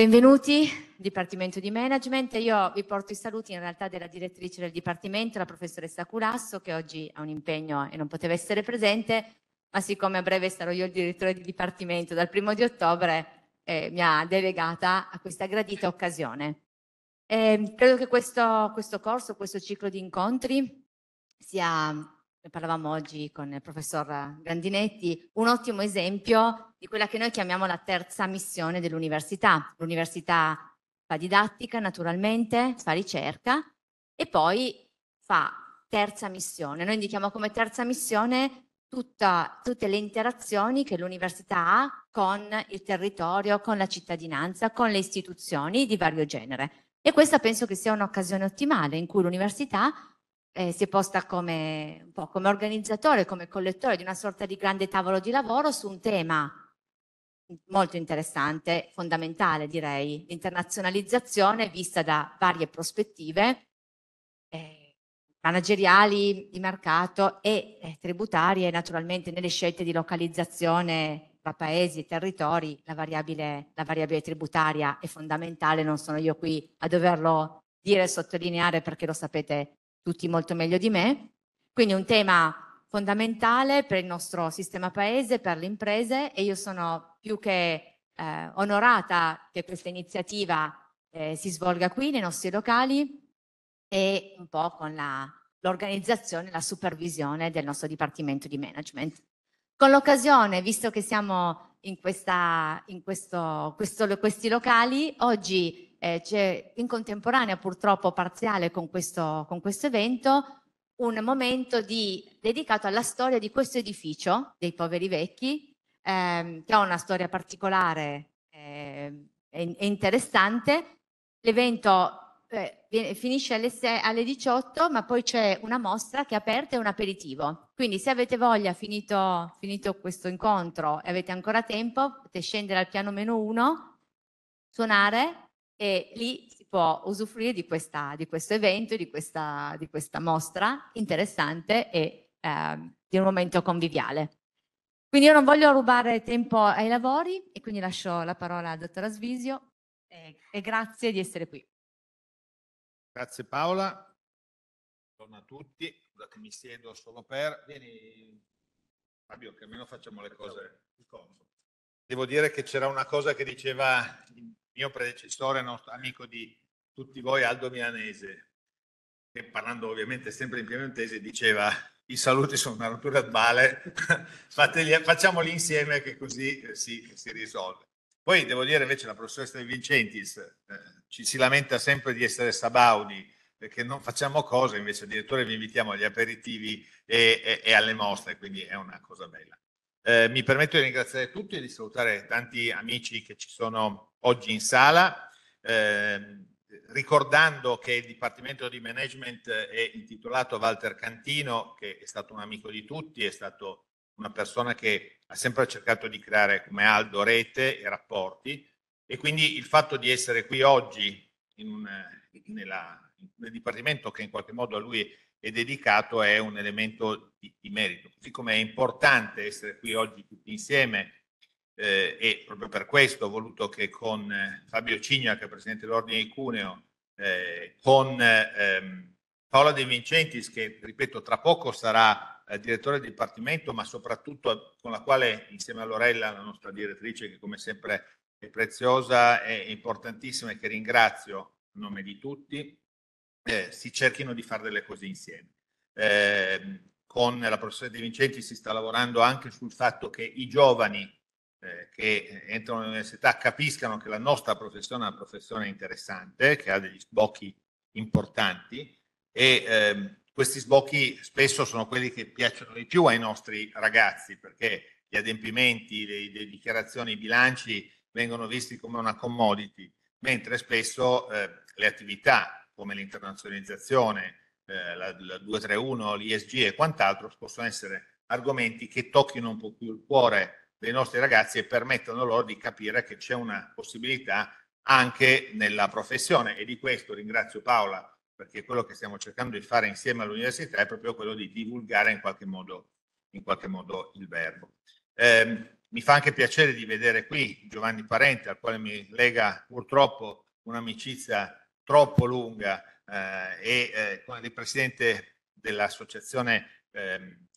Benvenuti, Dipartimento di Management. Io vi porto i saluti in realtà della direttrice del Dipartimento, la professoressa Curasso, che oggi ha un impegno e non poteva essere presente, ma siccome a breve sarò io il direttore di Dipartimento dal primo di ottobre, eh, mi ha delegata a questa gradita occasione. Eh, credo che questo, questo corso, questo ciclo di incontri sia ne parlavamo oggi con il professor Grandinetti, un ottimo esempio di quella che noi chiamiamo la terza missione dell'università. L'università fa didattica naturalmente, fa ricerca e poi fa terza missione. Noi indichiamo come terza missione tutta, tutte le interazioni che l'università ha con il territorio, con la cittadinanza, con le istituzioni di vario genere. E questa penso che sia un'occasione ottimale in cui l'università eh, si è posta come, un po' come organizzatore, come collettore di una sorta di grande tavolo di lavoro su un tema molto interessante, fondamentale direi, l'internazionalizzazione vista da varie prospettive eh, manageriali, di mercato e eh, tributarie, naturalmente nelle scelte di localizzazione tra paesi e territori, la variabile, la variabile tributaria è fondamentale, non sono io qui a doverlo dire e sottolineare perché lo sapete tutti molto meglio di me. Quindi è un tema fondamentale per il nostro sistema paese, per le imprese e io sono più che eh, onorata che questa iniziativa eh, si svolga qui nei nostri locali e un po' con l'organizzazione e la supervisione del nostro Dipartimento di Management. Con l'occasione, visto che siamo in, questa, in questo, questo, questi locali, oggi eh, c'è in contemporanea purtroppo parziale con questo, con questo evento un momento di, dedicato alla storia di questo edificio dei poveri vecchi ehm, che ha una storia particolare eh, e, e interessante. L'evento eh, finisce alle, 6, alle 18 ma poi c'è una mostra che è aperta e un aperitivo. Quindi se avete voglia, finito, finito questo incontro e avete ancora tempo, potete scendere al piano meno 1, suonare e lì si può usufruire di, questa, di questo evento, di questa, di questa, mostra interessante e eh, di un momento conviviale. Quindi io non voglio rubare tempo ai lavori e quindi lascio la parola al dottor Asvisio e, e grazie di essere qui. Grazie Paola, buongiorno a tutti, scusate mi siedo solo per, vieni Fabio che almeno facciamo le cose di sconso devo dire che c'era una cosa che diceva il mio predecessore, nostro amico di tutti voi, Aldo Milanese, che parlando ovviamente sempre in piemontese diceva i saluti sono una rottura d'bale, facciamoli insieme che così eh, si, si, risolve. Poi devo dire invece la professoressa De Vincentis eh, ci si lamenta sempre di essere sabaudi perché non facciamo cose, invece addirittura vi invitiamo agli aperitivi e, e, e alle mostre, quindi è una cosa bella. Eh, mi permetto di ringraziare tutti e di salutare tanti amici che ci sono oggi in sala, eh, ricordando che il Dipartimento di Management è intitolato Walter Cantino, che è stato un amico di tutti, è stato una persona che ha sempre cercato di creare come Aldo rete e rapporti e quindi il fatto di essere qui oggi in eh, nella, nel dipartimento che in qualche modo a lui è dedicato è un elemento di, di merito. Così come è importante essere qui oggi tutti insieme eh, e proprio per questo ho voluto che con eh, Fabio Cigna, che è Presidente dell'Ordine di Cuneo, eh, con ehm, Paola De Vincentis, che ripeto tra poco sarà eh, direttore del Dipartimento, ma soprattutto con la quale insieme a Lorella, la nostra direttrice, che come sempre è preziosa e importantissima e che ringrazio a nome di tutti, eh, si cerchino di fare delle cose insieme. Eh, con la professoressa De Vincenti si sta lavorando anche sul fatto che i giovani eh, che entrano nell'università capiscano che la nostra professione è una professione interessante, che ha degli sbocchi importanti e ehm, questi sbocchi spesso sono quelli che piacciono di più ai nostri ragazzi perché gli adempimenti, le, le dichiarazioni, i bilanci vengono visti come una commodity, mentre spesso eh, le attività come l'internazionalizzazione, eh, la, la 231, l'ISG e quant'altro possono essere argomenti che tocchino un po' più il cuore dei nostri ragazzi e permettono loro di capire che c'è una possibilità anche nella professione e di questo ringrazio Paola perché quello che stiamo cercando di fare insieme all'università è proprio quello di divulgare in qualche modo, in qualche modo il verbo. Eh, mi fa anche piacere di vedere qui Giovanni Parente, al quale mi lega purtroppo un'amicizia troppo lunga eh, e eh, il presidente dell'associazione ehm,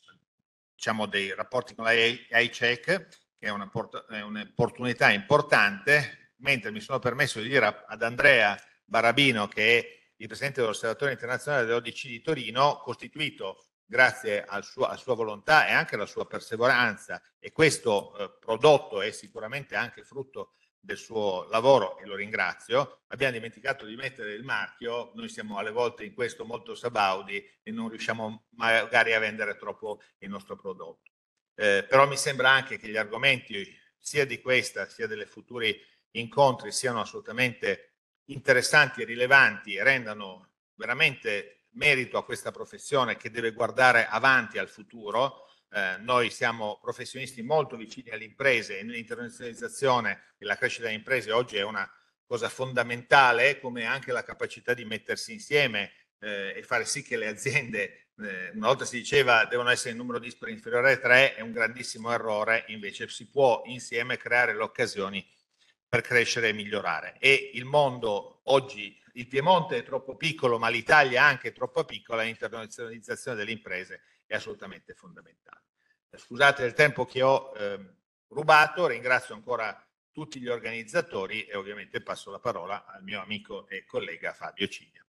diciamo dei rapporti con la ICEC, che è un'opportunità importante, mentre mi sono permesso di dire ad Andrea Barabino, che è il presidente dell'Osservatorio internazionale dell'ODC di Torino, costituito grazie al suo, alla sua volontà e anche alla sua perseveranza, e questo eh, prodotto è sicuramente anche frutto del suo lavoro e lo ringrazio. Abbiamo dimenticato di mettere il marchio, noi siamo alle volte in questo molto sabaudi e non riusciamo magari a vendere troppo il nostro prodotto. Eh, però mi sembra anche che gli argomenti sia di questa sia delle futuri incontri siano assolutamente interessanti e rilevanti e rendano veramente merito a questa professione che deve guardare avanti al futuro eh, noi siamo professionisti molto vicini alle imprese e nell'internazionalizzazione e la crescita delle imprese oggi è una cosa fondamentale, come anche la capacità di mettersi insieme eh, e fare sì che le aziende, eh, una volta si diceva devono essere in numero dispari inferiore a tre, è un grandissimo errore, invece si può insieme creare le occasioni per crescere e migliorare. E il mondo oggi, il Piemonte è troppo piccolo, ma l'Italia anche è troppo piccola, l'internazionalizzazione delle imprese è assolutamente fondamentale. Eh, scusate il tempo che ho eh, rubato, ringrazio ancora tutti gli organizzatori e ovviamente passo la parola al mio amico e collega Fabio Cigna.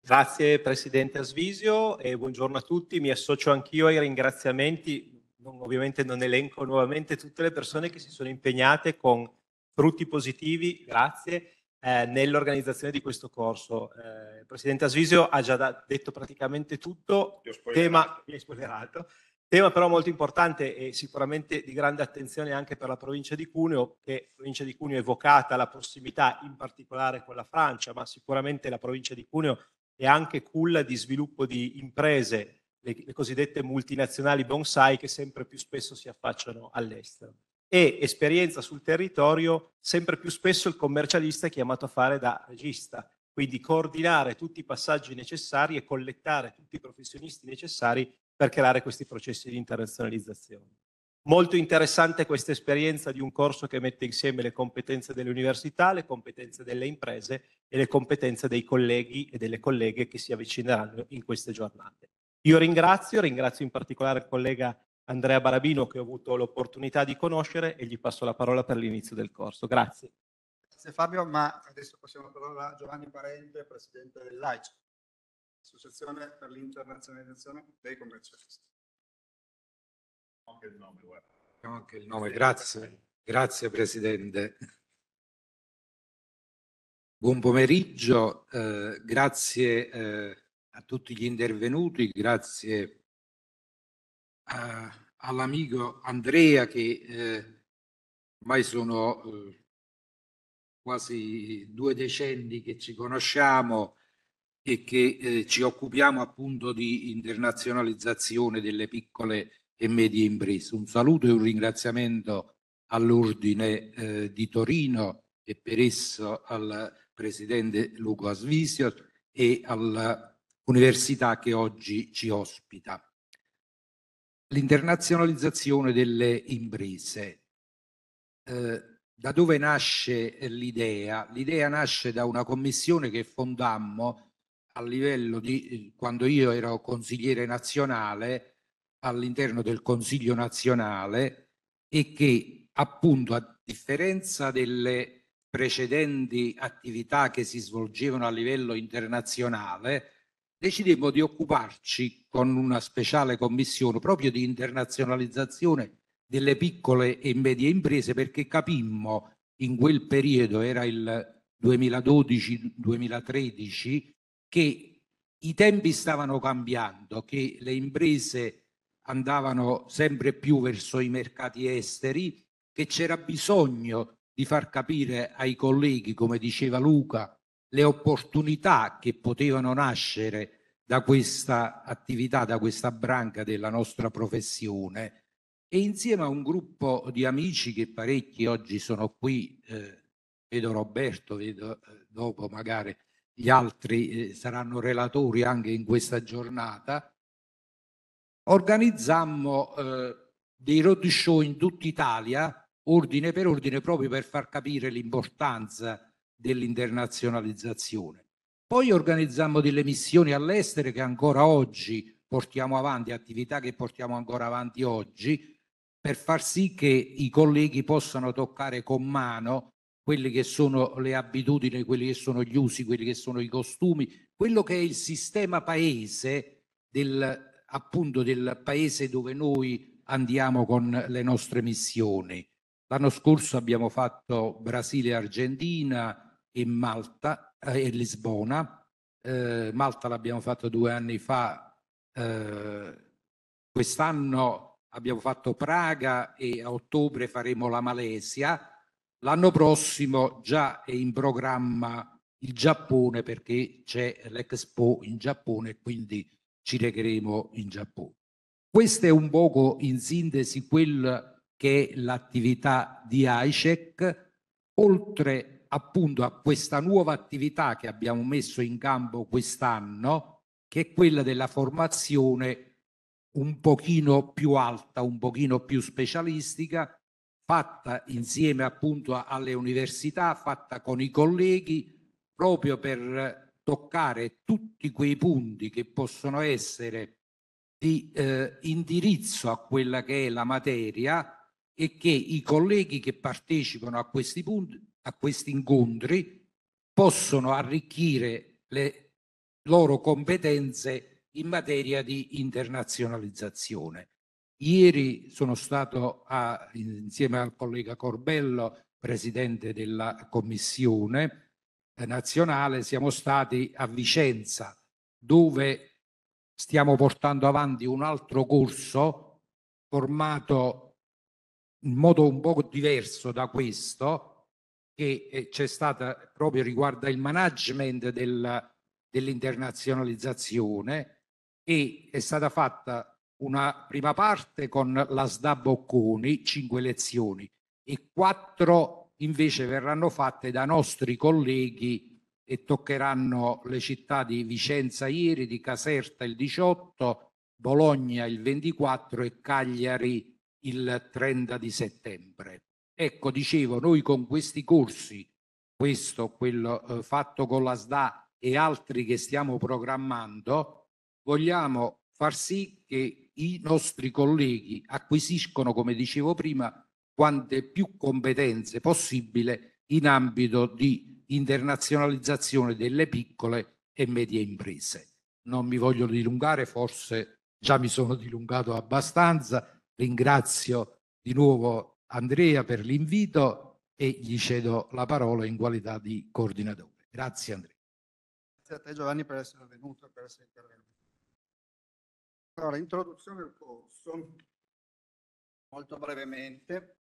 Grazie Presidente Asvisio e buongiorno a tutti, mi associo anch'io ai ringraziamenti, non, ovviamente non elenco nuovamente tutte le persone che si sono impegnate con frutti positivi, grazie, eh, nell'organizzazione di questo corso. Eh, il Presidente Asvisio ha già detto praticamente tutto, tema, tema, però molto importante e sicuramente di grande attenzione anche per la provincia di Cuneo, che provincia di Cuneo è evocata la prossimità in particolare con la Francia, ma sicuramente la provincia di Cuneo è anche culla di sviluppo di imprese, le, le cosiddette multinazionali bonsai che sempre più spesso si affacciano all'estero e esperienza sul territorio, sempre più spesso il commercialista è chiamato a fare da regista, quindi coordinare tutti i passaggi necessari e collettare tutti i professionisti necessari per creare questi processi di internazionalizzazione. Molto interessante questa esperienza di un corso che mette insieme le competenze delle università, le competenze delle imprese e le competenze dei colleghi e delle colleghe che si avvicineranno in queste giornate. Io ringrazio, ringrazio in particolare il collega Andrea Barabino che ho avuto l'opportunità di conoscere e gli passo la parola per l'inizio del corso. Grazie. Grazie Fabio, ma adesso passiamo la parola a Giovanni Parente, presidente dell'AICE, Associazione per l'Internazionalizzazione dei Commercialisti. Anche il nome, guarda. Anche il nome, grazie. Grazie Presidente. Buon pomeriggio, eh, grazie eh, a tutti gli intervenuti, grazie all'amico Andrea che eh, ormai sono eh, quasi due decenni che ci conosciamo e che eh, ci occupiamo appunto di internazionalizzazione delle piccole e medie imprese. Un saluto e un ringraziamento all'Ordine eh, di Torino e per esso al Presidente Luca Asvisio e all'Università che oggi ci ospita l'internazionalizzazione delle imprese. Eh, da dove nasce l'idea? L'idea nasce da una commissione che fondammo a livello di eh, quando io ero consigliere nazionale all'interno del Consiglio nazionale e che appunto a differenza delle precedenti attività che si svolgevano a livello internazionale decidemmo di occuparci con una speciale commissione proprio di internazionalizzazione delle piccole e medie imprese perché capimmo in quel periodo, era il 2012-2013, che i tempi stavano cambiando, che le imprese andavano sempre più verso i mercati esteri, che c'era bisogno di far capire ai colleghi, come diceva Luca, le opportunità che potevano nascere da questa attività, da questa branca della nostra professione e insieme a un gruppo di amici che parecchi oggi sono qui, eh, vedo Roberto, vedo eh, dopo magari gli altri eh, saranno relatori anche in questa giornata, organizzammo eh, dei roadshow in tutta Italia, ordine per ordine, proprio per far capire l'importanza dell'internazionalizzazione. Poi organizzammo delle missioni all'estero che ancora oggi portiamo avanti, attività che portiamo ancora avanti oggi, per far sì che i colleghi possano toccare con mano quelle che sono le abitudini, quelli che sono gli usi, quelli che sono i costumi, quello che è il sistema paese del, appunto del paese dove noi andiamo con le nostre missioni. L'anno scorso abbiamo fatto Brasile-Argentina, e e Malta eh, e Lisbona. Eh, Malta l'abbiamo fatto due anni fa, eh, quest'anno abbiamo fatto Praga e a ottobre faremo la Malesia. L'anno prossimo già è in programma il Giappone perché c'è l'Expo in Giappone quindi ci recheremo in Giappone. Questo è un poco in sintesi quella che è l'attività di AICEC, oltre appunto a questa nuova attività che abbiamo messo in campo quest'anno, che è quella della formazione un pochino più alta, un pochino più specialistica, fatta insieme appunto alle università, fatta con i colleghi, proprio per toccare tutti quei punti che possono essere di eh, indirizzo a quella che è la materia e che i colleghi che partecipano a questi punti a questi incontri possono arricchire le loro competenze in materia di internazionalizzazione. Ieri sono stato a, insieme al collega Corbello, presidente della commissione nazionale, siamo stati a Vicenza dove stiamo portando avanti un altro corso formato in modo un po' diverso da questo, che eh, c'è stata proprio riguardo il management del, dell'internazionalizzazione e è stata fatta una prima parte con la SDA Bocconi, cinque lezioni, e quattro invece verranno fatte da nostri colleghi e toccheranno le città di Vicenza ieri, di Caserta il 18, Bologna il 24 e Cagliari il 30 di settembre. Ecco, dicevo, noi con questi corsi, questo, quello eh, fatto con la SDA e altri che stiamo programmando, vogliamo far sì che i nostri colleghi acquisiscono, come dicevo prima, quante più competenze possibile in ambito di internazionalizzazione delle piccole e medie imprese. Non mi voglio dilungare, forse già mi sono dilungato abbastanza. Ringrazio di nuovo Andrea per l'invito e gli cedo la parola in qualità di coordinatore. Grazie Andrea. Grazie a te Giovanni per essere venuto e per essere intervenuto. Allora, introduzione al corso, molto brevemente.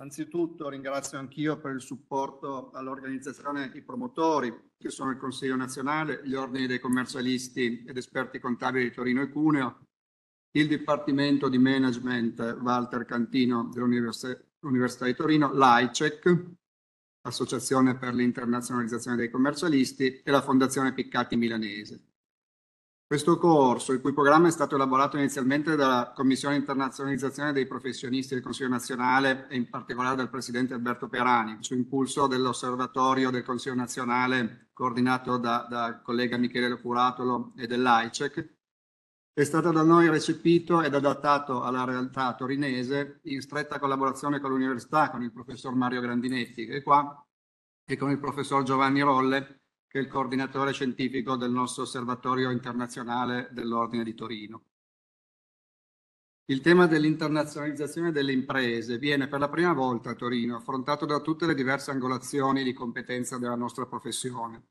Anzitutto ringrazio anch'io per il supporto all'organizzazione I Promotori, che sono il Consiglio Nazionale, gli ordini dei commercialisti ed esperti contabili di Torino e Cuneo, il Dipartimento di Management Walter Cantino dell'Università di Torino, l'AICEC, Associazione per l'Internazionalizzazione dei Commercialisti, e la Fondazione Piccati Milanese. Questo corso, il cui programma è stato elaborato inizialmente dalla Commissione Internazionalizzazione dei Professionisti del Consiglio Nazionale e in particolare dal Presidente Alberto Perani, su impulso dell'Osservatorio del Consiglio Nazionale coordinato da, da collega Michele Locuratolo e dell'AICEC, è stato da noi recepito ed adattato alla realtà torinese in stretta collaborazione con l'università, con il professor Mario Grandinetti, che è qua, e con il professor Giovanni Rolle, che è il coordinatore scientifico del nostro osservatorio internazionale dell'Ordine di Torino. Il tema dell'internazionalizzazione delle imprese viene per la prima volta a Torino affrontato da tutte le diverse angolazioni di competenza della nostra professione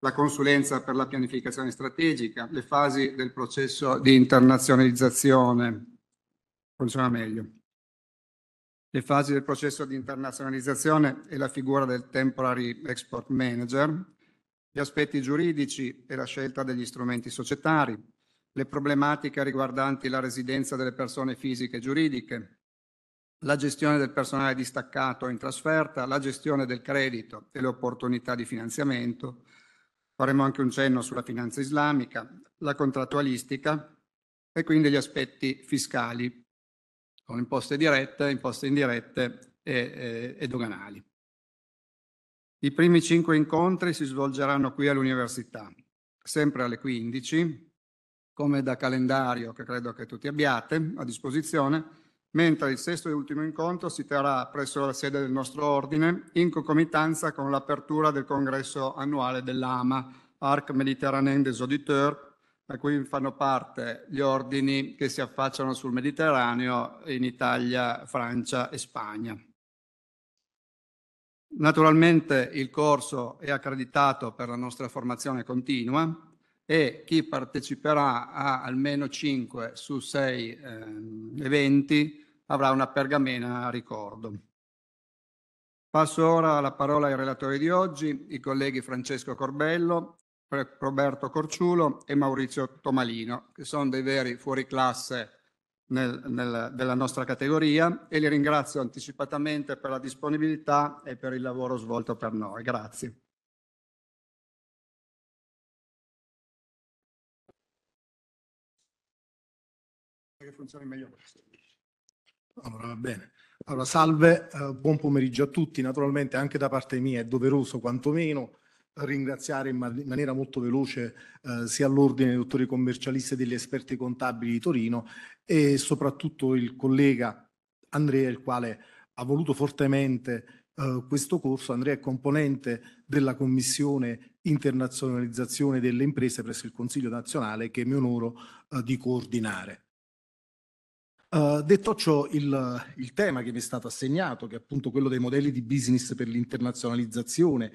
la consulenza per la pianificazione strategica, le fasi del processo di internazionalizzazione, funziona meglio, le fasi del processo di internazionalizzazione e la figura del temporary export manager, gli aspetti giuridici e la scelta degli strumenti societari, le problematiche riguardanti la residenza delle persone fisiche e giuridiche, la gestione del personale distaccato in trasferta, la gestione del credito e le opportunità di finanziamento, Faremo anche un cenno sulla finanza islamica, la contrattualistica e quindi gli aspetti fiscali con imposte dirette, imposte indirette e, e, eh, e doganali. I primi cinque incontri si svolgeranno qui all'università, sempre alle 15, come da calendario che credo che tutti abbiate a disposizione, mentre il sesto e ultimo incontro si terrà presso la sede del nostro ordine in concomitanza con l'apertura del congresso annuale dell'AMA, Arc Mediterranean des Auditeurs, a cui fanno parte gli ordini che si affacciano sul Mediterraneo in Italia, Francia e Spagna. Naturalmente il corso è accreditato per la nostra formazione continua e chi parteciperà a almeno 5 su 6 eh, eventi avrà una pergamena a ricordo. Passo ora la parola ai relatori di oggi, i colleghi Francesco Corbello, Roberto Corciulo e Maurizio Tomalino, che sono dei veri fuoriclasse nel, nel, della nostra categoria e li ringrazio anticipatamente per la disponibilità e per il lavoro svolto per noi. Grazie. che funzioni meglio questo. Allora, va bene. Allora, salve, eh, buon pomeriggio a tutti. Naturalmente anche da parte mia è doveroso quantomeno ringraziare in, man in maniera molto veloce eh, sia l'Ordine dei Dottori Commercialisti e degli Esperti Contabili di Torino e soprattutto il collega Andrea, il quale ha voluto fortemente Uh, questo corso. Andrea è componente della Commissione Internazionalizzazione delle Imprese presso il Consiglio nazionale che mi onoro uh, di coordinare. Uh, detto ciò, il, il, tema che mi è stato assegnato, che è appunto quello dei modelli di business per l'internazionalizzazione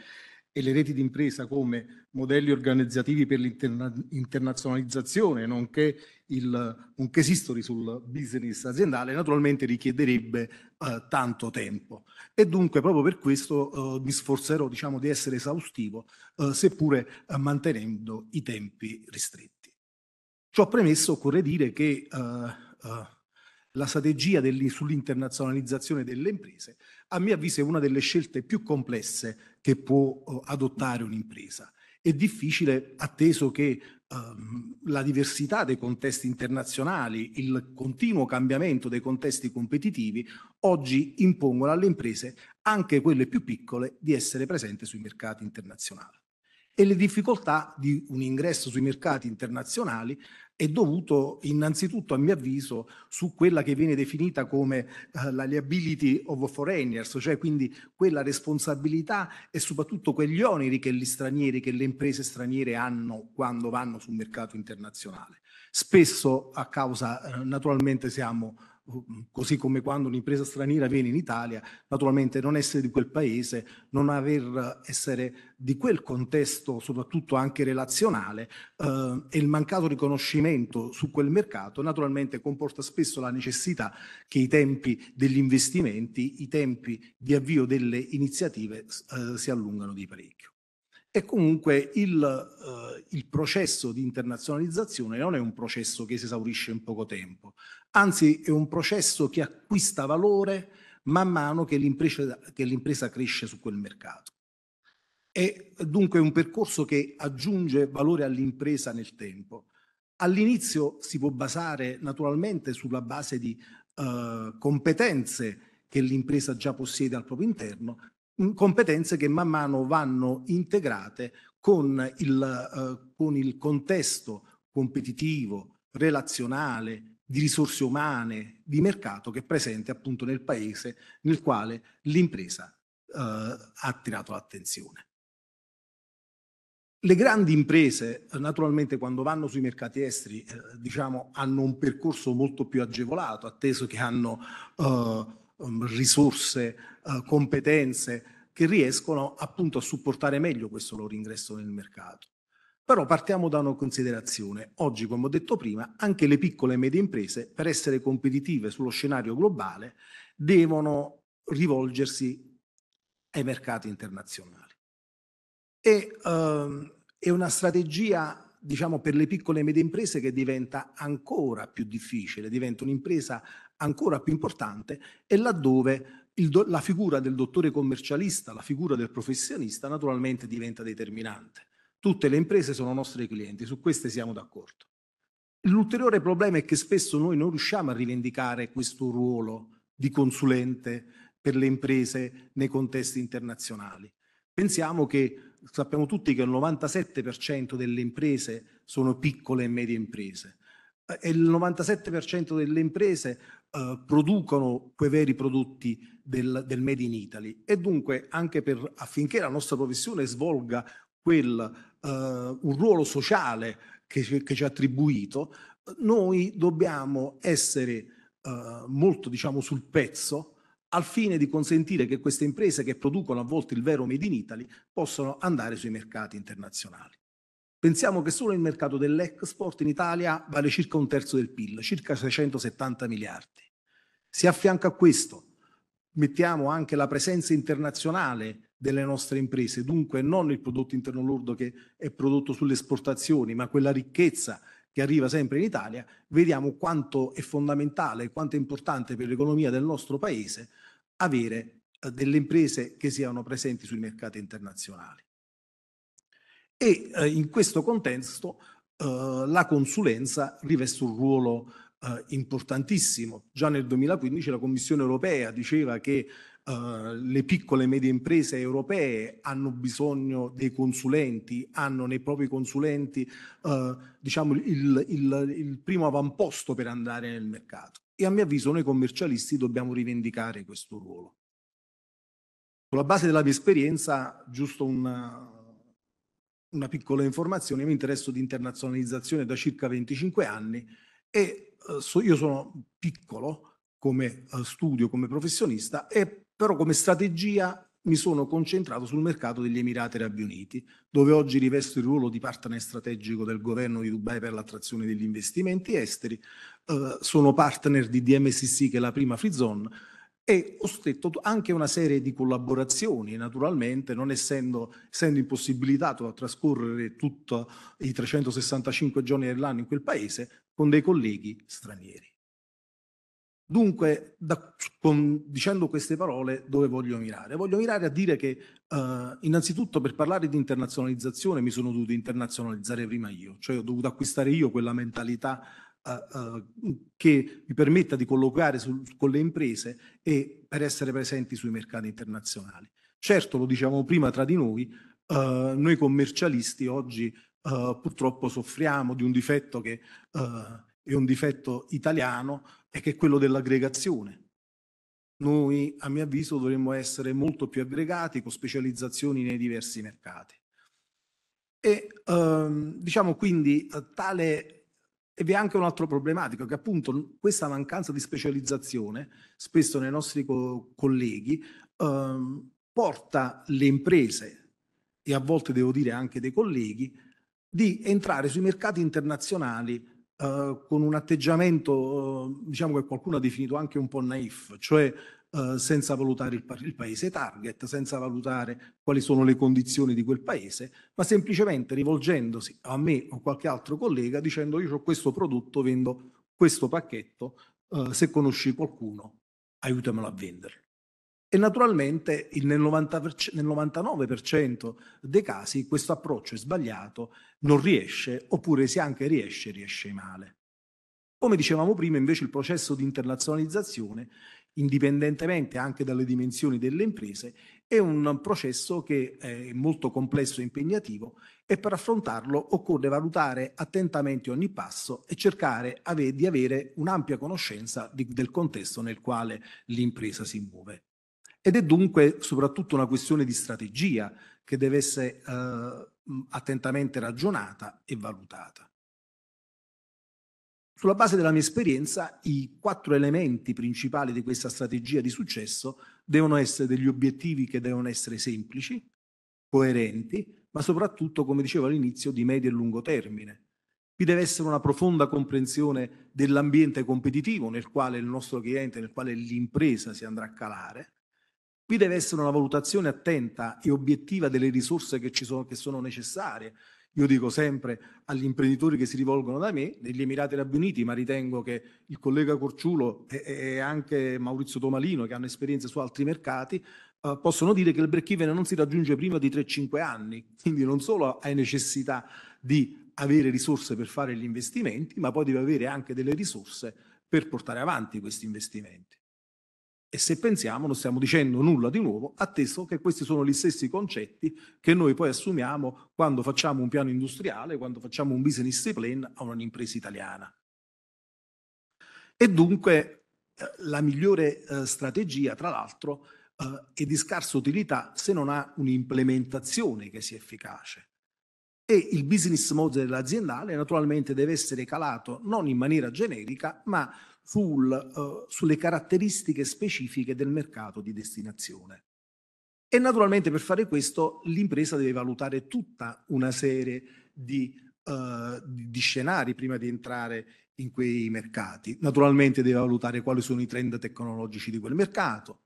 e le reti d'impresa come modelli organizzativi per l'internazionalizzazione, nonché, il, nonché history sul business aziendale, naturalmente richiederebbe uh, tanto tempo. E dunque proprio per questo uh, mi sforzerò diciamo, di essere esaustivo, seppure mantenendo i tempi ristretti. Ciò premesso, occorre dire che Uh, la strategia sull'internazionalizzazione delle imprese, a mio avviso è una delle scelte più complesse che può eh, adottare un'impresa. È difficile, atteso che ehm, la diversità dei contesti internazionali, il continuo cambiamento dei contesti competitivi, oggi impongono alle imprese, anche quelle più piccole, di essere presenti sui mercati internazionali e le difficoltà di un ingresso sui mercati internazionali è dovuto innanzitutto, a mio avviso, su quella che viene definita come uh, la liability of foreigners, cioè quindi quella responsabilità e soprattutto quegli oneri che gli stranieri, che le imprese straniere hanno quando vanno sul mercato internazionale. Spesso a causa, uh, naturalmente siamo così come quando un'impresa straniera viene in Italia, naturalmente non essere di quel paese, non aver essere di quel contesto, soprattutto anche relazionale, eh, e il mancato riconoscimento su quel mercato naturalmente comporta spesso la necessità che i tempi degli investimenti, i tempi di avvio delle iniziative eh, si allungano di parecchio. E comunque il, eh, il, processo di internazionalizzazione non è un processo che si esaurisce in poco tempo, anzi è un processo che acquista valore man mano che l'impresa, che l'impresa cresce su quel mercato. È dunque un percorso che aggiunge valore all'impresa nel tempo. All'inizio si può basare naturalmente sulla base di eh, competenze che l'impresa già possiede al proprio interno, competenze che man mano vanno integrate con il, eh, con il contesto competitivo, relazionale, di risorse umane, di mercato che è presente appunto nel paese nel quale l'impresa eh, ha attirato l'attenzione. Le grandi imprese, eh, naturalmente, quando vanno sui mercati esteri, eh, diciamo, hanno un percorso molto più agevolato, atteso che hanno eh, Ehm, risorse, eh, competenze che riescono appunto a supportare meglio questo loro ingresso nel mercato. Però partiamo da una considerazione. Oggi, come ho detto prima, anche le piccole e medie imprese, per essere competitive sullo scenario globale, devono rivolgersi ai mercati internazionali. E, ehm, è una strategia, diciamo, per le piccole e medie imprese che diventa ancora più difficile, diventa un'impresa ancora più importante è laddove do, la figura del dottore commercialista, la figura del professionista naturalmente diventa determinante. Tutte le imprese sono nostre clienti, su queste siamo d'accordo. L'ulteriore problema è che spesso noi non riusciamo a rivendicare questo ruolo di consulente per le imprese nei contesti internazionali. Pensiamo che sappiamo tutti che il 97% delle imprese sono piccole e medie imprese e il 97% delle imprese eh, producono quei veri prodotti del, del, Made in Italy e dunque anche per, affinché la nostra professione svolga quel, eh, un ruolo sociale che, che, ci è attribuito, noi dobbiamo essere eh, molto diciamo, sul pezzo al fine di consentire che queste imprese che producono a volte il vero Made in Italy possano andare sui mercati internazionali. Pensiamo che solo il mercato dell'export in Italia vale circa un terzo del PIL, circa 670 miliardi. Si affianca a questo mettiamo anche la presenza internazionale delle nostre imprese, dunque non il prodotto interno lordo che è prodotto sulle esportazioni, ma quella ricchezza che arriva sempre in Italia, vediamo quanto è fondamentale, quanto è importante per l'economia del nostro paese avere eh, delle imprese che siano presenti sui mercati internazionali e eh, in questo contesto eh, la consulenza riveste un ruolo eh, importantissimo. Già nel 2015 la Commissione europea diceva che Uh, le piccole e medie imprese europee hanno bisogno dei consulenti, hanno nei propri consulenti uh, diciamo il, il, il, primo avamposto per andare nel mercato. E a mio avviso noi commercialisti dobbiamo rivendicare questo ruolo. Sulla base della mia esperienza, giusto un una piccola informazione, mi interesso di internazionalizzazione da circa 25 anni e eh, io sono piccolo come eh, studio, come professionista, e però come strategia mi sono concentrato sul mercato degli Emirati Arabi Uniti, dove oggi rivesto il ruolo di partner strategico del governo di Dubai per l'attrazione degli investimenti esteri, eh, sono partner di DMCC che è la prima free zone e ho stretto anche una serie di collaborazioni, naturalmente non essendo, essendo impossibilitato a trascorrere tutti i 365 giorni dell'anno in quel paese con dei colleghi stranieri. Dunque, da, con, dicendo queste parole, dove voglio mirare? Voglio mirare a dire che eh, innanzitutto per parlare di internazionalizzazione mi sono dovuto internazionalizzare prima io, cioè ho dovuto acquistare io quella mentalità che vi permetta di collocare sul, con le imprese e per essere presenti sui mercati internazionali. Certo, lo dicevamo prima tra di noi, eh, noi commercialisti oggi eh, purtroppo soffriamo di un difetto che eh, è un difetto italiano e che è quello dell'aggregazione. Noi, a mio avviso, dovremmo essere molto più aggregati con specializzazioni nei diversi mercati. E ehm, diciamo quindi eh, tale e vi è anche un altro problematico, che appunto questa mancanza di specializzazione, spesso nei nostri co- colleghi, ehm, porta le imprese, e a volte devo dire anche dei colleghi, di entrare sui mercati internazionali eh, con un atteggiamento, eh, diciamo che qualcuno ha definito anche un po' naif, cioè eh, senza valutare il, pa il paese target, senza valutare quali sono le condizioni di quel paese, ma semplicemente rivolgendosi a me o a qualche altro collega dicendo io ho questo prodotto, vendo questo pacchetto, eh, se conosci qualcuno aiutamelo a venderlo. E naturalmente nel, 90%, nel 99% dei casi questo approccio è sbagliato, non riesce, oppure se anche riesce, riesce male. Come dicevamo prima, invece, il processo di internazionalizzazione indipendentemente anche dalle dimensioni delle imprese, è un processo che è molto complesso e impegnativo e per affrontarlo occorre valutare attentamente ogni passo e cercare ave- di avere un'ampia conoscenza di- del contesto nel quale l'impresa si muove. Ed è dunque soprattutto una questione di strategia che deve essere eh, attentamente ragionata e valutata. Sulla base della mia esperienza, i quattro elementi principali di questa strategia di successo devono essere degli obiettivi che devono essere semplici, coerenti, ma soprattutto, come dicevo all'inizio, di medio e lungo termine. Vi deve essere una profonda comprensione dell'ambiente competitivo nel quale il nostro cliente, nel quale l'impresa si andrà a calare. Vi deve essere una valutazione attenta e obiettiva delle risorse che, sono, che sono necessarie io dico sempre agli imprenditori che si rivolgono da me, negli Emirati Arabi Uniti, ma ritengo che il collega Corciulo e, e anche Maurizio Tomalino, che hanno esperienze su altri mercati, eh, possono dire che il break-even non si raggiunge prima di 3-5 anni. Quindi non solo hai necessità di avere risorse per fare gli investimenti, ma poi devi avere anche delle risorse per portare avanti questi investimenti. E se pensiamo, non stiamo dicendo nulla di nuovo, atteso che questi sono gli stessi concetti che noi poi assumiamo quando facciamo un piano industriale, quando facciamo un business plan a un'impresa italiana. E dunque eh, la migliore eh, strategia, tra l'altro, eh, è di scarsa utilità se non ha un'implementazione che sia efficace. E il business model aziendale naturalmente deve essere calato non in maniera generica, ma sul, uh, sulle caratteristiche specifiche del mercato di destinazione. E naturalmente per fare questo l'impresa deve valutare tutta una serie di, uh, di scenari prima di entrare in quei mercati. Naturalmente deve valutare quali sono i trend tecnologici di quel mercato,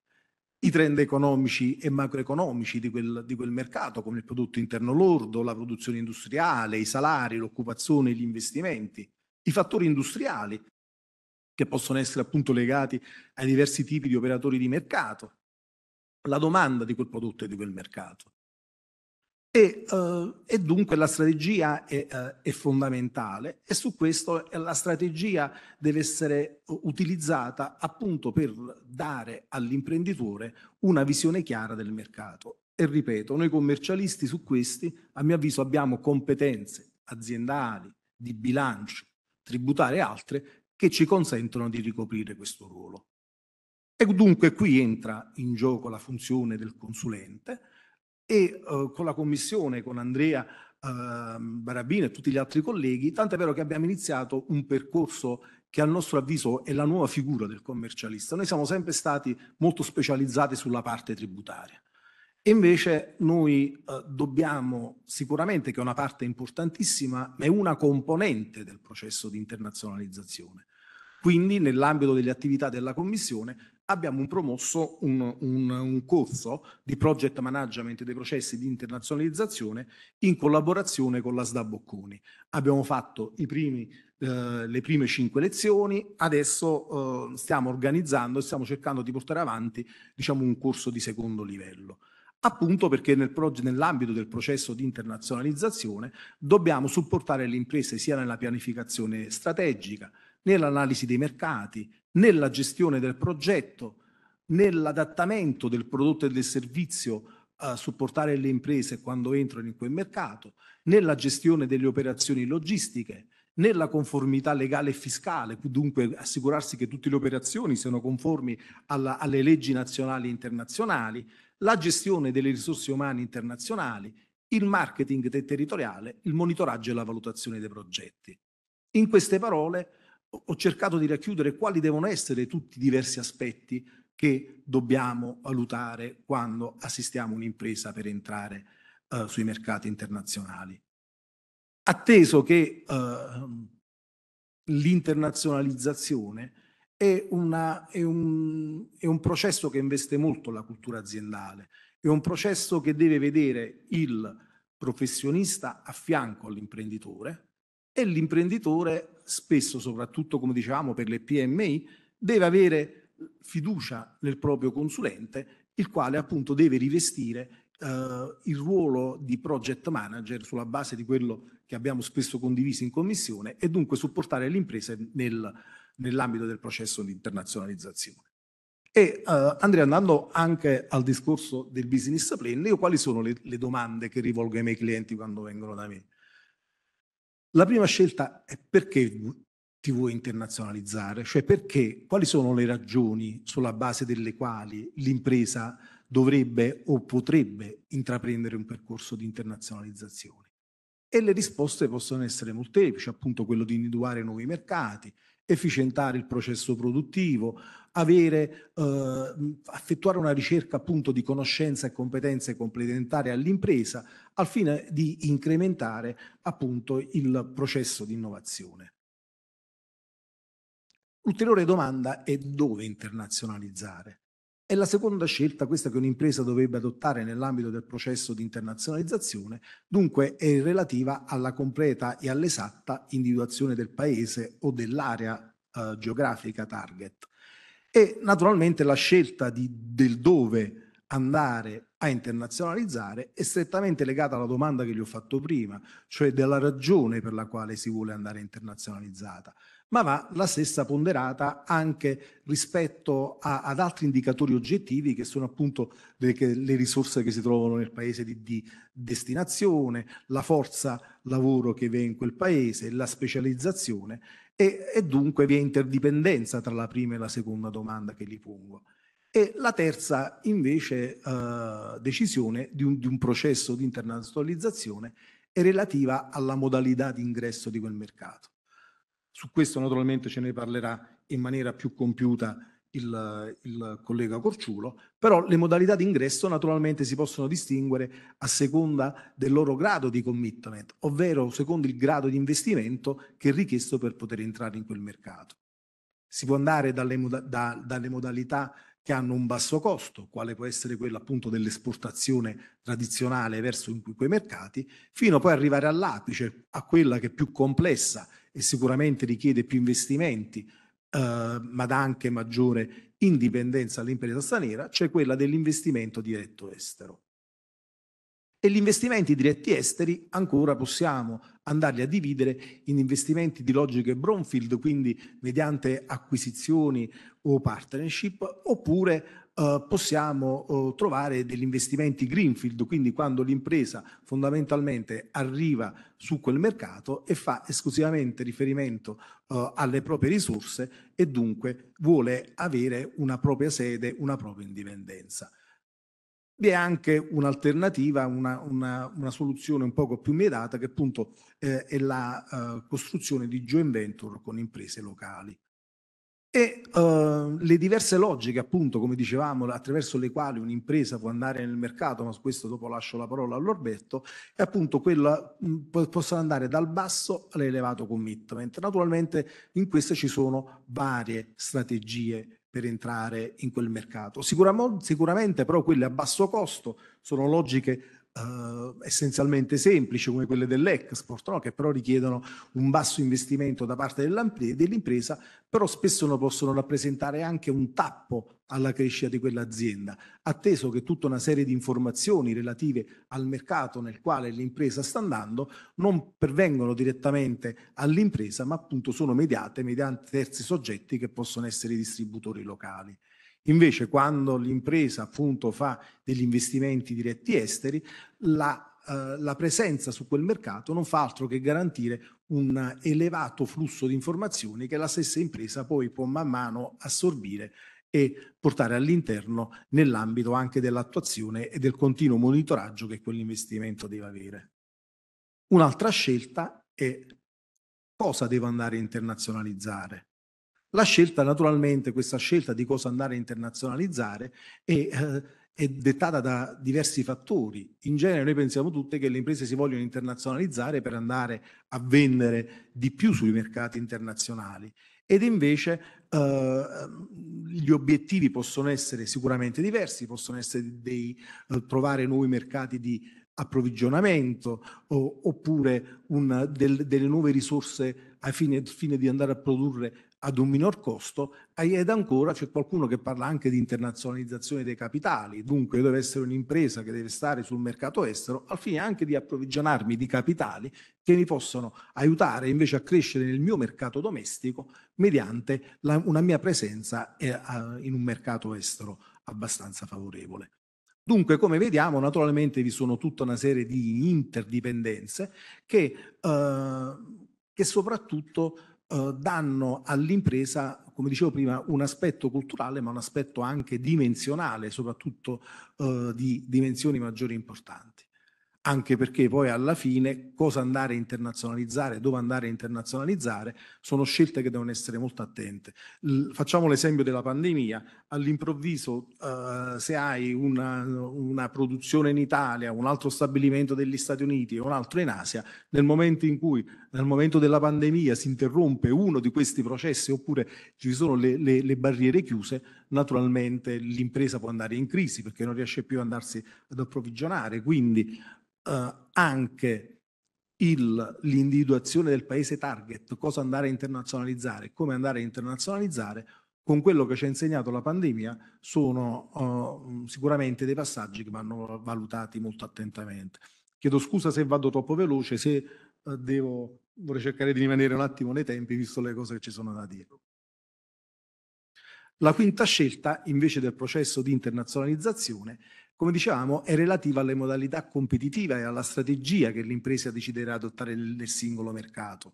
i trend economici e macroeconomici di quel, di quel, mercato, come il prodotto interno lordo, la produzione industriale, i salari, l'occupazione, gli investimenti, i fattori industriali che possono essere appunto legati ai diversi tipi di operatori di mercato, la domanda di quel prodotto e di quel mercato. E, uh, e dunque la strategia è, uh, è, fondamentale e su questo eh, la strategia deve essere utilizzata appunto per dare all'imprenditore una visione chiara del mercato. E ripeto, noi commercialisti su questi, a mio avviso, abbiamo competenze aziendali, di bilancio, tributare e altre che ci consentono di ricoprire questo ruolo. E dunque qui entra in gioco la funzione del consulente e eh, con la Commissione, con Andrea eh, Barabino e tutti gli altri colleghi, tant'è vero che abbiamo iniziato un percorso che a nostro avviso è la nuova figura del commercialista. Noi siamo sempre stati molto specializzati sulla parte tributaria invece noi eh, dobbiamo sicuramente, che è una parte importantissima, ma è una componente del processo di internazionalizzazione. Quindi nell'ambito delle attività della Commissione abbiamo promosso un, un, un, corso di project management dei processi di internazionalizzazione in collaborazione con la SDA Bocconi. Abbiamo fatto primi, eh, le prime cinque lezioni, adesso eh, stiamo organizzando e stiamo cercando di portare avanti diciamo, un corso di secondo livello appunto perché nel nell'ambito del processo di internazionalizzazione dobbiamo supportare le imprese sia nella pianificazione strategica, nell'analisi dei mercati, nella gestione del progetto, nell'adattamento del prodotto e del servizio a eh, supportare le imprese quando entrano in quel mercato, nella gestione delle operazioni logistiche, nella conformità legale e fiscale, dunque assicurarsi che tutte le operazioni siano conformi alla, alle leggi nazionali e internazionali, la gestione delle risorse umane internazionali, il marketing territoriale, il monitoraggio e la valutazione dei progetti. In queste parole ho cercato di racchiudere quali devono essere tutti i diversi aspetti che dobbiamo valutare quando assistiamo un'impresa per entrare eh, sui mercati internazionali. Atteso che eh, l'internazionalizzazione è, una, è, un, è un processo che investe molto la cultura aziendale, è un processo che deve vedere il professionista a fianco all'imprenditore e l'imprenditore spesso, soprattutto come dicevamo per le PMI, deve avere fiducia nel proprio consulente, il quale appunto deve rivestire eh, il ruolo di project manager sulla base di quello che abbiamo spesso condiviso in commissione e dunque supportare l'impresa nel, nell'ambito del processo di internazionalizzazione. E uh, Andrea, andando anche al discorso del business plan, io quali sono le, le domande che rivolgo ai miei clienti quando vengono da me? La prima scelta è perché ti vuoi internazionalizzare, cioè perché, quali sono le ragioni sulla base delle quali l'impresa dovrebbe o potrebbe intraprendere un percorso di internazionalizzazione. E le risposte possono essere molteplici, appunto quello di individuare nuovi mercati, efficientare il processo produttivo, avere, eh, effettuare una ricerca appunto di conoscenza e competenze complementari all'impresa al fine di incrementare appunto il processo di innovazione. L'ulteriore domanda è dove internazionalizzare. E la seconda scelta, questa che un'impresa dovrebbe adottare nell'ambito del processo di internazionalizzazione, dunque è relativa alla completa e all'esatta individuazione del paese o dell'area eh, geografica target. E naturalmente la scelta di, del dove andare a internazionalizzare è strettamente legata alla domanda che gli ho fatto prima, cioè della ragione per la quale si vuole andare internazionalizzata ma va la stessa ponderata anche rispetto a, ad altri indicatori oggettivi che sono appunto le, che, le risorse che si trovano nel paese di, di, destinazione, la forza lavoro che vi è in quel paese, la specializzazione e, e dunque vi è interdipendenza tra la prima e la seconda domanda che gli pongo. E la terza invece eh, decisione di un, di un processo di internazionalizzazione è relativa alla modalità di ingresso di quel mercato. Su questo naturalmente ce ne parlerà in maniera più compiuta il, il collega Corciulo, però le modalità di ingresso naturalmente si possono distinguere a seconda del loro grado di commitment, ovvero secondo il grado di investimento che è richiesto per poter entrare in quel mercato. Si può andare dalle, da, dalle modalità che hanno un basso costo, quale può essere quella appunto dell'esportazione tradizionale verso quei mercati, fino a poi arrivare all'apice, a quella che è più complessa e sicuramente richiede più investimenti, eh, ma dà anche maggiore indipendenza all'impresa straniera, c'è quella dell'investimento diretto estero. E gli investimenti diretti esteri ancora possiamo andarli a dividere in investimenti di logiche brownfield, quindi mediante acquisizioni o partnership, oppure eh, possiamo eh, trovare degli investimenti greenfield, quindi quando l'impresa fondamentalmente arriva su quel mercato e fa esclusivamente riferimento eh, alle proprie risorse e dunque vuole avere una propria sede, una propria indipendenza. Vi è anche un'alternativa, una, una, una, soluzione un poco più mirata che appunto eh, è la eh, costruzione di joint venture con imprese locali e uh, le diverse logiche, appunto, come dicevamo, attraverso le quali un'impresa può andare nel mercato, ma su questo dopo lascio la parola all'Orbetto, è appunto quella, mh, mm, possono andare dal basso all'elevato commitment. Naturalmente in queste ci sono varie strategie per entrare in quel mercato. Sicuramente, sicuramente però quelle a basso costo sono logiche Uh, essenzialmente semplici come quelle dell'export, no? che però richiedono un basso investimento da parte dell'impresa, però spesso non possono rappresentare anche un tappo alla crescita di quell'azienda, atteso che tutta una serie di informazioni relative al mercato nel quale l'impresa sta andando non pervengono direttamente all'impresa, ma appunto sono mediate mediante terzi soggetti che possono essere i distributori locali. Invece quando l'impresa appunto fa degli investimenti diretti esteri, la, eh, la presenza su quel mercato non fa altro che garantire un elevato flusso di informazioni che la stessa impresa poi può man mano assorbire e portare all'interno nell'ambito anche dell'attuazione e del continuo monitoraggio che quell'investimento deve avere. Un'altra scelta è cosa devo andare a internazionalizzare. La scelta, naturalmente, questa scelta di cosa andare a internazionalizzare è, eh, è dettata da diversi fattori. In genere noi pensiamo tutte che le imprese si vogliono internazionalizzare per andare a vendere di più sui mercati internazionali ed invece eh, gli obiettivi possono essere sicuramente diversi, possono essere dei, eh, trovare nuovi mercati di approvvigionamento o, oppure una, del, delle nuove risorse a fine, fine, di andare a produrre ad un minor costo ed ancora c'è qualcuno che parla anche di internazionalizzazione dei capitali, dunque deve essere un'impresa che deve stare sul mercato estero al fine anche di approvvigionarmi di capitali che mi possono aiutare invece a crescere nel mio mercato domestico mediante la, una mia presenza eh, a, in un mercato estero abbastanza favorevole. Dunque, come vediamo, naturalmente vi sono tutta una serie di interdipendenze che, eh, che soprattutto eh, danno all'impresa, come dicevo prima, un aspetto culturale ma un aspetto anche dimensionale, soprattutto eh, di dimensioni maggiori importanti anche perché poi alla fine cosa andare a internazionalizzare, dove andare a internazionalizzare, sono scelte che devono essere molto attente. L facciamo l'esempio della pandemia, all'improvviso eh, se hai una, una, produzione in Italia, un altro stabilimento degli Stati Uniti e un altro in Asia, nel momento in cui, nel momento della pandemia si interrompe uno di questi processi oppure ci sono le, le, le barriere chiuse, naturalmente l'impresa può andare in crisi perché non riesce più ad andarsi ad approvvigionare, quindi eh, anche l'individuazione del paese target, cosa andare a internazionalizzare, come andare a internazionalizzare, con quello che ci ha insegnato la pandemia sono eh, sicuramente dei passaggi che vanno valutati molto attentamente. Chiedo scusa se vado troppo veloce, se eh, devo, vorrei cercare di rimanere un attimo nei tempi, visto le cose che ci sono da dire. La quinta scelta, invece del processo di internazionalizzazione, come dicevamo, è relativa alle modalità competitive e alla strategia che l'impresa deciderà adottare nel singolo mercato.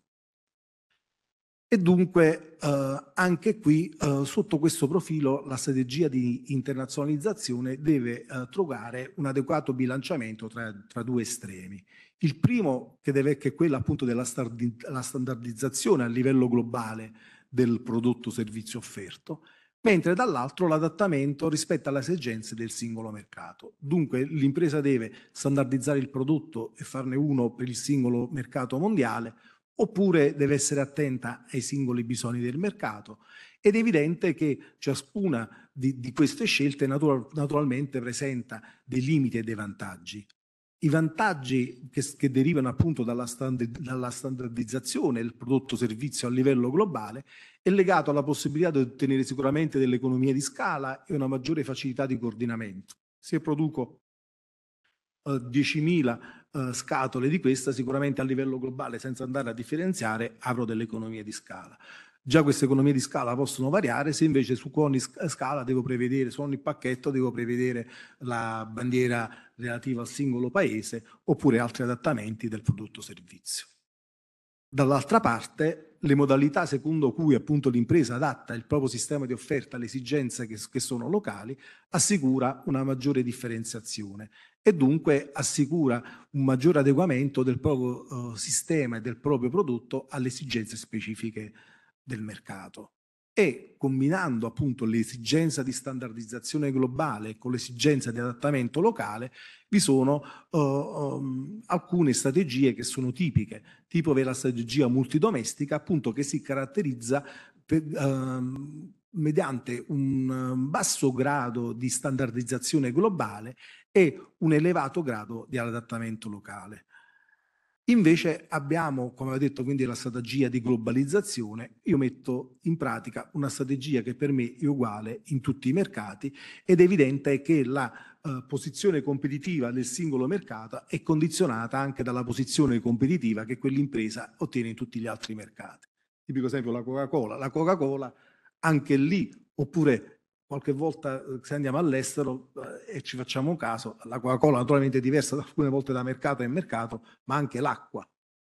E dunque eh, anche qui eh, sotto questo profilo la strategia di internazionalizzazione deve eh, trovare un adeguato bilanciamento tra, tra, due estremi. Il primo che, deve, che è quello appunto della standardizzazione a livello globale del prodotto servizio offerto mentre dall'altro l'adattamento rispetto alle esigenze del singolo mercato. Dunque l'impresa deve standardizzare il prodotto e farne uno per il singolo mercato mondiale, oppure deve essere attenta ai singoli bisogni del mercato. Ed è evidente che ciascuna di, di queste scelte natura, naturalmente presenta dei limiti e dei vantaggi i vantaggi che, che derivano appunto dalla, standard, dalla standardizzazione del prodotto servizio a livello globale è legato alla possibilità di ottenere sicuramente delle economie di scala e una maggiore facilità di coordinamento. Se produco eh, 10.000 eh, scatole di questa, sicuramente a livello globale, senza andare a differenziare, avrò delle economie di scala già queste economie di scala possono variare, se invece su ogni scala devo prevedere, su ogni pacchetto devo prevedere la bandiera relativa al singolo paese oppure altri adattamenti del prodotto servizio. Dall'altra parte le modalità secondo cui appunto l'impresa adatta il proprio sistema di offerta alle esigenze che, che sono locali assicura una maggiore differenziazione e dunque assicura un maggior adeguamento del proprio eh, sistema e del proprio prodotto alle esigenze specifiche del mercato e combinando appunto l'esigenza di standardizzazione globale con l'esigenza di adattamento locale, vi sono uh, um, alcune strategie che sono tipiche, tipo la strategia multidomestica, appunto che si caratterizza per, uh, mediante un basso grado di standardizzazione globale e un elevato grado di adattamento locale. Invece abbiamo, come ho detto, quindi la strategia di globalizzazione. Io metto in pratica una strategia che per me è uguale in tutti i mercati ed è evidente che la eh, posizione competitiva del singolo mercato è condizionata anche dalla posizione competitiva che quell'impresa ottiene in tutti gli altri mercati. Tipico esempio la Coca-Cola. La Coca-Cola anche lì, oppure qualche volta eh, se andiamo all'estero eh, e ci facciamo caso, la Coca-Cola naturalmente è diversa alcune volte da mercato in mercato, ma anche l'acqua.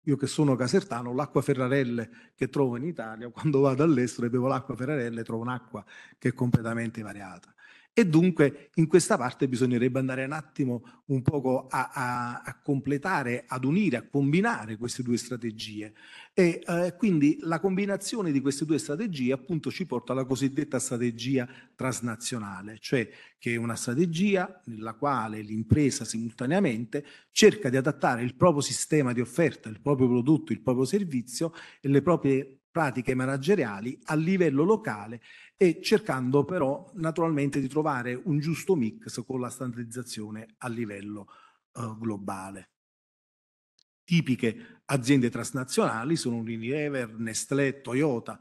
Io che sono casertano, l'acqua Ferrarelle che trovo in Italia, quando vado all'estero e bevo l'acqua Ferrarelle trovo un'acqua che è completamente variata. E dunque in questa parte bisognerebbe andare un attimo un poco a, a, a completare, ad unire, a combinare queste due strategie. E eh, quindi la combinazione di queste due strategie appunto ci porta alla cosiddetta strategia transnazionale, cioè che è una strategia nella quale l'impresa simultaneamente cerca di adattare il proprio sistema di offerta, il proprio prodotto, il proprio servizio e le proprie pratiche manageriali a livello locale e cercando però naturalmente di trovare un giusto mix con la standardizzazione a livello eh, globale. Tipiche aziende transnazionali sono Unilever, Nestlé, Toyota,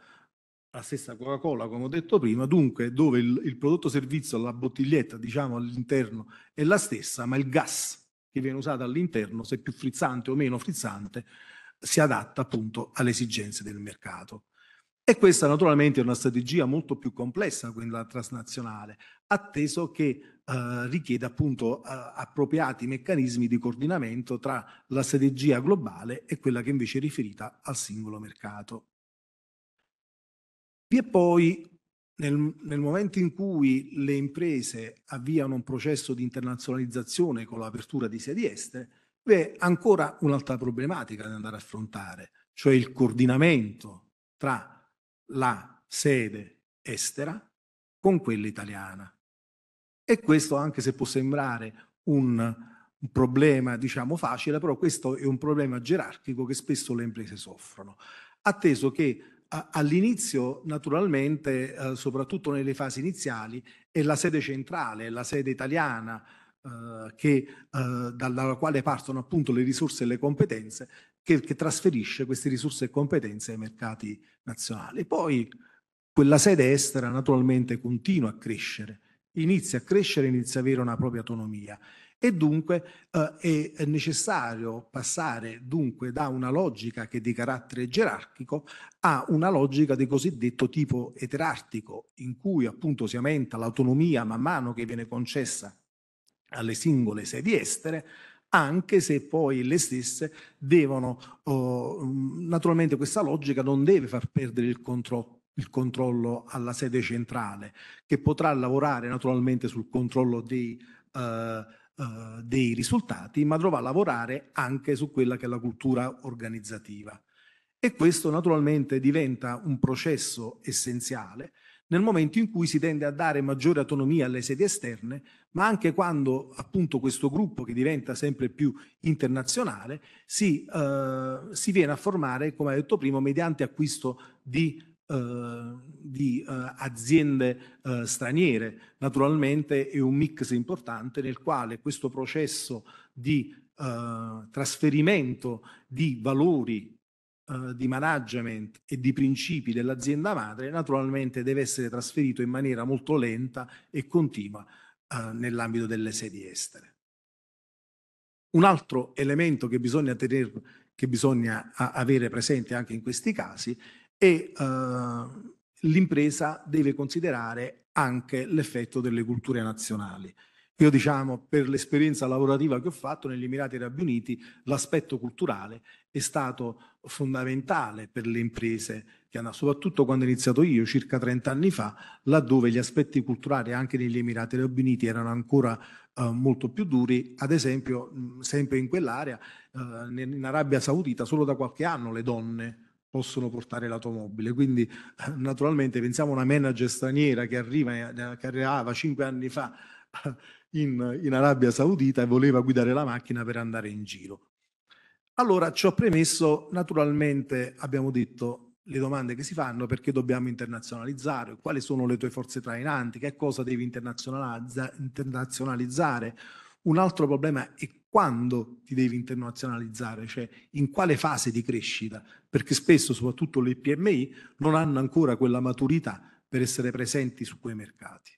la stessa Coca-Cola, come ho detto prima, dunque dove il, il prodotto servizio, la bottiglietta, diciamo all'interno è la stessa, ma il gas che viene usato all'interno, se più frizzante o meno frizzante, si adatta appunto alle esigenze del mercato. E questa naturalmente è una strategia molto più complessa, quella transnazionale, atteso che eh, richiede appunto eh, appropriati meccanismi di coordinamento tra la strategia globale e quella che invece è riferita al singolo mercato. Vi è poi nel, nel, momento in cui le imprese avviano un processo di internazionalizzazione con l'apertura di sedi estere, vi è ancora un'altra problematica da andare a affrontare, cioè il coordinamento tra la sede estera con quella italiana. E questo, anche se può sembrare un, problema, diciamo, facile, però questo è un problema gerarchico che spesso le imprese soffrono, atteso che all'inizio, naturalmente, eh, soprattutto nelle fasi iniziali, è la sede centrale, la sede italiana, eh, che, eh, dalla quale partono appunto le risorse e le competenze che, che trasferisce queste risorse e competenze ai mercati nazionali. Poi quella sede estera naturalmente continua a crescere, inizia a crescere, inizia ad avere una propria autonomia e dunque eh, è necessario passare dunque, da una logica che è di carattere gerarchico a una logica di cosiddetto tipo eterartico, in cui appunto si aumenta l'autonomia man mano che viene concessa alle singole sedi estere, anche se poi le stesse devono, oh, naturalmente questa logica non deve far perdere il controllo il controllo alla sede centrale, che potrà lavorare naturalmente sul controllo dei, uh, uh, dei, risultati, ma dovrà lavorare anche su quella che è la cultura organizzativa. E questo naturalmente diventa un processo essenziale nel momento in cui si tende a dare maggiore autonomia alle sedi esterne, ma anche quando appunto questo gruppo che diventa sempre più internazionale si, eh, si viene a formare, come ho detto prima, mediante acquisto di eh, di uh, aziende uh, straniere. Naturalmente è un mix importante nel quale questo processo di uh, trasferimento di valori eh, di management e di principi dell'azienda madre naturalmente deve essere trasferito in maniera molto lenta e continua eh, nell'ambito delle sedi estere. Un altro elemento che bisogna, tener, che bisogna avere presente anche in questi casi è eh, l'impresa deve considerare anche l'effetto delle culture nazionali. Io diciamo, per l'esperienza lavorativa che ho fatto negli Emirati Arabi Uniti, l'aspetto culturale è stato fondamentale per le imprese che hanno, soprattutto quando ho iniziato io, circa 30 anni fa, laddove gli aspetti culturali anche negli Emirati Arabi Uniti erano ancora eh, molto più duri, ad esempio sempre in quell'area, eh, in Arabia Saudita, solo da qualche anno le donne possono portare l'automobile. Quindi eh, naturalmente pensiamo a una manager straniera che, arriva, eh, che arrivava cinque anni fa in, in Arabia Saudita e voleva guidare la macchina per andare in giro. Allora, ci ho premesso, naturalmente abbiamo detto le domande che si fanno, perché dobbiamo internazionalizzare, quali sono le tue forze trainanti, che cosa devi internazionalizzare. Un altro problema è quando ti devi internazionalizzare, cioè in quale fase di crescita, perché spesso soprattutto le PMI non hanno ancora quella maturità per essere presenti su quei mercati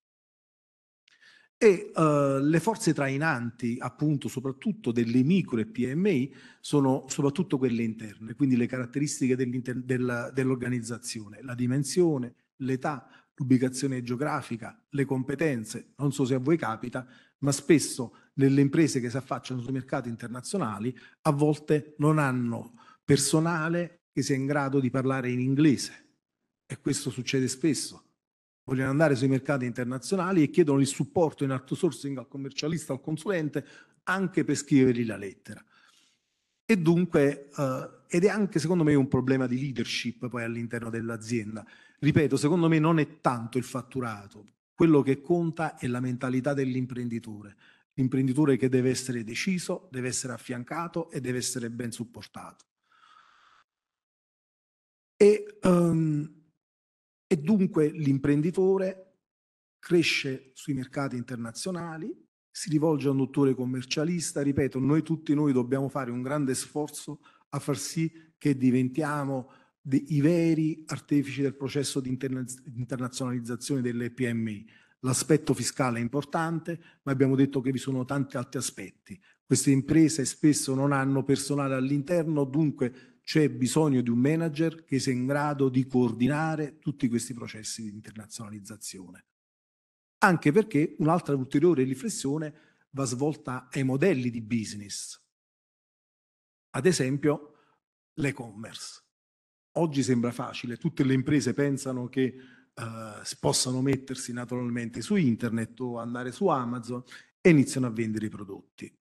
e uh, le forze trainanti, appunto, soprattutto delle micro e PMI, sono soprattutto quelle interne, quindi le caratteristiche dell'organizzazione, la dimensione, l'età, l'ubicazione geografica, le competenze. Non so se a voi capita, ma spesso nelle imprese che si affacciano sui mercati internazionali a volte non hanno personale che sia in grado di parlare in inglese. E questo succede spesso vogliono andare sui mercati internazionali e chiedono il supporto in outsourcing al commercialista, al consulente, anche per scrivergli la lettera. E dunque, eh, ed è anche secondo me un problema di leadership poi all'interno dell'azienda. Ripeto, secondo me non è tanto il fatturato, quello che conta è la mentalità dell'imprenditore. L'imprenditore che deve essere deciso, deve essere affiancato e deve essere ben supportato. E um, e dunque l'imprenditore cresce sui mercati internazionali, si rivolge a un dottore commercialista, ripeto, noi tutti noi dobbiamo fare un grande sforzo a far sì che diventiamo i veri artefici del processo di internazionalizzazione delle PMI. L'aspetto fiscale è importante, ma abbiamo detto che vi sono tanti altri aspetti. Queste imprese spesso non hanno personale all'interno, dunque c'è bisogno di un manager che sia in grado di coordinare tutti questi processi di internazionalizzazione. Anche perché un'altra ulteriore riflessione va svolta ai modelli di business. Ad esempio l'e-commerce. Oggi sembra facile, tutte le imprese pensano che eh, possano mettersi naturalmente su internet o andare su Amazon e iniziano a vendere i prodotti.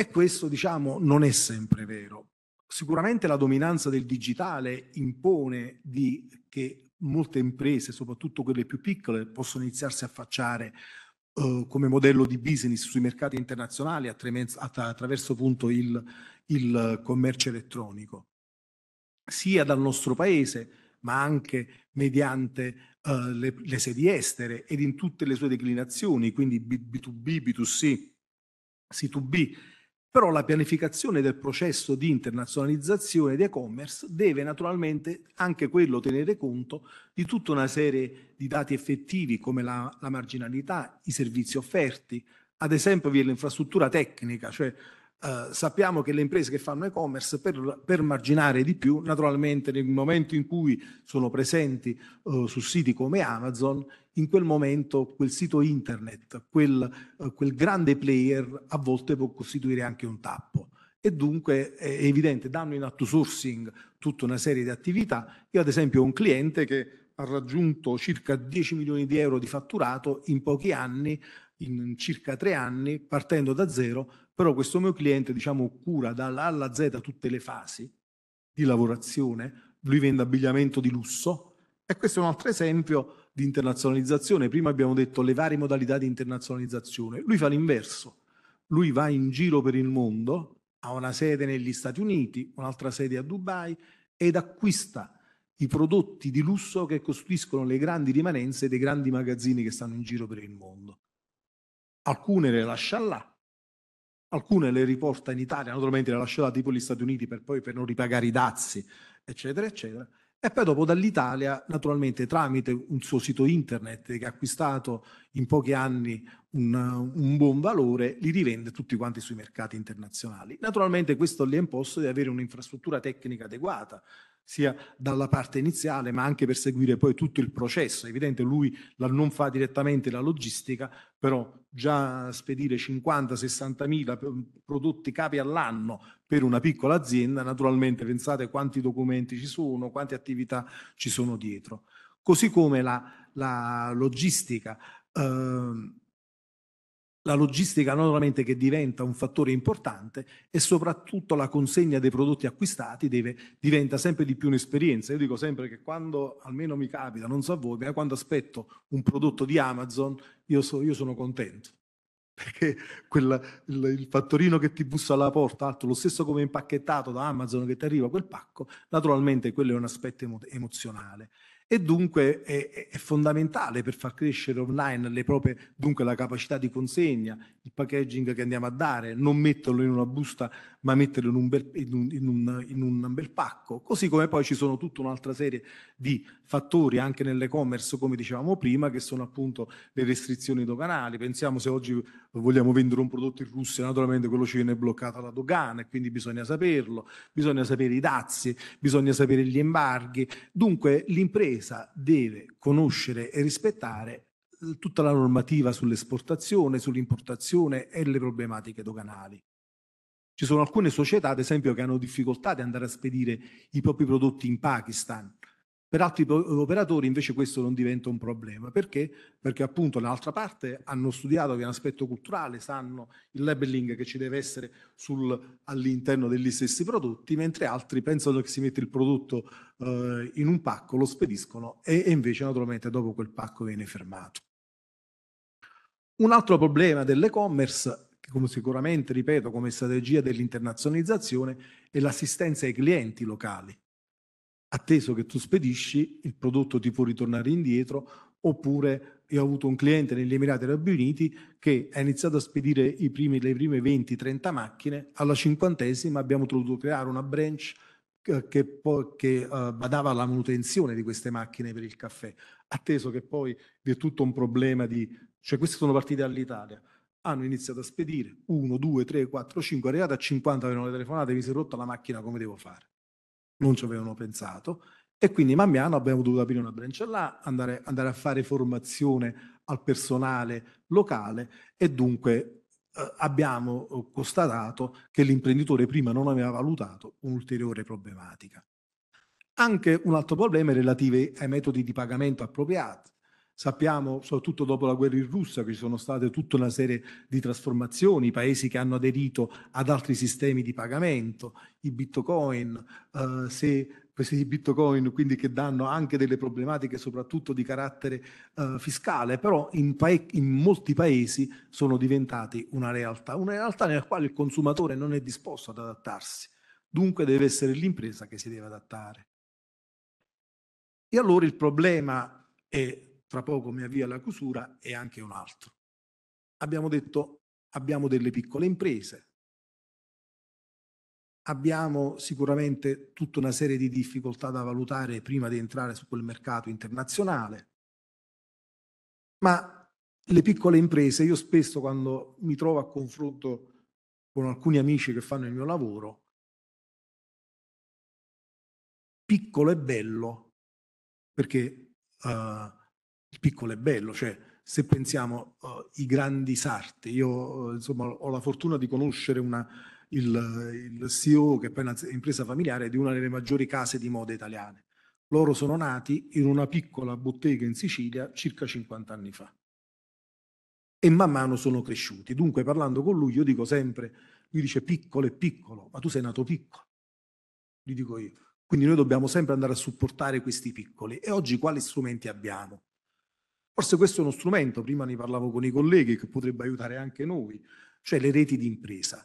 E questo, diciamo, non è sempre vero. Sicuramente la dominanza del digitale impone di, che molte imprese, soprattutto quelle più piccole, possano iniziarsi a affacciare eh, come modello di business sui mercati internazionali attraverso appunto il, il commercio elettronico, sia dal nostro paese, ma anche mediante uh, le, le, sedi estere ed in tutte le sue declinazioni, quindi B, 2 b B2C, C2B però la pianificazione del processo di internazionalizzazione di e-commerce deve naturalmente anche quello tenere conto di tutta una serie di dati effettivi come la, la marginalità, i servizi offerti, ad esempio vi è l'infrastruttura tecnica, cioè eh, sappiamo che le imprese che fanno e-commerce per, per, marginare di più, naturalmente nel momento in cui sono presenti eh, su siti come Amazon, in quel momento quel sito internet, quel, eh, quel grande player a volte può costituire anche un tappo e dunque è evidente, danno in outsourcing tutta una serie di attività. Io ad esempio ho un cliente che ha raggiunto circa 10 milioni di euro di fatturato in pochi anni, in circa tre anni, partendo da zero, però questo mio cliente diciamo, cura dalla A alla Z tutte le fasi di lavorazione, lui vende abbigliamento di lusso e questo è un altro esempio di internazionalizzazione, prima abbiamo detto le varie modalità di internazionalizzazione, lui fa l'inverso, lui va in giro per il mondo, ha una sede negli Stati Uniti, un'altra sede a Dubai ed acquista i prodotti di lusso che costituiscono le grandi rimanenze dei grandi magazzini che stanno in giro per il mondo. Alcune le lascia là, alcune le riporta in Italia, naturalmente le lascia là tipo gli Stati Uniti per poi per non ripagare i dazi, eccetera, eccetera. E poi dopo dall'Italia, naturalmente tramite un suo sito internet che ha acquistato in pochi anni un, un buon valore, li rivende tutti quanti sui mercati internazionali. Naturalmente questo gli ha imposto di avere un'infrastruttura tecnica adeguata, sia dalla parte iniziale, ma anche per seguire poi tutto il processo. È evidente, lui non fa direttamente la logistica, però già spedire 50-60 mila eh, prodotti capi all'anno per una piccola azienda, naturalmente pensate quanti documenti ci sono, quante attività ci sono dietro. Così come la, la logistica, eh, la logistica naturalmente che diventa un fattore importante e soprattutto la consegna dei prodotti acquistati deve, diventa sempre di più un'esperienza. Io dico sempre che quando, almeno mi capita, non so voi, ma quando aspetto un prodotto di Amazon, io, so, io sono contento perché quella, il, il, fattorino che ti bussa alla porta, altro, lo stesso come impacchettato da Amazon che ti arriva quel pacco, naturalmente quello è un aspetto emo- emozionale e dunque è, è, fondamentale per far crescere online le proprie, dunque la capacità di consegna, il packaging che andiamo a dare, non metterlo in una busta ma metterlo in un bel, in un, in un, in un bel pacco, così come poi ci sono tutta un'altra serie di fattori anche nell'e-commerce come dicevamo prima che sono appunto le restrizioni doganali, pensiamo se oggi vogliamo vendere un prodotto in Russia naturalmente quello ci viene bloccato alla dogana e quindi bisogna saperlo, bisogna sapere i dazi, bisogna sapere gli embarghi, dunque l'impresa impresa deve conoscere e rispettare eh, tutta la normativa sull'esportazione, sull'importazione e le problematiche doganali. Ci sono alcune società, ad esempio, che hanno difficoltà di andare a spedire i propri prodotti in Pakistan per altri operatori invece questo non diventa un problema, perché? Perché appunto l'altra parte hanno studiato che è un aspetto culturale, sanno il labeling che ci deve essere sul, all'interno degli stessi prodotti, mentre altri pensano che si mette il prodotto eh, in un pacco, lo spediscono e, e invece naturalmente dopo quel pacco viene fermato. Un altro problema dell'e-commerce come sicuramente ripeto come strategia dell'internazionalizzazione, è l'assistenza ai clienti locali atteso che tu spedisci, il prodotto ti può ritornare indietro, oppure io ho avuto un cliente negli Emirati Arabi Uniti che ha iniziato a spedire primi, le prime 20-30 macchine, alla cinquantesima abbiamo dovuto creare una branch che, che uh, badava alla manutenzione di queste macchine per il caffè, atteso che poi vi è tutto un problema di... cioè queste sono partite dall'Italia, hanno iniziato a spedire 1, 2, 3, 4, 5, arrivate a 50 avevano le telefonate, mi si è rotta la macchina, come devo fare? non ci avevano pensato e quindi man mano abbiamo dovuto aprire una branch là, andare, andare a fare formazione al personale locale e dunque eh, abbiamo eh, constatato che l'imprenditore prima non aveva valutato un'ulteriore problematica. Anche un altro problema è relativo ai metodi di pagamento appropriati. Sappiamo, soprattutto dopo la guerra in Russia, che ci sono state tutta una serie di trasformazioni, paesi che hanno aderito ad altri sistemi di pagamento, i bitcoin, eh, se questi bitcoin quindi che danno anche delle problematiche soprattutto di carattere eh, fiscale, però in, pae- in, molti paesi sono diventati una realtà, una realtà nella quale il consumatore non è disposto ad adattarsi, dunque deve essere l'impresa che si deve adattare. E allora il problema è tra poco mi avvia la chiusura e anche un altro. Abbiamo detto abbiamo delle piccole imprese, abbiamo sicuramente tutta una serie di difficoltà da valutare prima di entrare su quel mercato internazionale, ma le piccole imprese, io spesso quando mi trovo a confronto con alcuni amici che fanno il mio lavoro, piccolo e bello, perché uh, il piccolo è bello, cioè se pensiamo uh, i grandi sarti, io uh, insomma ho la fortuna di conoscere una, il, il, CEO che è un'impresa familiare di una delle maggiori case di moda italiane. Loro sono nati in una piccola bottega in Sicilia circa 50 anni fa e man mano sono cresciuti. Dunque parlando con lui io dico sempre, lui dice piccolo è piccolo, ma tu sei nato piccolo, gli dico io. Quindi noi dobbiamo sempre andare a supportare questi piccoli e oggi quali strumenti abbiamo? Forse questo è uno strumento, prima ne parlavo con i colleghi, che potrebbe aiutare anche noi, cioè le reti di impresa,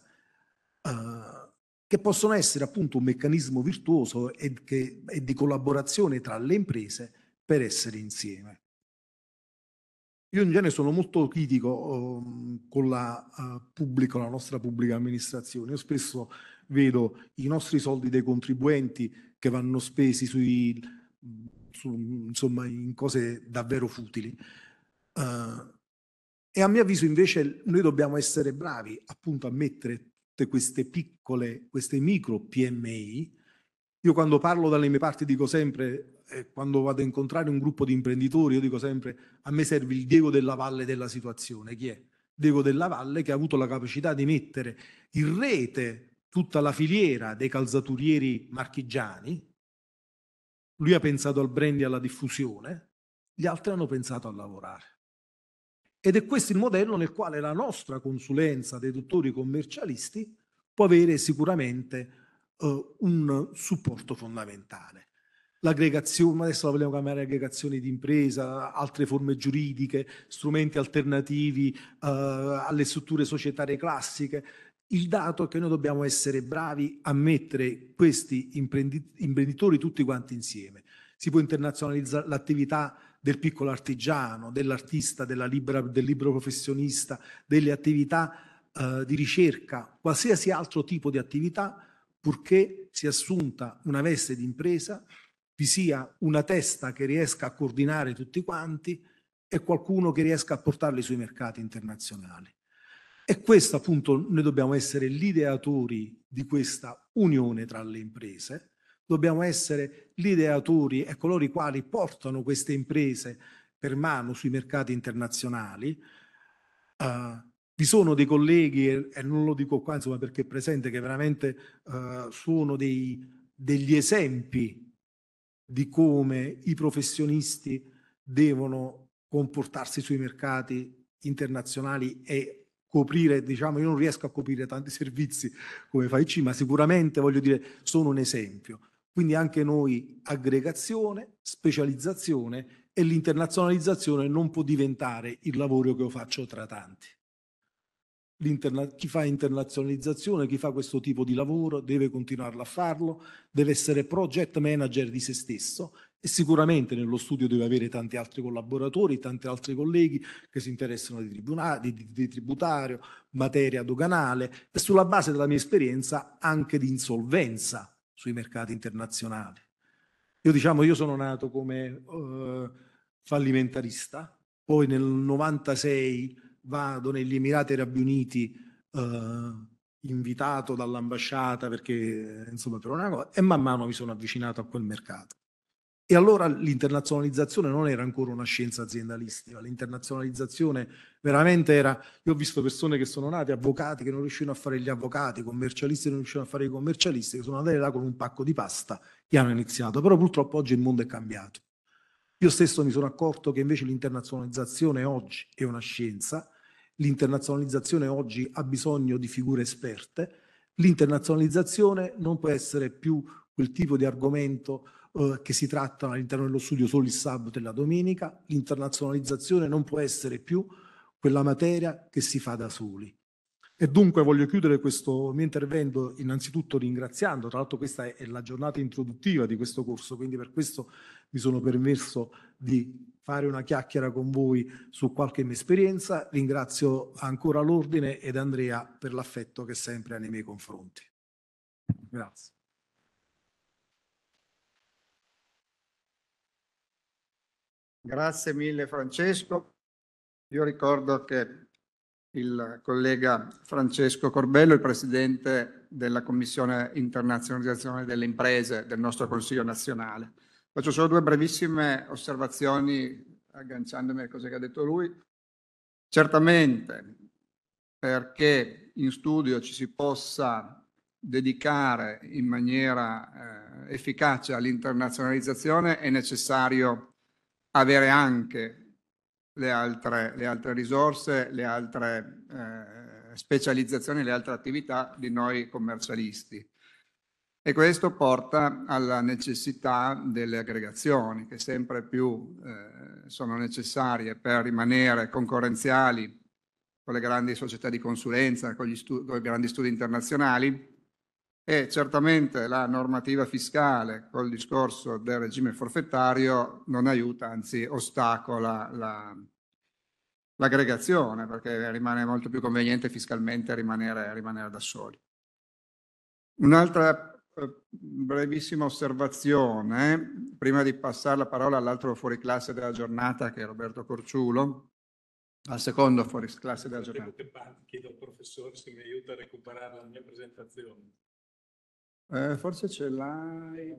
eh, che possono essere appunto un meccanismo virtuoso e, che, e di collaborazione tra le imprese per essere insieme. Io in genere sono molto critico eh, con la, eh, pubblico, la, nostra pubblica amministrazione. Io spesso vedo i nostri soldi dei contribuenti che vanno spesi sui su, insomma, in cose davvero futili. Uh, e a mio avviso invece noi dobbiamo essere bravi appunto a mettere tutte queste piccole, queste micro PMI. Io quando parlo dalle mie parti dico sempre, eh, quando vado a incontrare un gruppo di imprenditori, io dico sempre, a me serve il Diego della Valle della situazione. Chi è? Diego della Valle che ha avuto la capacità di mettere in rete tutta la filiera dei calzaturieri marchigiani, lui ha pensato al brand e alla diffusione, gli altri hanno pensato a lavorare. Ed è questo il modello nel quale la nostra consulenza dei dottori commercialisti può avere sicuramente eh, un supporto fondamentale. L'aggregazione, adesso la vogliamo chiamare aggregazione di impresa, altre forme giuridiche, strumenti alternativi eh, alle strutture societarie classiche. Il dato è che noi dobbiamo essere bravi a mettere questi imprenditori tutti quanti insieme. Si può internazionalizzare l'attività del piccolo artigiano, dell'artista, del libero professionista, delle attività eh, di ricerca, qualsiasi altro tipo di attività, purché sia assunta una veste di impresa, vi sia una testa che riesca a coordinare tutti quanti e qualcuno che riesca a portarli sui mercati internazionali. E questo appunto noi dobbiamo essere gli ideatori di questa unione tra le imprese, dobbiamo essere gli ideatori e coloro i quali portano queste imprese per mano sui mercati internazionali. Uh, vi sono dei colleghi, e, e, non lo dico qua insomma perché è presente, che veramente uh, sono dei, degli esempi di come i professionisti devono comportarsi sui mercati internazionali e coprire, diciamo, io non riesco a coprire tanti servizi come fa IC, ma sicuramente voglio dire sono un esempio. Quindi anche noi aggregazione, specializzazione e l'internazionalizzazione non può diventare il lavoro che io faccio tra tanti. Chi fa internazionalizzazione, chi fa questo tipo di lavoro deve continuarlo a farlo, deve essere project manager di se stesso e sicuramente nello studio deve avere tanti altri collaboratori, tanti altri colleghi che si interessano di, di, di tributario, materia doganale e sulla base della mia esperienza anche di insolvenza sui mercati internazionali. Io diciamo, io sono nato come eh, fallimentarista, poi nel 96 vado negli Emirati Arabi Uniti eh, invitato dall'ambasciata perché insomma per una cosa e man mano mi sono avvicinato a quel mercato. E allora l'internazionalizzazione non era ancora una scienza aziendalistica, l'internazionalizzazione veramente era, io ho visto persone che sono nate, avvocati che non riuscivano a fare gli avvocati, commercialisti che non riuscivano a fare i commercialisti, che sono andati là con un pacco di pasta e hanno iniziato, però purtroppo oggi il mondo è cambiato. Io stesso mi sono accorto che invece l'internazionalizzazione oggi è una scienza, l'internazionalizzazione oggi ha bisogno di figure esperte, l'internazionalizzazione non può essere più quel tipo di argomento eh, che si trattano all'interno dello studio solo il sabato e la domenica, l'internazionalizzazione non può essere più quella materia che si fa da soli. E dunque voglio chiudere questo mio intervento innanzitutto ringraziando, tra l'altro questa è la giornata introduttiva di questo corso, quindi per questo mi sono permesso di fare una chiacchiera con voi su qualche mia esperienza. Ringrazio ancora l'Ordine ed Andrea per l'affetto che sempre ha nei miei confronti. Grazie. Grazie mille Francesco. Io ricordo che il collega Francesco Corbello, il presidente della Commissione Internazionalizzazione delle Imprese del nostro Consiglio nazionale. Faccio solo due brevissime osservazioni agganciandomi a cose che ha detto lui. Certamente perché in studio ci si possa dedicare in maniera eh, efficace all'internazionalizzazione è necessario avere anche le altre, le altre risorse, le altre eh, specializzazioni, le altre attività di noi commercialisti. E questo porta alla necessità delle aggregazioni che sempre più eh, sono necessarie per rimanere concorrenziali con le grandi società di consulenza, con, gli studi, con i grandi studi internazionali e certamente la normativa fiscale col discorso del regime forfettario non aiuta, anzi ostacola la, l'aggregazione, perché rimane molto più conveniente fiscalmente rimanere, rimanere da soli. Un'altra eh, brevissima osservazione, prima di passare la parola all'altro fuoriclasse della giornata, che è Roberto Corciulo, al secondo fuoriclasse della giornata. Chiedo al professore se mi aiuta a recuperare la mia presentazione. Eh, forse ce l'hai.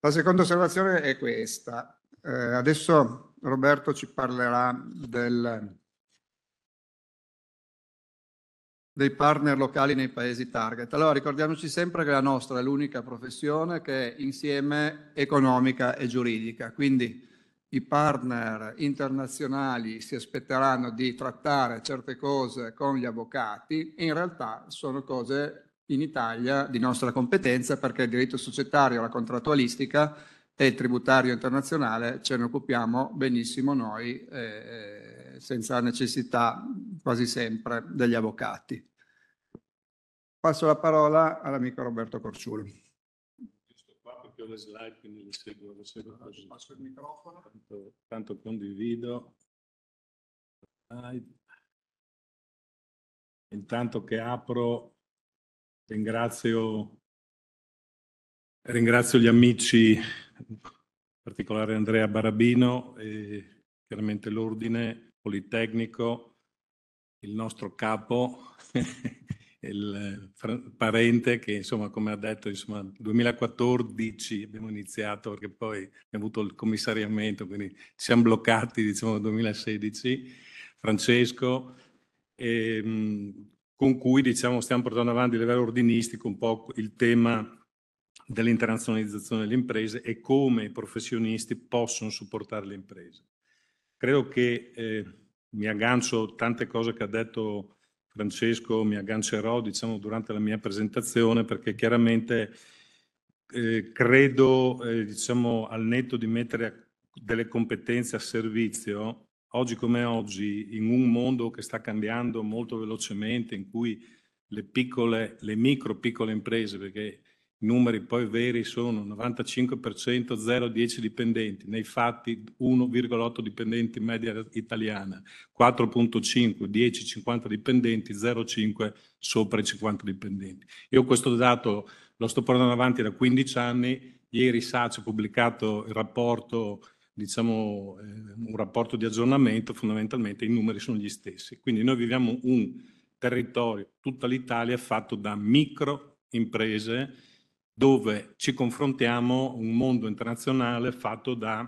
La seconda osservazione è questa. Eh, adesso Roberto ci parlerà del, dei partner locali nei paesi target. Allora ricordiamoci sempre che la nostra è l'unica professione che è insieme economica e giuridica, quindi i partner internazionali si aspetteranno di trattare certe cose con gli avvocati, in realtà sono cose in Italia di nostra competenza perché il diritto societario, la contrattualistica e il tributario internazionale ce ne occupiamo benissimo noi eh, senza necessità quasi sempre degli avvocati. Passo la parola all'amico Roberto Corciullo copio le slide, quindi le seguo. Le seguo così. Passo il microfono. Tanto, tanto condivido. Intanto che apro, ringrazio, ringrazio gli amici, in particolare Andrea Barabino, e chiaramente l'Ordine Politecnico, il nostro capo. il eh, parente che, insomma, come ha detto, insomma, 2014 abbiamo iniziato perché poi abbiamo avuto il commissariamento, quindi ci siamo bloccati, diciamo, nel 2016, Francesco, e, ehm, con cui, diciamo, stiamo portando avanti a livello ordinistico un po' il tema dell'internazionalizzazione delle imprese e come i professionisti possono supportare le imprese. Credo che eh, mi aggancio a tante cose che ha detto Francesco, mi aggancerò diciamo, durante la mia presentazione perché chiaramente eh, credo, eh, diciamo, al netto di mettere delle competenze a servizio, oggi come oggi, in un mondo che sta cambiando molto velocemente, in cui le piccole, le micro piccole imprese, perché i numeri poi veri sono 95% 0,10 dipendenti, nei fatti 1,8 dipendenti media italiana, 4,5, 10, 50 dipendenti, 0,5 sopra i 50 dipendenti. Io questo dato lo sto portando avanti da 15 anni, ieri SACE ha pubblicato il rapporto diciamo, eh, un rapporto di aggiornamento, fondamentalmente i numeri sono gli stessi. Quindi noi viviamo un territorio, tutta l'Italia, fatto da micro imprese dove ci confrontiamo un mondo internazionale fatto da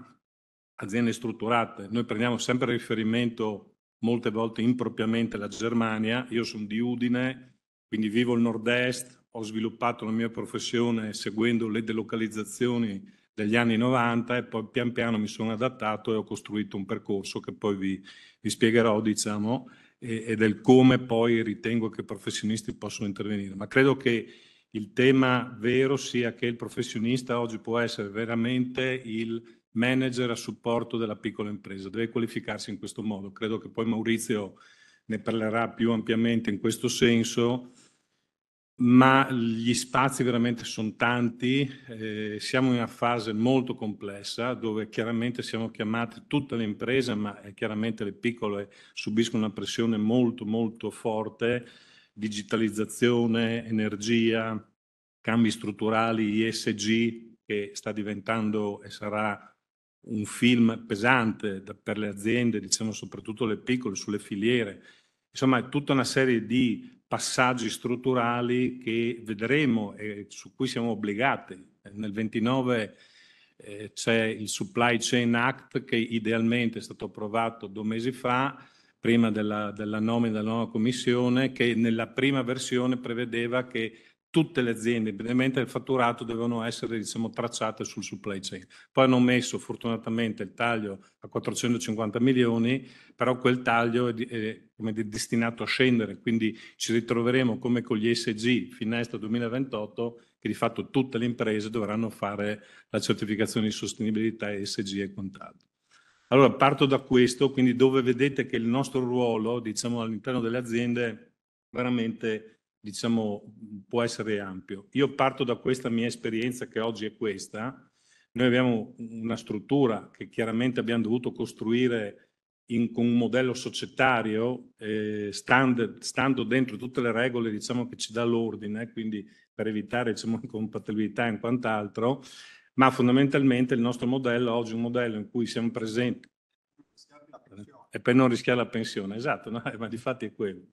aziende strutturate. Noi prendiamo sempre riferimento, molte volte impropriamente, la Germania. Io sono di Udine, quindi vivo il nord-est, ho sviluppato la mia professione seguendo le delocalizzazioni degli anni 90 e poi pian piano mi sono adattato e ho costruito un percorso che poi vi, vi spiegherò, diciamo, e, e del come poi ritengo che i professionisti possano intervenire. Ma credo che il tema vero sia che il professionista oggi può essere veramente il manager a supporto della piccola impresa, deve qualificarsi in questo modo. Credo che poi Maurizio ne parlerà più ampiamente in questo senso, ma gli spazi veramente sono tanti, eh, siamo in una fase molto complessa dove chiaramente siamo chiamate tutte le imprese, ma eh, chiaramente le piccole subiscono una pressione molto molto forte digitalizzazione, energia, cambi strutturali, ISG, che sta diventando e sarà un film pesante per le aziende, diciamo soprattutto le piccole, sulle filiere. Insomma, è tutta una serie di passaggi strutturali che vedremo e su cui siamo obbligati. Nel 29 eh, c'è il Supply Chain Act che idealmente è stato approvato due mesi fa, prima della, della nomina della nuova commissione, che nella prima versione prevedeva che tutte le aziende, evidentemente il fatturato, dovevano essere diciamo, tracciate sul supply chain. Poi hanno messo fortunatamente il taglio a 450 milioni, però quel taglio è, è, è destinato a scendere, quindi ci ritroveremo come con gli SG finestra 2028, che di fatto tutte le imprese dovranno fare la certificazione di sostenibilità ESG e quant'altro. Allora parto da questo, quindi dove vedete che il nostro ruolo diciamo, all'interno delle aziende veramente diciamo, può essere ampio. Io parto da questa mia esperienza che oggi è questa. Noi abbiamo una struttura che chiaramente abbiamo dovuto costruire in, con un modello societario, eh, stand, stando dentro tutte le regole diciamo, che ci dà l'ordine, quindi per evitare diciamo, incompatibilità e quant'altro, ma fondamentalmente il nostro modello oggi è un modello in cui siamo presenti e per non rischiare la pensione, esatto, no? Eh, ma di fatti è quello.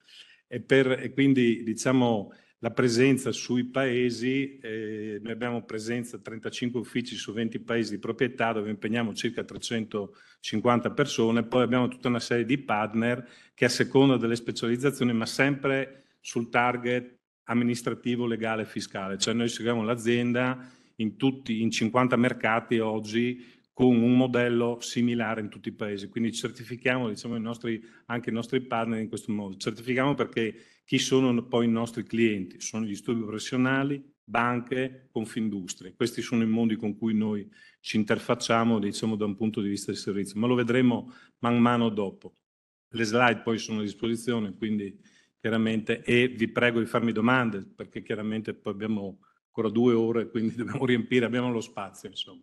E, per, e quindi diciamo la presenza sui paesi, eh, noi abbiamo presenza 35 uffici su 20 paesi di proprietà dove impegniamo circa 350 persone, poi abbiamo tutta una serie di partner che a seconda delle specializzazioni, ma sempre sul target amministrativo, legale e fiscale, cioè noi seguiamo l'azienda in, tutti, in 50 mercati oggi con un modello similare in tutti i paesi. Quindi certifichiamo diciamo, i nostri, anche i nostri partner in questo modo. Certifichiamo perché chi sono poi i nostri clienti? Sono gli studi professionali, banche, confindustrie. Questi sono i mondi con cui noi ci interfacciamo diciamo, da un punto di vista di servizio, ma lo vedremo man mano dopo. Le slide poi sono a disposizione, quindi chiaramente, e vi prego di farmi domande, perché chiaramente poi abbiamo ancora due ore, quindi dobbiamo riempire, abbiamo lo spazio, insomma.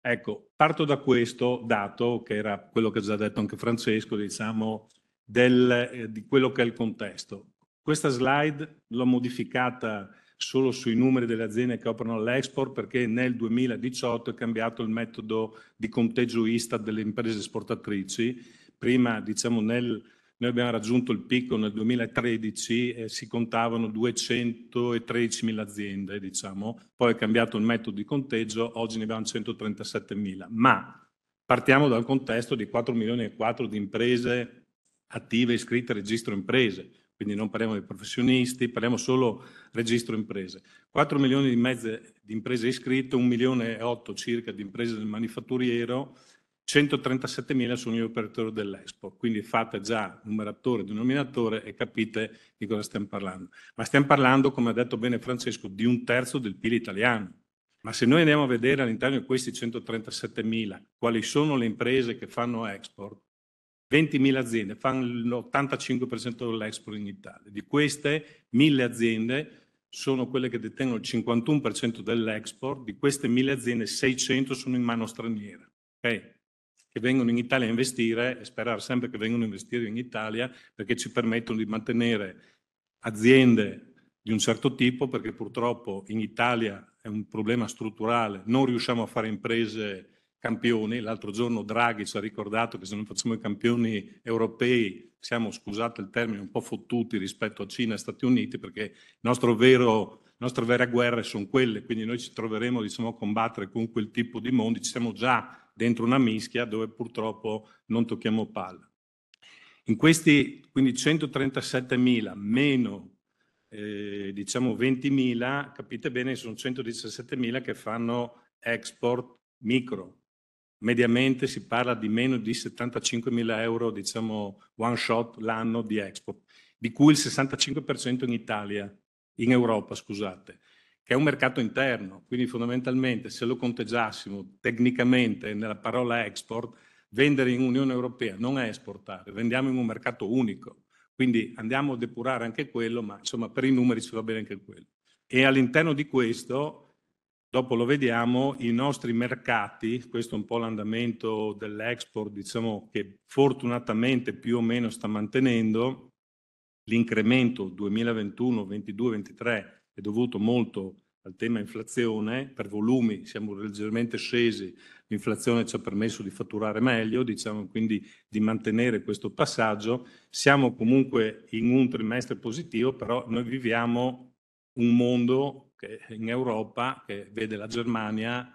Ecco, parto da questo dato, che era quello che ha già detto anche Francesco, diciamo, del, eh, di quello che è il contesto. Questa slide l'ho modificata solo sui numeri delle aziende che operano all'export perché nel 2018 è cambiato il metodo di conteggio ISTA delle imprese esportatrici. Prima, diciamo, nel noi abbiamo raggiunto il picco nel 2013, eh, si contavano 213.000 aziende, diciamo, poi è cambiato il metodo di conteggio, oggi ne abbiamo 137.000, ma partiamo dal contesto di 4 milioni e 4 di imprese attive iscritte al registro imprese, quindi non parliamo di professionisti, parliamo solo registro imprese. 4 milioni e mezzo di imprese iscritte, 1 milione e 8 circa di imprese del manifatturiero, 137.000 sono gli operatori dell'Expo, quindi fate già numeratore e denominatore e capite di cosa stiamo parlando. Ma stiamo parlando, come ha detto bene Francesco, di un terzo del PIL italiano. Ma se noi andiamo a vedere all'interno di questi 137.000 quali sono le imprese che fanno export, 20.000 aziende fanno l'85% dell'export in Italia. Di queste 1.000 aziende sono quelle che detengono il 51% dell'export, di queste 1.000 aziende 600 sono in mano straniera. Okay? che vengono in Italia a investire e sperare sempre che vengano a investire in Italia perché ci permettono di mantenere aziende di un certo tipo perché purtroppo in Italia è un problema strutturale, non riusciamo a fare imprese campioni, l'altro giorno Draghi ci ha ricordato che se non facciamo i campioni europei siamo, scusate il termine, un po' fottuti rispetto a Cina e Stati Uniti perché il nostro vero, le nostre vere guerre sono quelle, quindi noi ci troveremo diciamo, a combattere con quel tipo di mondi, ci siamo già dentro una mischia dove purtroppo non tocchiamo palla. In questi quindi 137.000 meno eh, diciamo 20.000, capite bene, sono 117.000 che fanno export micro. Mediamente si parla di meno di 75.000 euro, diciamo one shot l'anno di export, di cui il 65% in Italia, in Europa, scusate che è un mercato interno, quindi fondamentalmente se lo conteggiassimo tecnicamente nella parola export, vendere in Unione Europea non è esportare, vendiamo in un mercato unico, quindi andiamo a depurare anche quello, ma insomma per i numeri ci va bene anche quello. E all'interno di questo, dopo lo vediamo, i nostri mercati, questo è un po' l'andamento dell'export, diciamo che fortunatamente più o meno sta mantenendo, l'incremento 2021, 2022, 2023 è dovuto molto al tema inflazione, per volumi siamo leggermente scesi, l'inflazione ci ha permesso di fatturare meglio, diciamo quindi di mantenere questo passaggio, siamo comunque in un trimestre positivo, però noi viviamo un mondo che, in Europa che vede la Germania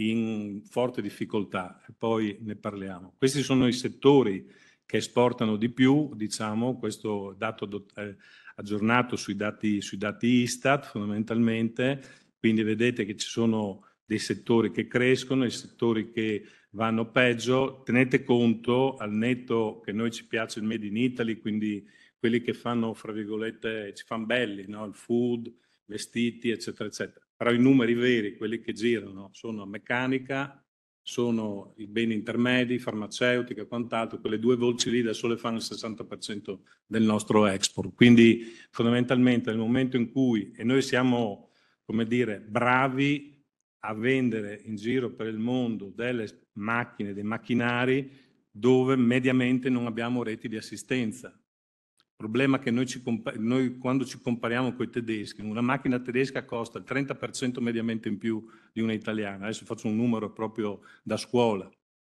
in forte difficoltà, e poi ne parliamo. Questi sono i settori che esportano di più, diciamo, questo dato eh, aggiornato sui dati, sui dati Istat fondamentalmente, quindi vedete che ci sono dei settori che crescono e settori che vanno peggio. Tenete conto al netto che noi ci piace il Made in Italy, quindi quelli che fanno, fra virgolette, ci fanno belli, no? il food, vestiti, eccetera, eccetera. Però i numeri veri, quelli che girano, sono meccanica, sono i beni intermedi, farmaceutica e quant'altro, quelle due voci lì da sole fanno il 60% del nostro export. Quindi fondamentalmente nel momento in cui, e noi siamo, come dire, bravi a vendere in giro per il mondo delle macchine, dei macchinari, dove mediamente non abbiamo reti di assistenza problema che noi, ci noi quando ci compariamo con i tedeschi, una macchina tedesca costa il 30% mediamente in più di una italiana, adesso faccio un numero proprio da scuola,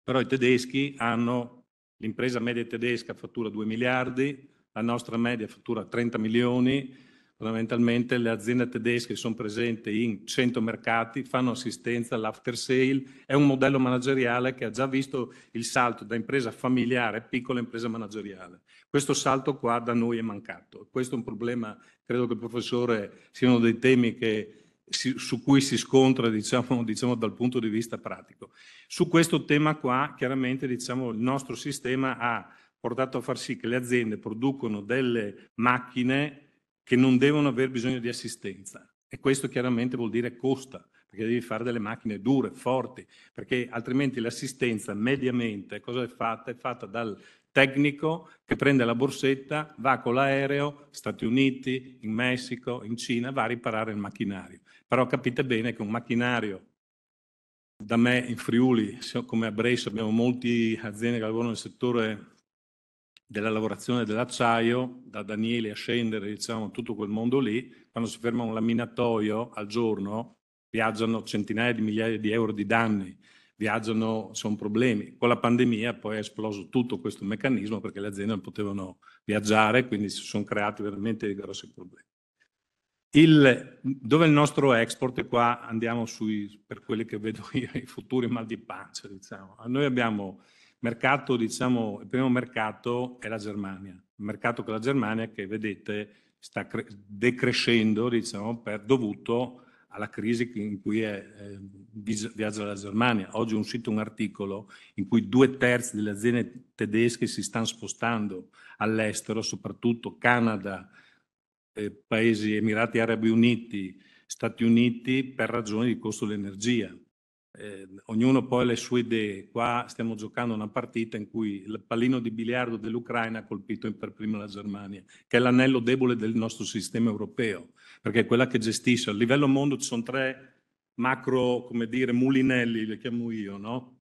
però i tedeschi hanno, l'impresa media tedesca fattura 2 miliardi, la nostra media fattura 30 milioni, fondamentalmente le aziende tedesche sono presenti in 100 mercati, fanno assistenza all'after sale, è un modello manageriale che ha già visto il salto da impresa familiare a piccola impresa manageriale. Questo salto qua da noi è mancato. Questo è un problema, credo che il professore sia uno dei temi che, su cui si scontra diciamo, diciamo, dal punto di vista pratico. Su questo tema qua chiaramente diciamo, il nostro sistema ha portato a far sì che le aziende producono delle macchine che non devono aver bisogno di assistenza e questo chiaramente vuol dire costa perché devi fare delle macchine dure, forti, perché altrimenti l'assistenza mediamente cosa è fatta? È fatta dal tecnico che prende la borsetta, va con l'aereo, Stati Uniti, in Messico, in Cina, va a riparare il macchinario. Però capite bene che un macchinario da me in Friuli, come a Brescia, abbiamo molte aziende che lavorano nel settore della lavorazione dell'acciaio, da Daniele a scendere, diciamo, tutto quel mondo lì, quando si ferma un laminatoio al giorno, viaggiano centinaia di migliaia di euro di danni viaggiano, sono problemi. Con la pandemia poi è esploso tutto questo meccanismo perché le aziende non potevano viaggiare, quindi si sono creati veramente dei grossi problemi. Il, dove il nostro export, e qua andiamo sui, per quelli che vedo io, i futuri mal di pancia, diciamo. Ah, noi abbiamo mercato, diciamo, il primo mercato è la Germania, il mercato che la Germania, che vedete, sta decrescendo, diciamo, per, dovuto alla crisi in cui è, eh, viaggia la Germania. Oggi ho sito un articolo in cui due terzi delle aziende tedesche si stanno spostando all'estero, soprattutto Canada, eh, Paesi Emirati Arabi Uniti, Stati Uniti, per ragioni di costo dell'energia eh, ognuno poi ha le sue idee. Qua stiamo giocando una partita in cui il pallino di biliardo dell'Ucraina ha colpito per prima la Germania, che è l'anello debole del nostro sistema europeo, perché è quella che gestisce. A livello mondo ci sono tre macro, come dire, mulinelli, le chiamo io, no?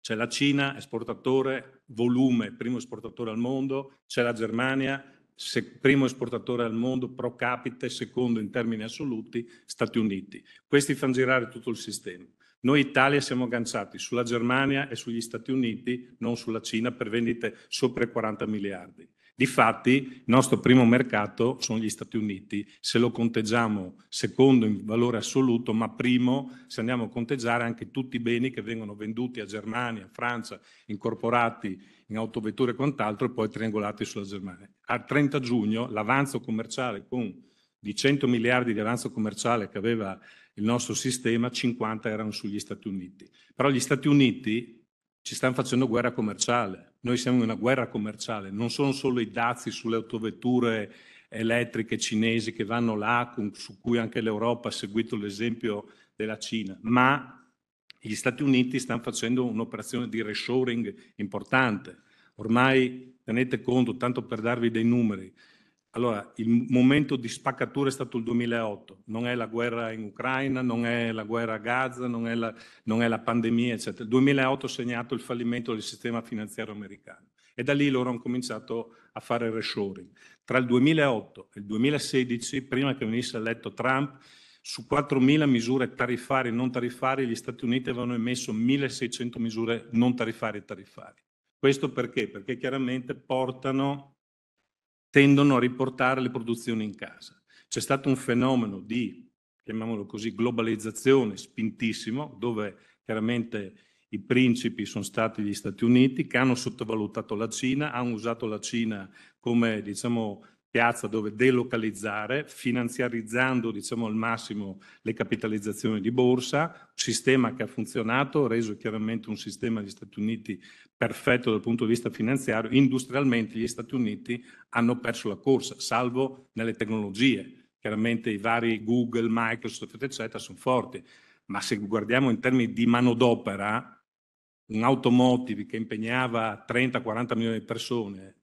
C'è la Cina, esportatore, volume, primo esportatore al mondo, c'è la Germania, se, primo esportatore al mondo pro capite, secondo in termini assoluti Stati Uniti. Questi fanno girare tutto il sistema. Noi Italia siamo agganciati sulla Germania e sugli Stati Uniti, non sulla Cina, per vendite sopra i 40 miliardi. Difatti, il nostro primo mercato sono gli Stati Uniti, se lo conteggiamo secondo in valore assoluto, ma primo se andiamo a conteggiare anche tutti i beni che vengono venduti a Germania, Francia, incorporati in autovetture e quant'altro e poi triangolati sulla Germania. Al 30 giugno l'avanzo commerciale con, di 100 miliardi di avanzo commerciale che aveva il nostro sistema, 50 erano sugli Stati Uniti. Però gli Stati Uniti ci stanno facendo guerra commerciale, noi siamo in una guerra commerciale, non sono solo i dazi sulle autovetture elettriche cinesi che vanno là, con, su cui anche l'Europa ha seguito l'esempio della Cina, ma gli Stati Uniti stanno facendo un'operazione di reshoring importante. Ormai tenete conto, tanto per darvi dei numeri, allora, il momento di spaccatura è stato il 2008, non è la guerra in Ucraina, non è la guerra a Gaza, non è la, non è la pandemia, eccetera. Il 2008 ha segnato il fallimento del sistema finanziario americano e da lì loro hanno cominciato a fare il reshoring. Tra il 2008 e il 2016, prima che venisse eletto Trump, su 4.000 misure tariffarie e non tariffarie, gli Stati Uniti avevano emesso 1.600 misure non tariffarie e tariffarie. Questo perché? Perché chiaramente portano tendono a riportare le produzioni in casa. C'è stato un fenomeno di, chiamiamolo così, globalizzazione spintissimo, dove chiaramente i principi sono stati gli Stati Uniti, che hanno sottovalutato la Cina, hanno usato la Cina come diciamo, piazza dove delocalizzare, finanziarizzando diciamo, al massimo le capitalizzazioni di borsa, sistema che ha funzionato, reso chiaramente un sistema degli Stati Uniti perfetto dal punto di vista finanziario, industrialmente gli Stati Uniti hanno perso la corsa, salvo nelle tecnologie. Chiaramente i vari Google, Microsoft, eccetera, sono forti, ma se guardiamo in termini di manodopera, un automotive che impegnava 30-40 milioni di persone,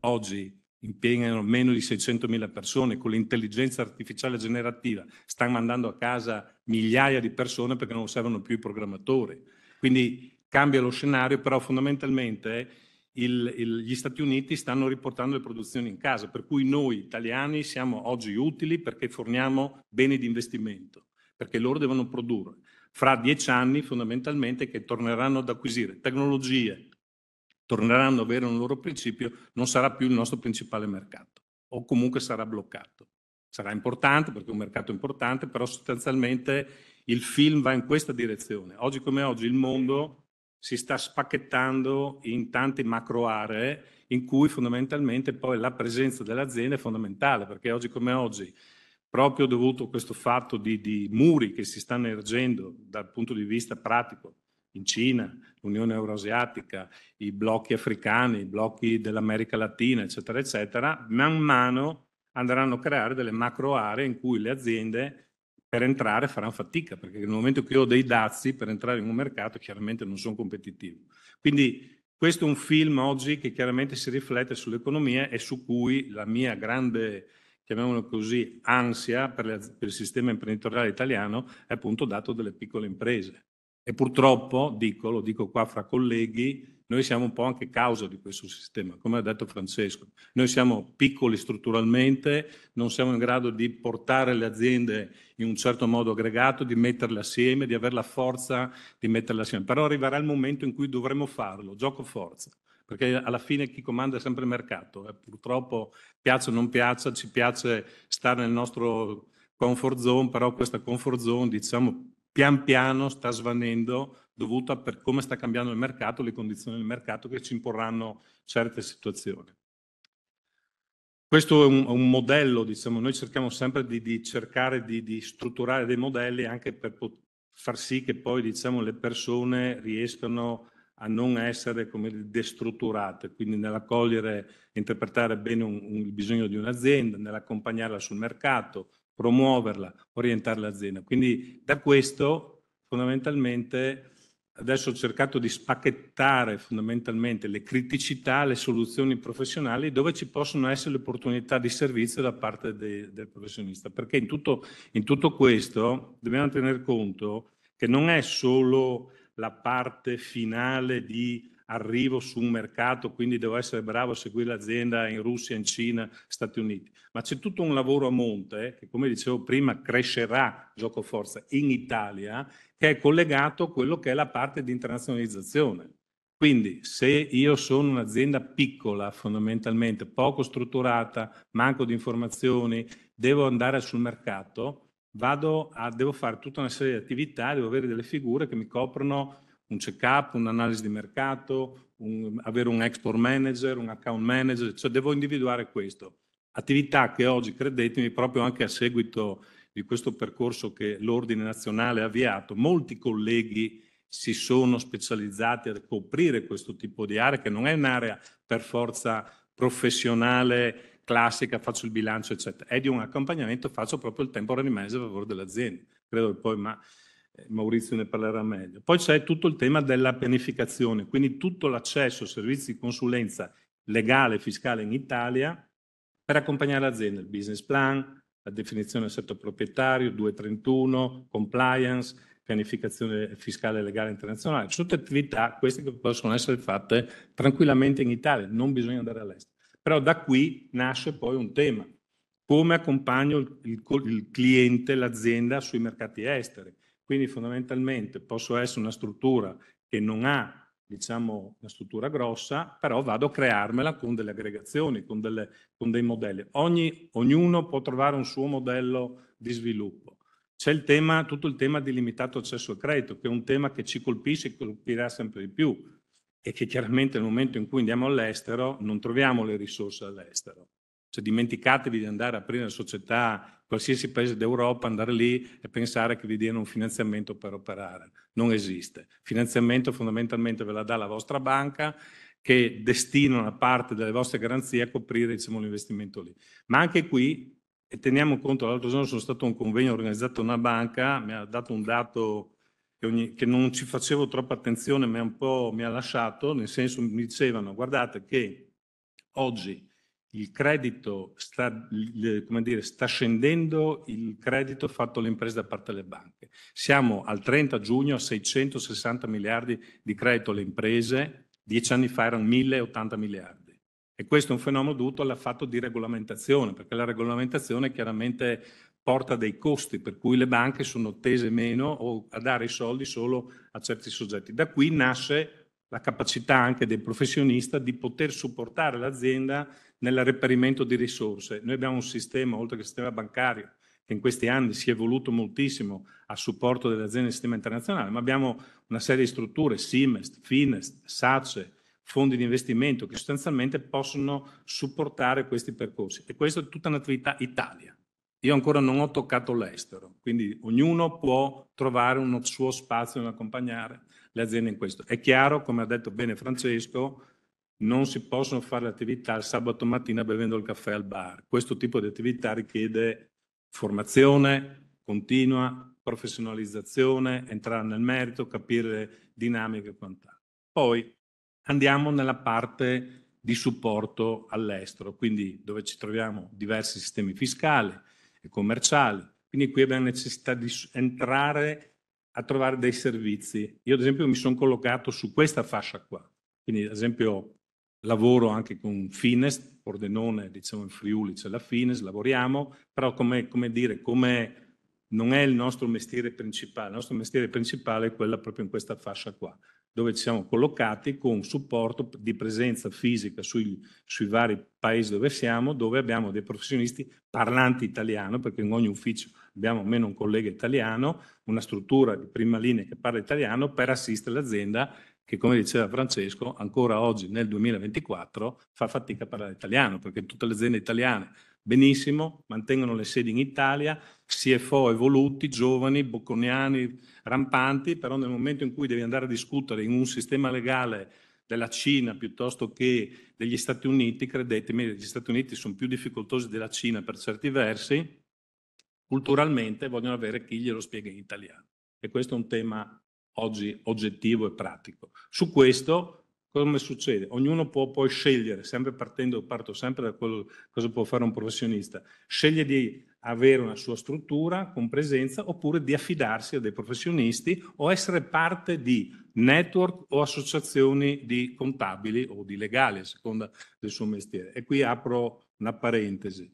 oggi impiegano meno di 600.000 persone, con l'intelligenza artificiale generativa stanno mandando a casa migliaia di persone perché non servono più i programmatori. Quindi cambia lo scenario, però fondamentalmente il, il, gli Stati Uniti stanno riportando le produzioni in casa, per cui noi italiani siamo oggi utili perché forniamo beni di investimento, perché loro devono produrre. Fra dieci anni fondamentalmente che torneranno ad acquisire tecnologie, torneranno ad avere un loro principio, non sarà più il nostro principale mercato o comunque sarà bloccato. Sarà importante perché è un mercato importante, però sostanzialmente il film va in questa direzione. Oggi come oggi il mondo si sta spacchettando in tante macro aree in cui fondamentalmente poi la presenza dell'azienda è fondamentale, perché oggi come oggi, proprio dovuto a questo fatto di, di muri che si stanno ergendo dal punto di vista pratico, in Cina, l'Unione Euroasiatica, i blocchi africani, i blocchi dell'America Latina, eccetera, eccetera, man mano andranno a creare delle macro aree in cui le aziende per entrare faranno fatica, perché nel momento che io ho dei dazi per entrare in un mercato chiaramente non sono competitivo. Quindi questo è un film oggi che chiaramente si riflette sull'economia e su cui la mia grande chiamiamolo così, ansia per, le, per, il sistema imprenditoriale italiano è appunto dato dalle piccole imprese. E purtroppo, dico, lo dico qua fra colleghi, noi siamo un po' anche causa di questo sistema, come ha detto Francesco. Noi siamo piccoli strutturalmente, non siamo in grado di portare le aziende in un certo modo aggregato, di metterle assieme, di avere la forza di metterle assieme. Però arriverà il momento in cui dovremo farlo, gioco forza, perché alla fine chi comanda è sempre il mercato. E eh. purtroppo, piaccia o non piaccia, ci piace stare nel nostro comfort zone, però questa comfort zone, diciamo, pian piano sta svanendo dovuta per come sta cambiando il mercato, le condizioni del mercato che ci imporranno certe situazioni. Questo è un, un modello, diciamo, noi cerchiamo sempre di, di cercare di, di, strutturare dei modelli anche per pot- far sì che poi diciamo, le persone riescano a non essere come destrutturate, quindi nell'accogliere e interpretare bene un, un, il bisogno di un'azienda, nell'accompagnarla sul mercato, promuoverla, orientare l'azienda. Quindi da questo fondamentalmente adesso ho cercato di spacchettare fondamentalmente le criticità, le soluzioni professionali dove ci possono essere le opportunità di servizio da parte de, del professionista, perché in tutto, in tutto questo dobbiamo tener conto che non è solo la parte finale di arrivo su un mercato, quindi devo essere bravo a seguire l'azienda in Russia, in Cina, Stati Uniti, ma c'è tutto un lavoro a monte eh, che, come dicevo prima, crescerà, gioco forza, in Italia, che è collegato a quello che è la parte di internazionalizzazione. Quindi se io sono un'azienda piccola, fondamentalmente poco strutturata, manco di informazioni, devo andare sul mercato, vado a, devo fare tutta una serie di attività, devo avere delle figure che mi coprono un check-up, un'analisi di mercato, un, avere un export manager, un account manager, cioè devo individuare questo. Attività che oggi, credetemi, proprio anche a seguito di questo percorso che l'Ordine Nazionale ha avviato, molti colleghi si sono specializzati a coprire questo tipo di area che non è un'area per forza professionale classica, faccio il bilancio, eccetera. È di un accompagnamento, faccio proprio il tempo ready manager a favore dell'azienda. Credo che poi, ma eh, Maurizio ne parlerà meglio. Poi c'è tutto il tema della pianificazione, quindi tutto l'accesso a servizi di consulenza legale e fiscale in Italia per accompagnare l'azienda, il business plan, la definizione del setto proprietario, 231, compliance, pianificazione fiscale e legale internazionale. tutte attività queste che possono essere fatte tranquillamente in Italia, non bisogna andare all'estero. Però da qui nasce poi un tema, come accompagno il, il, il cliente, l'azienda sui mercati esteri quindi fondamentalmente posso essere una struttura che non ha diciamo una struttura grossa, però vado a crearmela con delle aggregazioni, con, delle, con dei modelli. Ogni, ognuno può trovare un suo modello di sviluppo. C'è il tema, tutto il tema di limitato accesso al credito, che è un tema che ci colpisce e colpirà sempre di più e che chiaramente nel momento in cui andiamo all'estero non troviamo le risorse all'estero. Cioè dimenticatevi di andare a aprire società qualsiasi paese d'Europa andare lì e pensare che vi diano un finanziamento per operare. Non esiste. Il finanziamento fondamentalmente ve la dà la vostra banca che destina una parte delle vostre garanzie a coprire diciamo, l'investimento lì. Ma anche qui, e teniamo conto, l'altro giorno sono stato a un convegno organizzato da una banca, mi ha dato un dato che, ogni, che non ci facevo troppa attenzione, ma un po' mi ha lasciato, nel senso mi dicevano, guardate che oggi il credito sta, dire, sta, scendendo, il credito fatto alle imprese da parte delle banche. Siamo al 30 giugno a 660 miliardi di credito alle imprese, dieci anni fa erano 1080 miliardi. E questo è un fenomeno dovuto all'affatto di regolamentazione, perché la regolamentazione chiaramente porta dei costi, per cui le banche sono tese meno o a dare i soldi solo a certi soggetti. Da qui nasce la capacità anche del professionista di poter supportare l'azienda nel reperimento di risorse. Noi abbiamo un sistema, oltre che il sistema bancario, che in questi anni si è evoluto moltissimo a supporto delle aziende del sistema internazionale, ma abbiamo una serie di strutture, Simest, Finest, SACE, fondi di investimento che sostanzialmente possono supportare questi percorsi. E questa è tutta un'attività Italia. Io ancora non ho toccato l'estero, quindi ognuno può trovare uno suo spazio nell'accompagnare le aziende in questo. È chiaro, come ha detto bene Francesco, non si possono fare le attività il sabato mattina bevendo il caffè al bar. Questo tipo di attività richiede formazione continua, professionalizzazione, entrare nel merito, capire le dinamiche e quant'altro. Poi andiamo nella parte di supporto all'estero, quindi dove ci troviamo diversi sistemi fiscali e commerciali. Quindi qui abbiamo necessità di entrare a trovare dei servizi. Io ad esempio mi sono collocato su questa fascia qua, quindi ad esempio lavoro anche con Finest, Pordenone, diciamo in Friuli c'è la Finest, lavoriamo, però come, come dire, come non è il nostro mestiere principale, il nostro mestiere principale è quella proprio in questa fascia qua, dove ci siamo collocati con supporto di presenza fisica sui, sui vari paesi dove siamo, dove abbiamo dei professionisti parlanti italiano, perché in ogni ufficio abbiamo almeno un collega italiano, una struttura di prima linea che parla italiano per assistere l'azienda che come diceva Francesco ancora oggi nel 2024 fa fatica a parlare italiano perché tutte le aziende italiane benissimo, mantengono le sedi in Italia, CFO evoluti, giovani, bocconiani, rampanti, però nel momento in cui devi andare a discutere in un sistema legale della Cina piuttosto che degli Stati Uniti, credetemi, gli Stati Uniti sono più difficoltosi della Cina per certi versi, culturalmente vogliono avere chi glielo spiega in italiano. E questo è un tema oggi oggettivo e pratico. Su questo come succede? Ognuno può poi scegliere, sempre partendo, parto sempre da quello, cosa può fare un professionista, sceglie di avere una sua struttura con presenza oppure di affidarsi a dei professionisti o essere parte di network o associazioni di contabili o di legali a seconda del suo mestiere. E qui apro una parentesi.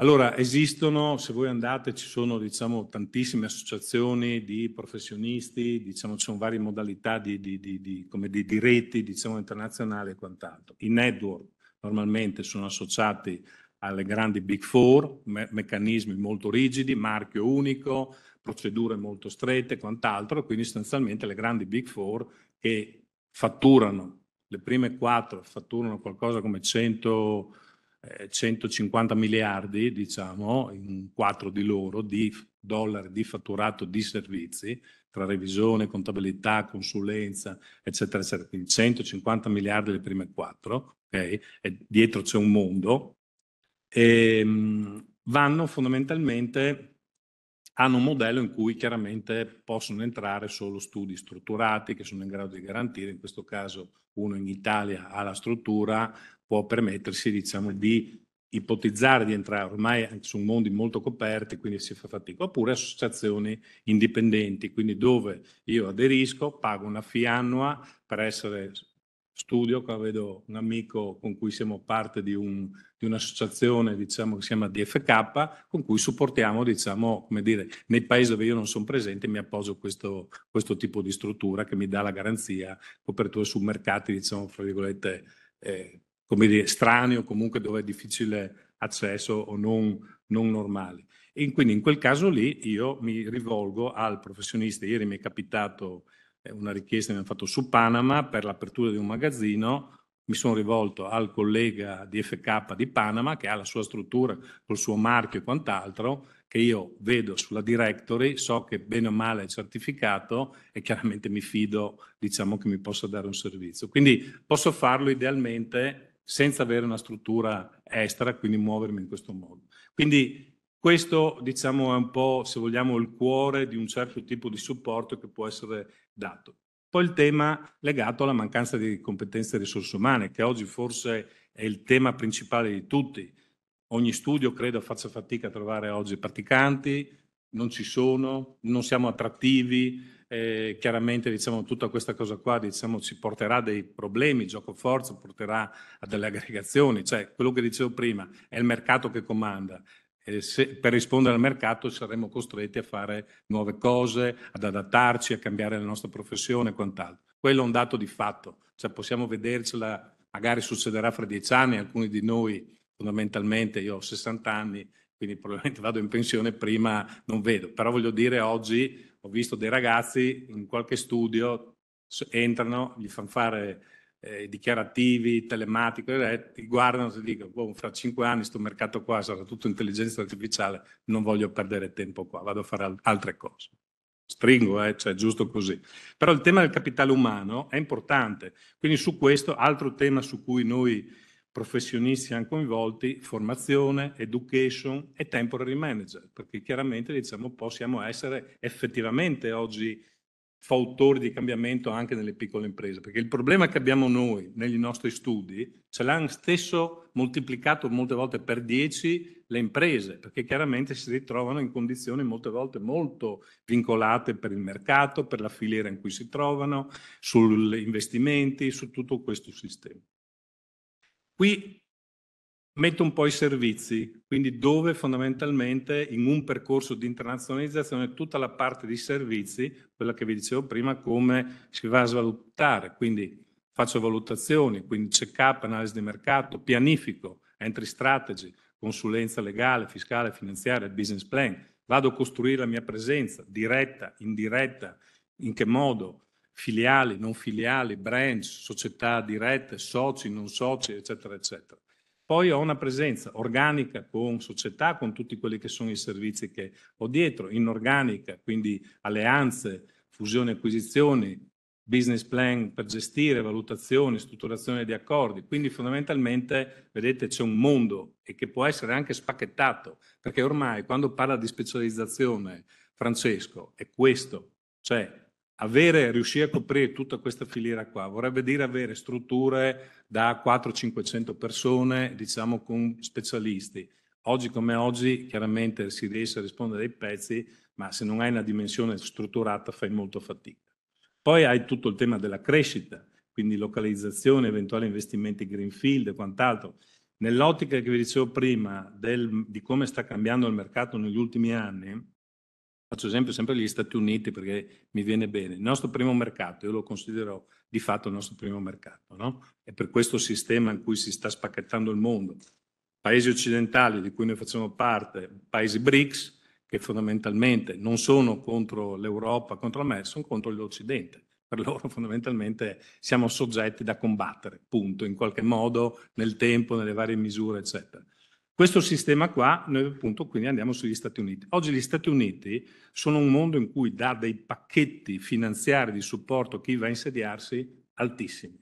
Allora, esistono, se voi andate, ci sono diciamo, tantissime associazioni di professionisti, diciamo, ci sono varie modalità di, di, di, di reti diciamo, internazionali e quant'altro. I network normalmente sono associati alle grandi Big Four, me- meccanismi molto rigidi, marchio unico, procedure molto strette e quant'altro, quindi sostanzialmente le grandi Big Four che fatturano, le prime quattro fatturano qualcosa come 100 150 miliardi, diciamo, in quattro di loro, di dollari di fatturato di servizi, tra revisione, contabilità, consulenza, eccetera, eccetera. Quindi 150 miliardi le prime quattro, ok? E dietro c'è un mondo. E, ehm, mh, vanno fondamentalmente hanno un modello in cui chiaramente possono entrare solo studi strutturati che sono in grado di garantire, in questo caso uno in Italia ha la struttura, può permettersi diciamo, di ipotizzare di entrare, ormai su mondi molto coperti, quindi si fa fatica, oppure associazioni indipendenti, quindi dove io aderisco, pago una fee annua per essere studio, qua vedo un amico con cui siamo parte di, un, di un'associazione diciamo, che si chiama DFK, con cui supportiamo, diciamo, come dire, nei paesi dove io non sono presente mi appoggio questo, questo tipo di struttura che mi dà la garanzia, copertura su mercati, diciamo, fra virgolette, eh, come dire, strani o comunque dove è difficile accesso o non, non normali. E quindi in quel caso lì io mi rivolgo al professionista. Ieri mi è capitato eh, una richiesta che mi hanno fatto su Panama per l'apertura di un magazzino. Mi sono rivolto al collega di FK di Panama che ha la sua struttura col suo marchio e quant'altro che io vedo sulla directory, so che bene o male è certificato e chiaramente mi fido, diciamo che mi possa dare un servizio. Quindi posso farlo idealmente senza avere una struttura estera, quindi muovermi in questo modo. Quindi questo diciamo, è un po', se vogliamo, il cuore di un certo tipo di supporto che può essere dato. Poi il tema legato alla mancanza di competenze e risorse umane, che oggi forse è il tema principale di tutti. Ogni studio credo faccia fatica a trovare oggi praticanti, non ci sono, non siamo attrattivi, eh, chiaramente diciamo, tutta questa cosa qua diciamo, ci porterà a dei problemi, gioco forza, porterà a delle aggregazioni, cioè quello che dicevo prima è il mercato che comanda. Eh, se, per rispondere al mercato saremo costretti a fare nuove cose, ad adattarci, a cambiare la nostra professione e quant'altro. Quello è un dato di fatto, cioè possiamo vedercela, magari succederà fra dieci anni, alcuni di noi fondamentalmente, io ho 60 anni, quindi probabilmente vado in pensione prima, non vedo, però voglio dire oggi ho visto dei ragazzi in qualche studio, entrano, gli fanno fare eh, dichiarativi, telematico, eh, ti guardano e dicono, boh, fra cinque anni sto mercato qua sarà tutto intelligenza artificiale, non voglio perdere tempo qua, vado a fare altre cose. Stringo, eh, cioè giusto così. Però il tema del capitale umano è importante, quindi su questo, altro tema su cui noi professionisti anche coinvolti, formazione, education e temporary manager, perché chiaramente diciamo, possiamo essere effettivamente oggi fautori di cambiamento anche nelle piccole imprese, perché il problema che abbiamo noi negli nostri studi ce l'hanno stesso moltiplicato molte volte per 10 le imprese, perché chiaramente si ritrovano in condizioni molte volte molto vincolate per il mercato, per la filiera in cui si trovano, sugli investimenti, su tutto questo sistema. Qui metto un po' i servizi, quindi dove fondamentalmente in un percorso di internazionalizzazione tutta la parte di servizi, quella che vi dicevo prima, come si va a svalutare, quindi faccio valutazioni, quindi check-up, analisi di mercato, pianifico, entry strategy, consulenza legale, fiscale, finanziaria, business plan, vado a costruire la mia presenza diretta, indiretta, in che modo, filiali, non filiali, branch, società dirette, soci, non soci, eccetera, eccetera. Poi ho una presenza organica con società, con tutti quelli che sono i servizi che ho dietro, inorganica, quindi alleanze, fusioni e acquisizioni, business plan per gestire, valutazioni, strutturazione di accordi. Quindi fondamentalmente, vedete, c'è un mondo e che può essere anche spacchettato, perché ormai quando parla di specializzazione, Francesco, è questo, cioè avere, riuscire a coprire tutta questa filiera qua vorrebbe dire avere strutture da 400-500 persone, diciamo con specialisti. Oggi come oggi chiaramente si riesce a rispondere ai pezzi, ma se non hai una dimensione strutturata fai molto fatica. Poi hai tutto il tema della crescita, quindi localizzazione, eventuali investimenti greenfield e quant'altro. Nell'ottica che vi dicevo prima del, di come sta cambiando il mercato negli ultimi anni, Faccio esempio sempre gli Stati Uniti perché mi viene bene. Il nostro primo mercato, io lo considero di fatto il nostro primo mercato, no? È per questo sistema in cui si sta spacchettando il mondo. Paesi occidentali di cui noi facciamo parte, paesi BRICS, che fondamentalmente non sono contro l'Europa, contro me, sono contro l'Occidente. Per loro fondamentalmente siamo soggetti da combattere, punto, in qualche modo, nel tempo, nelle varie misure, eccetera. Questo sistema qua, noi appunto quindi andiamo sugli Stati Uniti. Oggi gli Stati Uniti sono un mondo in cui dà dei pacchetti finanziari di supporto a chi va a insediarsi altissimi,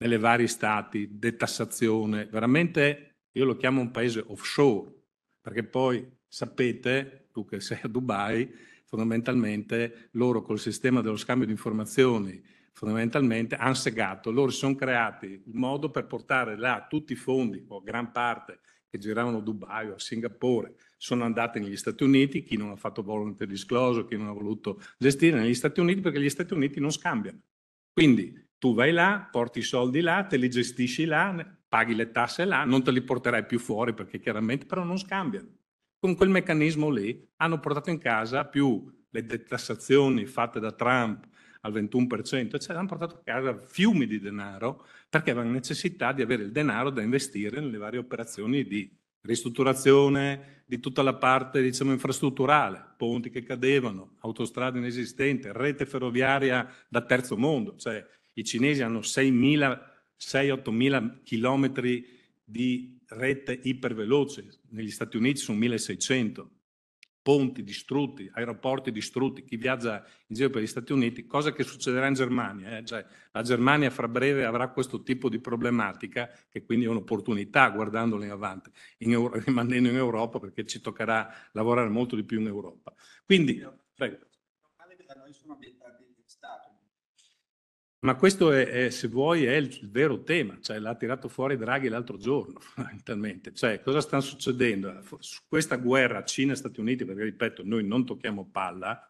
nelle varie stati, detassazione, veramente io lo chiamo un paese offshore, perché poi sapete, tu che sei a Dubai, fondamentalmente loro col sistema dello scambio di informazioni fondamentalmente hanno segato, loro si sono creati il modo per portare là tutti i fondi o gran parte che giravano a Dubai o a Singapore, sono andate negli Stati Uniti, chi non ha fatto volontario disclosure, chi non ha voluto gestire negli Stati Uniti, perché gli Stati Uniti non scambiano. Quindi tu vai là, porti i soldi là, te li gestisci là, paghi le tasse là, non te li porterai più fuori perché chiaramente però non scambiano. Con quel meccanismo lì hanno portato in casa più le detassazioni fatte da Trump al 21%, eccetera, hanno portato a casa fiumi di denaro perché avevano necessità di avere il denaro da investire nelle varie operazioni di ristrutturazione di tutta la parte diciamo, infrastrutturale, ponti che cadevano, autostrade inesistenti, rete ferroviaria da terzo mondo, cioè i cinesi hanno 6.000-8.000 chilometri di rete iperveloce, negli Stati Uniti sono 1600, ponti distrutti, aeroporti distrutti, chi viaggia in giro per gli Stati Uniti, cosa che succederà in Germania. Eh? Cioè, la Germania fra breve avrà questo tipo di problematica che quindi è un'opportunità guardandola in avanti, in Euro- rimanendo in Europa perché ci toccherà lavorare molto di più in Europa. Quindi, prego. Sono ambientali ma questo, è, è, se vuoi, è il vero tema, cioè l'ha tirato fuori Draghi l'altro giorno, fondamentalmente. Cioè, cosa sta succedendo? Su questa guerra Cina-Stati Uniti, perché ripeto, noi non tocchiamo palla,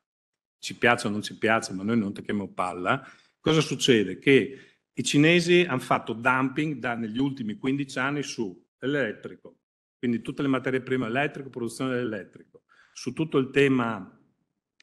ci piaccia o non ci piaccia, ma noi non tocchiamo palla, cosa succede? Che i cinesi hanno fatto dumping da, negli ultimi 15 anni sull'elettrico, quindi tutte le materie prime elettriche, produzione dell'elettrico, su tutto il tema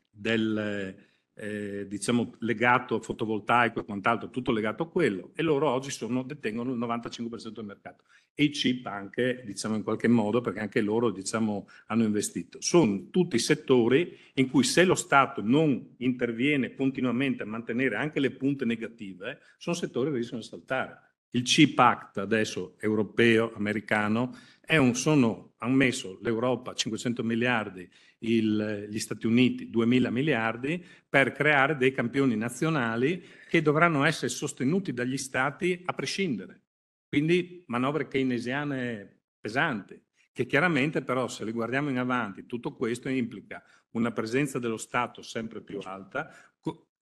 del eh, diciamo legato a fotovoltaico e quant'altro, tutto legato a quello, e loro oggi sono, detengono il 95% del mercato. E i chip anche, diciamo in qualche modo, perché anche loro diciamo, hanno investito. Sono tutti settori in cui se lo Stato non interviene continuamente a mantenere anche le punte negative, sono settori che rischiano di saltare. Il CHIP Act adesso europeo, americano, un, sono, hanno messo l'Europa 500 miliardi, il, gli Stati Uniti 2000 miliardi per creare dei campioni nazionali che dovranno essere sostenuti dagli Stati a prescindere. Quindi manovre keynesiane pesanti, che chiaramente però se le guardiamo in avanti, tutto questo implica una presenza dello Stato sempre più alta,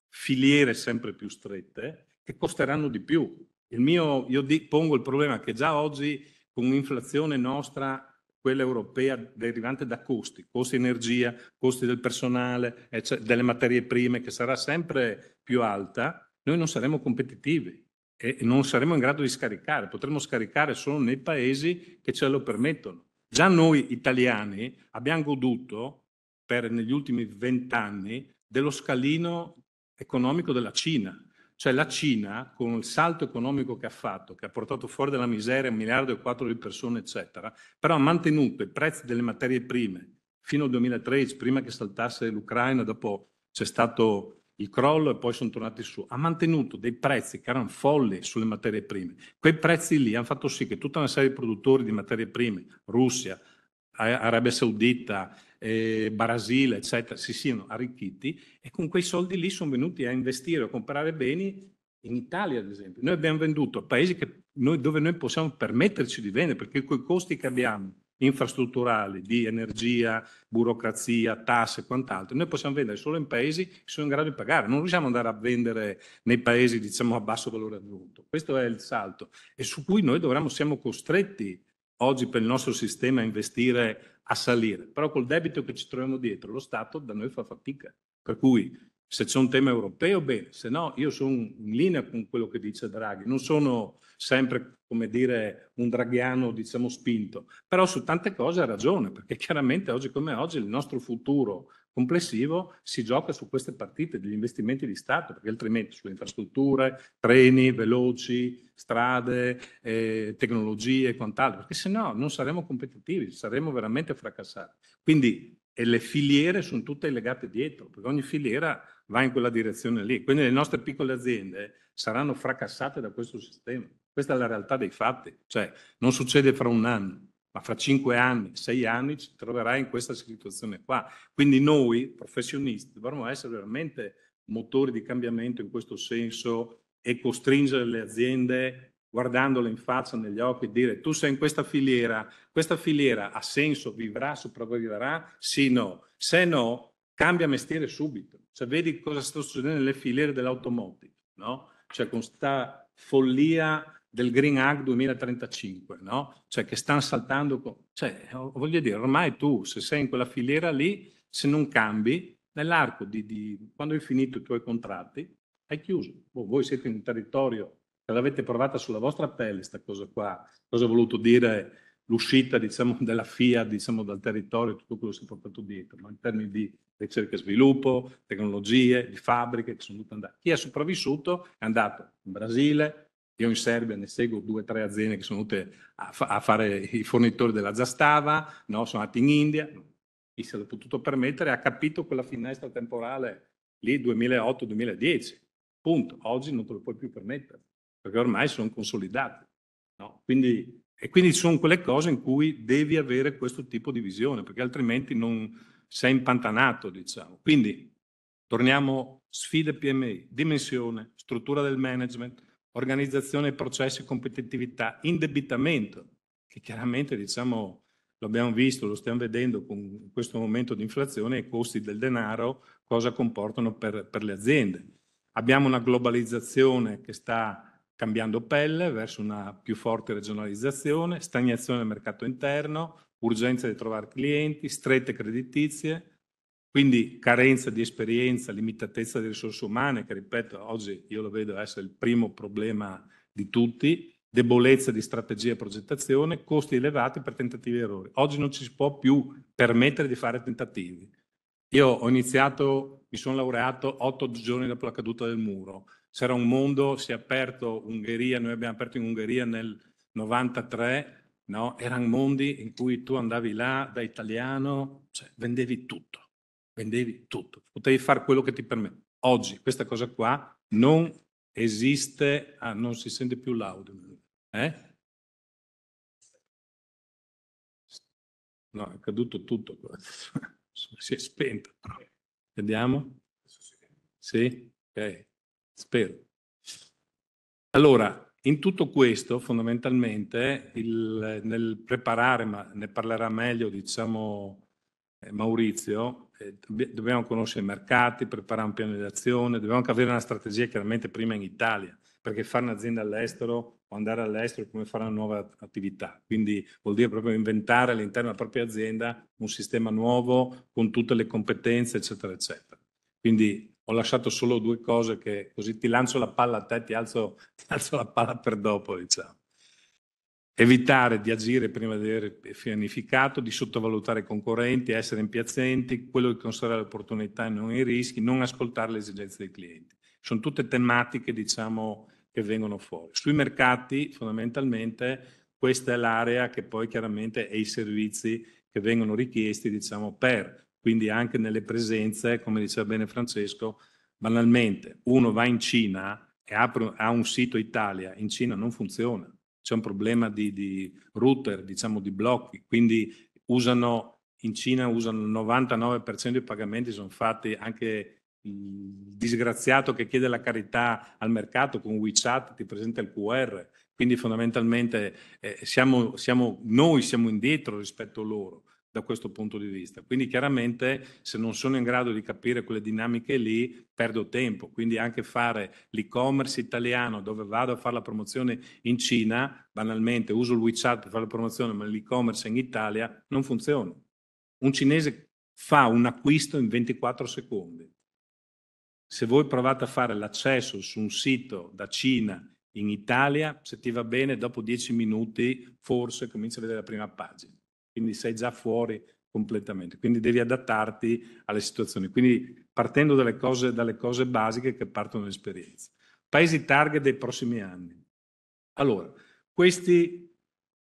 filiere sempre più strette, che costeranno di più. Il Mio, io di, pongo il problema che già oggi con un'inflazione nostra, quella europea, derivante da costi, costi energia, costi del personale, eh, cioè delle materie prime, che sarà sempre più alta, noi non saremo competitivi e non saremo in grado di scaricare, potremo scaricare solo nei paesi che ce lo permettono. Già noi italiani abbiamo goduto per negli ultimi vent'anni dello scalino economico della Cina, cioè la Cina, con il salto economico che ha fatto, che ha portato fuori dalla miseria un miliardo e quattro di persone, eccetera, però ha mantenuto i prezzi delle materie prime fino al 2013, prima che saltasse l'Ucraina, dopo c'è stato il crollo e poi sono tornati su. Ha mantenuto dei prezzi che erano folli sulle materie prime. Quei prezzi lì hanno fatto sì che tutta una serie di produttori di materie prime, Russia, Arabia Saudita, eh, Brasile, eccetera, si siano arricchiti e con quei soldi lì sono venuti a investire o comprare beni in Italia, ad esempio. Noi abbiamo venduto a paesi che noi, dove noi possiamo permetterci di vendere, perché quei costi che abbiamo infrastrutturali, di energia, burocrazia, tasse e quant'altro. Noi possiamo vendere solo in paesi che sono in grado di pagare, non riusciamo ad andare a vendere nei paesi diciamo, a basso valore aggiunto. Questo è il salto e su cui noi dovremmo, siamo costretti oggi per il nostro sistema investire a salire, però col debito che ci troviamo dietro, lo Stato da noi fa fatica. Per cui se c'è un tema europeo, bene, se no io sono in linea con quello che dice Draghi, non sono sempre, come dire, un draghiano, diciamo, spinto, però su tante cose ha ragione, perché chiaramente oggi come oggi il nostro futuro complessivo si gioca su queste partite degli investimenti di Stato, perché altrimenti sulle infrastrutture, treni veloci, strade, eh, tecnologie e quant'altro, perché se no non saremo competitivi, saremo veramente fracassati. Quindi le filiere sono tutte legate dietro, perché ogni filiera va in quella direzione lì. Quindi le nostre piccole aziende saranno fracassate da questo sistema. Questa è la realtà dei fatti, cioè non succede fra un anno, ma fra cinque anni, sei anni ci troverai in questa situazione qua. Quindi noi professionisti dovremmo essere veramente motori di cambiamento in questo senso e costringere le aziende guardandole in faccia, negli occhi e dire tu sei in questa filiera, questa filiera ha senso, vivrà, sopravviverà? Sì, no. Se no, cambia mestiere subito. Cioè vedi cosa sta succedendo nelle filiere dell'automotive, no? Cioè con questa follia del Green Act 2035, no? Cioè che stanno saltando, con... cioè, voglio dire, ormai tu se sei in quella filiera lì, se non cambi, nell'arco di, di... quando hai finito i tuoi contratti, hai chiuso. Oh, voi siete in un territorio che l'avete provata sulla vostra pelle, sta cosa qua, cosa ha voluto dire l'uscita diciamo, della FIA diciamo, dal territorio, tutto quello che si è portato dietro, ma in termini di ricerca e sviluppo, tecnologie, di fabbriche che sono tutte andate. Chi è sopravvissuto è andato in Brasile, io in Serbia ne seguo due o tre aziende che sono venute a, fa a, fare i fornitori della Zastava, no? sono andati in India, chi se l'è potuto permettere ha capito quella finestra temporale lì 2008-2010, punto. Oggi non te lo puoi più permettere, perché ormai sono consolidati. No? Quindi, e quindi sono quelle cose in cui devi avere questo tipo di visione, perché altrimenti non sei impantanato, diciamo. Quindi torniamo sfide PMI, dimensione, struttura del management, organizzazione processi competitività, indebitamento, che chiaramente diciamo, lo abbiamo visto, lo stiamo vedendo con questo momento di inflazione, i costi del denaro cosa comportano per, per le aziende. Abbiamo una globalizzazione che sta cambiando pelle verso una più forte regionalizzazione, stagnazione del mercato interno, urgenza di trovare clienti, strette creditizie, quindi carenza di esperienza, limitatezza di risorse umane, che ripeto, oggi io lo vedo essere il primo problema di tutti, debolezza di strategia e progettazione, costi elevati per tentativi e errori. Oggi non ci si può più permettere di fare tentativi. Io ho iniziato, mi sono laureato otto giorni dopo la caduta del muro. C'era un mondo, si è aperto Ungheria, noi abbiamo aperto in Ungheria nel 93, no? erano mondi in cui tu andavi là da italiano, cioè vendevi tutto vendevi tutto, potevi fare quello che ti permette. Oggi questa cosa qua non esiste, ah, non si sente più l'audio. Eh? No, è caduto tutto, si è spento. Vediamo. Sì? Ok, spero. Allora, in tutto questo, fondamentalmente, il, nel preparare, ma ne parlerà meglio, diciamo, eh, Maurizio, eh, dobbiamo conoscere i mercati, preparare un piano di azione, dobbiamo anche avere una strategia chiaramente prima in Italia, perché fare un'azienda all'estero o andare all'estero è come fare una nuova attività. Quindi vuol dire proprio inventare all'interno della propria azienda un sistema nuovo con tutte le competenze, eccetera, eccetera. Quindi ho lasciato solo due cose che così ti lancio la palla a te, ti alzo, ti alzo la palla per dopo, diciamo evitare di agire prima di aver pianificato, di sottovalutare i concorrenti, essere impiazzenti, quello di considerare le opportunità e non i rischi, non ascoltare le esigenze dei clienti. Sono tutte tematiche, diciamo, che vengono fuori. Sui mercati, fondamentalmente, questa è l'area che poi chiaramente è i servizi che vengono richiesti, diciamo, per, quindi anche nelle presenze, come diceva bene Francesco, banalmente, uno va in Cina e apre, ha un sito Italia, in Cina non funziona c'è un problema di, di router, diciamo di blocchi, quindi usano, in Cina usano il 99% dei pagamenti, sono fatti anche il disgraziato che chiede la carità al mercato con WeChat ti presenta il QR, quindi fondamentalmente eh, siamo, siamo, noi siamo indietro rispetto a loro da questo punto di vista. Quindi chiaramente se non sono in grado di capire quelle dinamiche lì, perdo tempo. Quindi anche fare l'e-commerce italiano dove vado a fare la promozione in Cina, banalmente uso il WeChat per fare la promozione, ma l'e-commerce in Italia non funziona. Un cinese fa un acquisto in 24 secondi. Se voi provate a fare l'accesso su un sito da Cina in Italia, se ti va bene, dopo 10 minuti forse cominci a vedere la prima pagina quindi sei già fuori completamente, quindi devi adattarti alle situazioni, quindi partendo dalle cose, dalle cose basiche che partono dall'esperienza. Paesi target dei prossimi anni. Allora, questi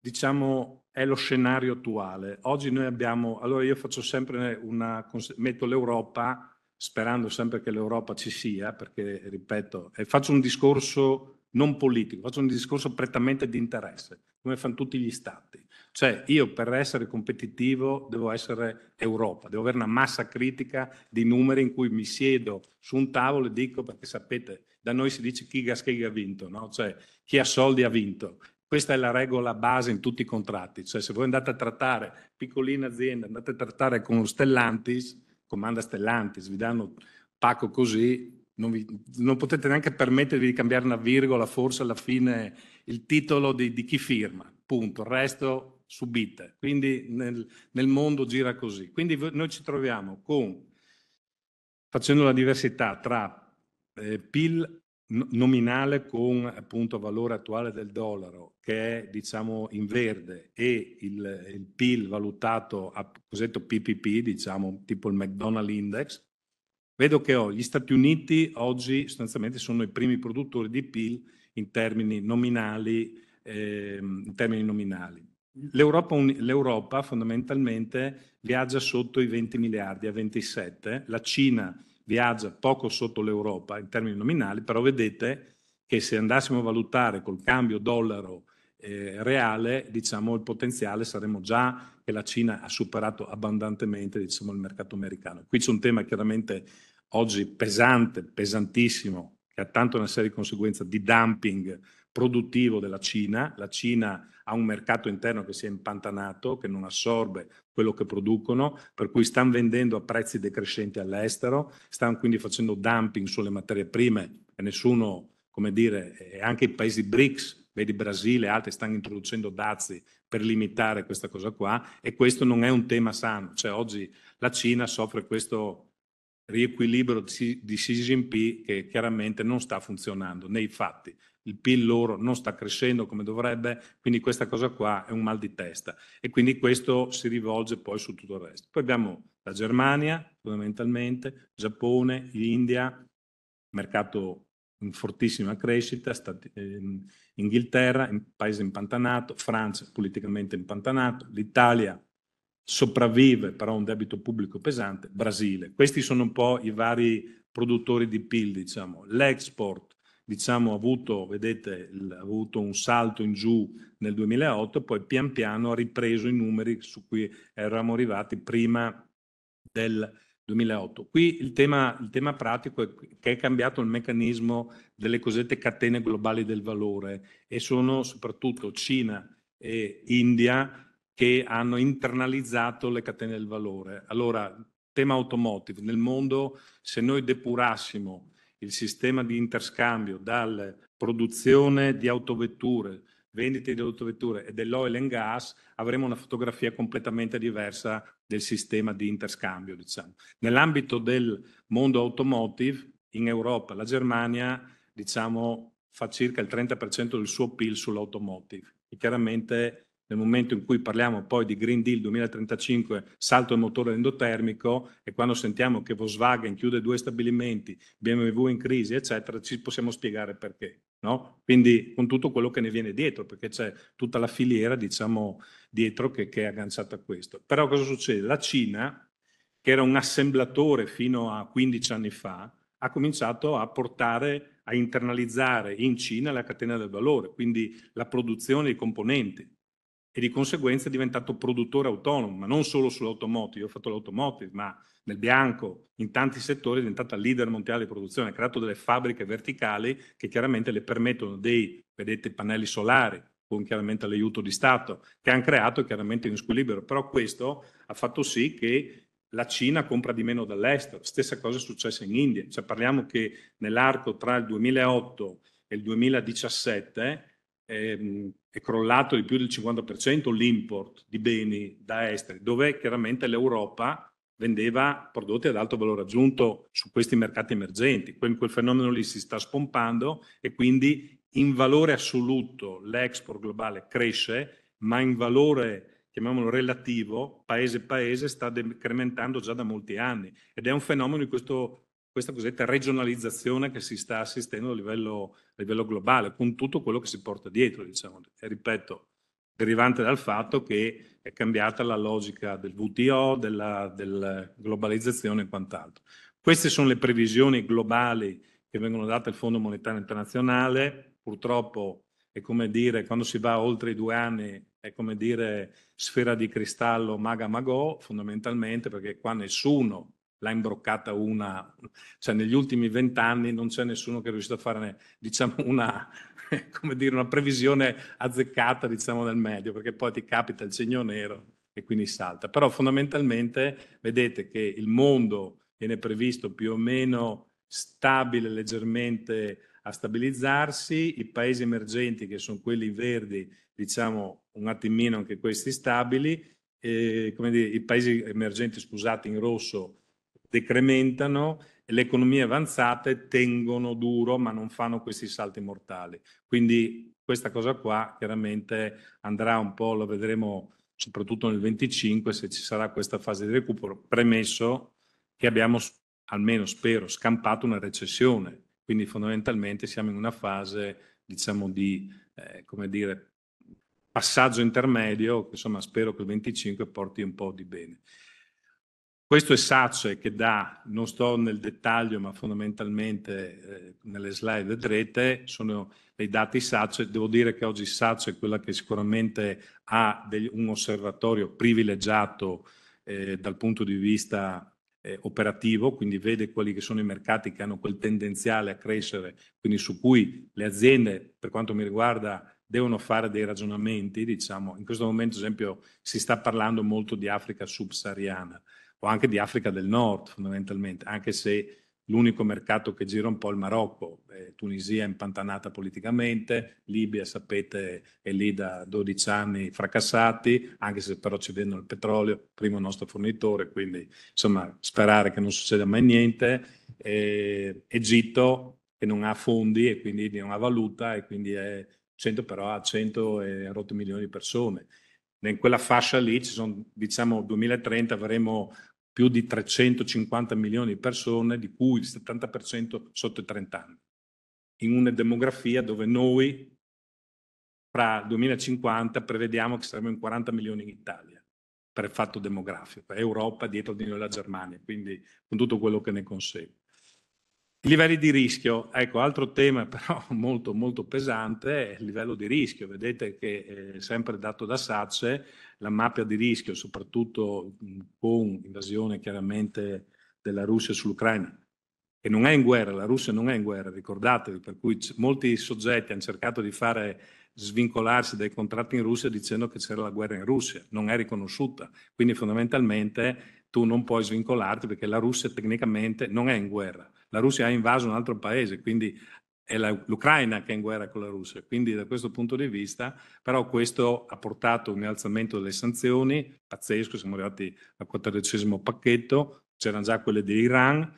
diciamo è lo scenario attuale. Oggi noi abbiamo, allora io faccio sempre una, metto l'Europa, sperando sempre che l'Europa ci sia, perché ripeto, faccio un discorso non politico, faccio un discorso prettamente di interesse come fanno tutti gli stati. Cioè io per essere competitivo devo essere Europa, devo avere una massa critica di numeri in cui mi siedo su un tavolo e dico, perché sapete, da noi si dice chi gas gaschiga ha vinto, no? cioè chi ha soldi ha vinto. Questa è la regola base in tutti i contratti, cioè se voi andate a trattare piccoline aziende, andate a trattare con Stellantis, comanda Stellantis, vi danno pacco così, non, vi, non potete neanche permettervi di cambiare una virgola, forse alla fine il titolo di, di chi firma, punto, il resto subite. Quindi nel, nel mondo gira così. Quindi noi ci troviamo con, facendo la diversità tra eh, PIL nominale con appunto valore attuale del dollaro che è diciamo in verde e il, il PIL valutato a cosiddetto PPP diciamo tipo il McDonald's Index vedo che oh, gli Stati Uniti oggi sostanzialmente sono i primi produttori di PIL in termini nominali. Eh, in termini nominali. L'Europa, un, L'Europa, fondamentalmente viaggia sotto i 20 miliardi a 27, la Cina viaggia poco sotto l'Europa in termini nominali, però vedete che se andassimo a valutare col cambio dollaro eh, reale, diciamo il potenziale saremmo già che la Cina ha superato abbondantemente diciamo, il mercato americano. Qui c'è un tema chiaramente oggi pesante, pesantissimo, che ha tanto una serie di conseguenze di dumping produttivo della Cina. La Cina ha un mercato interno che si è impantanato, che non assorbe quello che producono, per cui stanno vendendo a prezzi decrescenti all'estero, stanno quindi facendo dumping sulle materie prime e nessuno, come dire, anche i paesi BRICS, vedi Brasile e altri, stanno introducendo dazi per limitare questa cosa qua e questo non è un tema sano. Cioè oggi la Cina soffre questo riequilibrio di Xi Jinping che chiaramente non sta funzionando nei fatti. Il PIL loro non sta crescendo come dovrebbe, quindi questa cosa qua è un mal di testa e quindi questo si rivolge poi su tutto il resto. Poi abbiamo la Germania, fondamentalmente, Giappone, India, mercato in fortissima crescita, Stati, eh, Inghilterra, in, paese impantanato, Francia politicamente impantanato, l'Italia sopravvive però un debito pubblico pesante, Brasile. Questi sono un po' i vari produttori di PIL, diciamo. L'export, diciamo, ha avuto, vedete, ha avuto un salto in giù nel 2008, poi pian piano ha ripreso i numeri su cui eravamo arrivati prima del 2008. Qui il tema, il tema pratico è che è cambiato il meccanismo delle cosiddette catene globali del valore e sono soprattutto Cina e India che hanno internalizzato le catene del valore. Allora, tema automotive, nel mondo se noi depurassimo il sistema di interscambio dalla produzione di autovetture, vendite di autovetture e dell'oil and gas, avremmo una fotografia completamente diversa del sistema di interscambio. Diciamo. Nell'ambito del mondo automotive, in Europa la Germania diciamo, fa circa il 30% del suo PIL sull'automotive e chiaramente nel momento in cui parliamo poi di Green Deal 2035, salto il motore endotermico e quando sentiamo che Volkswagen chiude due stabilimenti, BMW in crisi, eccetera, ci possiamo spiegare perché. No? Quindi con tutto quello che ne viene dietro, perché c'è tutta la filiera, diciamo, dietro che, che è agganciata a questo. Però cosa succede? La Cina, che era un assemblatore fino a 15 anni fa, ha cominciato a portare, a internalizzare in Cina la catena del valore, quindi la produzione dei componenti e di conseguenza è diventato produttore autonomo, ma non solo sull'automotive, io ho fatto l'automotive, ma nel bianco, in tanti settori è diventata leader mondiale di produzione, ha creato delle fabbriche verticali che chiaramente le permettono dei, vedete, pannelli solari, con chiaramente l'aiuto di Stato, che hanno creato chiaramente un squilibrio, però questo ha fatto sì che la Cina compra di meno dall'estero, stessa cosa è successa in India, cioè parliamo che nell'arco tra il 2008 e il 2017 è, ehm, è crollato di più del 50% l'import di beni da esteri, dove chiaramente l'Europa vendeva prodotti ad alto valore aggiunto su questi mercati emergenti. Quel, quel fenomeno lì si sta spompando e quindi in valore assoluto l'export globale cresce, ma in valore, chiamiamolo relativo, paese paese sta decrementando già da molti anni ed è un fenomeno di questo questa cosiddetta regionalizzazione che si sta assistendo a livello, a livello globale, con tutto quello che si porta dietro, diciamo. E ripeto, derivante dal fatto che è cambiata la logica del WTO, della, della globalizzazione e quant'altro. Queste sono le previsioni globali che vengono date al Fondo Monetario Internazionale, purtroppo è come dire, quando si va oltre i due anni, è come dire sfera di cristallo maga magò, fondamentalmente, perché qua nessuno l'ha imbroccata una, cioè negli ultimi vent'anni non c'è nessuno che è riuscito a fare diciamo, una, dire, una, previsione azzeccata diciamo, nel medio, perché poi ti capita il segno nero e quindi salta. Però fondamentalmente vedete che il mondo viene previsto più o meno stabile, leggermente a stabilizzarsi, i paesi emergenti che sono quelli verdi, diciamo un attimino anche questi stabili, e, come dire, i paesi emergenti scusate in rosso decrementano e le economie avanzate tengono duro ma non fanno questi salti mortali. Quindi questa cosa qua chiaramente andrà un po', lo vedremo soprattutto nel 25 se ci sarà questa fase di recupero, premesso che abbiamo almeno spero scampato una recessione, quindi fondamentalmente siamo in una fase diciamo di eh, come dire passaggio intermedio, insomma spero che il 25 porti un po' di bene. Questo è Sace che dà, non sto nel dettaglio, ma fondamentalmente eh, nelle slide vedrete, sono dei dati Sace. Devo dire che oggi Sace è quella che sicuramente ha degli, un osservatorio privilegiato eh, dal punto di vista eh, operativo, quindi vede quelli che sono i mercati che hanno quel tendenziale a crescere, quindi su cui le aziende, per quanto mi riguarda, devono fare dei ragionamenti. Diciamo. In questo momento, ad esempio, si sta parlando molto di Africa subsahariana o anche di Africa del Nord fondamentalmente, anche se l'unico mercato che gira un po' è il Marocco, eh, Tunisia è impantanata politicamente, Libia sapete è lì da 12 anni fracassati, anche se però ci vendono il petrolio, primo nostro fornitore, quindi insomma sperare che non succeda mai niente, eh, Egitto che non ha fondi e quindi non ha valuta e quindi è 100 però ha 100 e rotto milioni di persone. In quella fascia lì ci sono, diciamo, 2030 avremo più di 350 milioni di persone, di cui il 70% sotto i 30 anni, in una demografia dove noi fra 2050 prevediamo che saremo in 40 milioni in Italia per il fatto demografico, Europa dietro di noi la Germania, quindi con tutto quello che ne consegue. I livelli di rischio, ecco, altro tema però molto, molto pesante è il livello di rischio. Vedete che eh, sempre dato da SACE la mappa di rischio, soprattutto con l'invasione chiaramente della Russia sull'Ucraina, che non è in guerra, la Russia non è in guerra, ricordatevi, per cui c- molti soggetti hanno cercato di fare svincolarsi dai contratti in Russia dicendo che c'era la guerra in Russia, non è riconosciuta. Quindi fondamentalmente tu non puoi svincolarti perché la Russia tecnicamente non è in guerra. La Russia ha invaso un altro paese, quindi è la, l'Ucraina che è in guerra con la Russia. Quindi da questo punto di vista, però questo ha portato un innalzamento delle sanzioni, pazzesco, siamo arrivati al quattordicesimo pacchetto, c'erano già quelle dell'Iran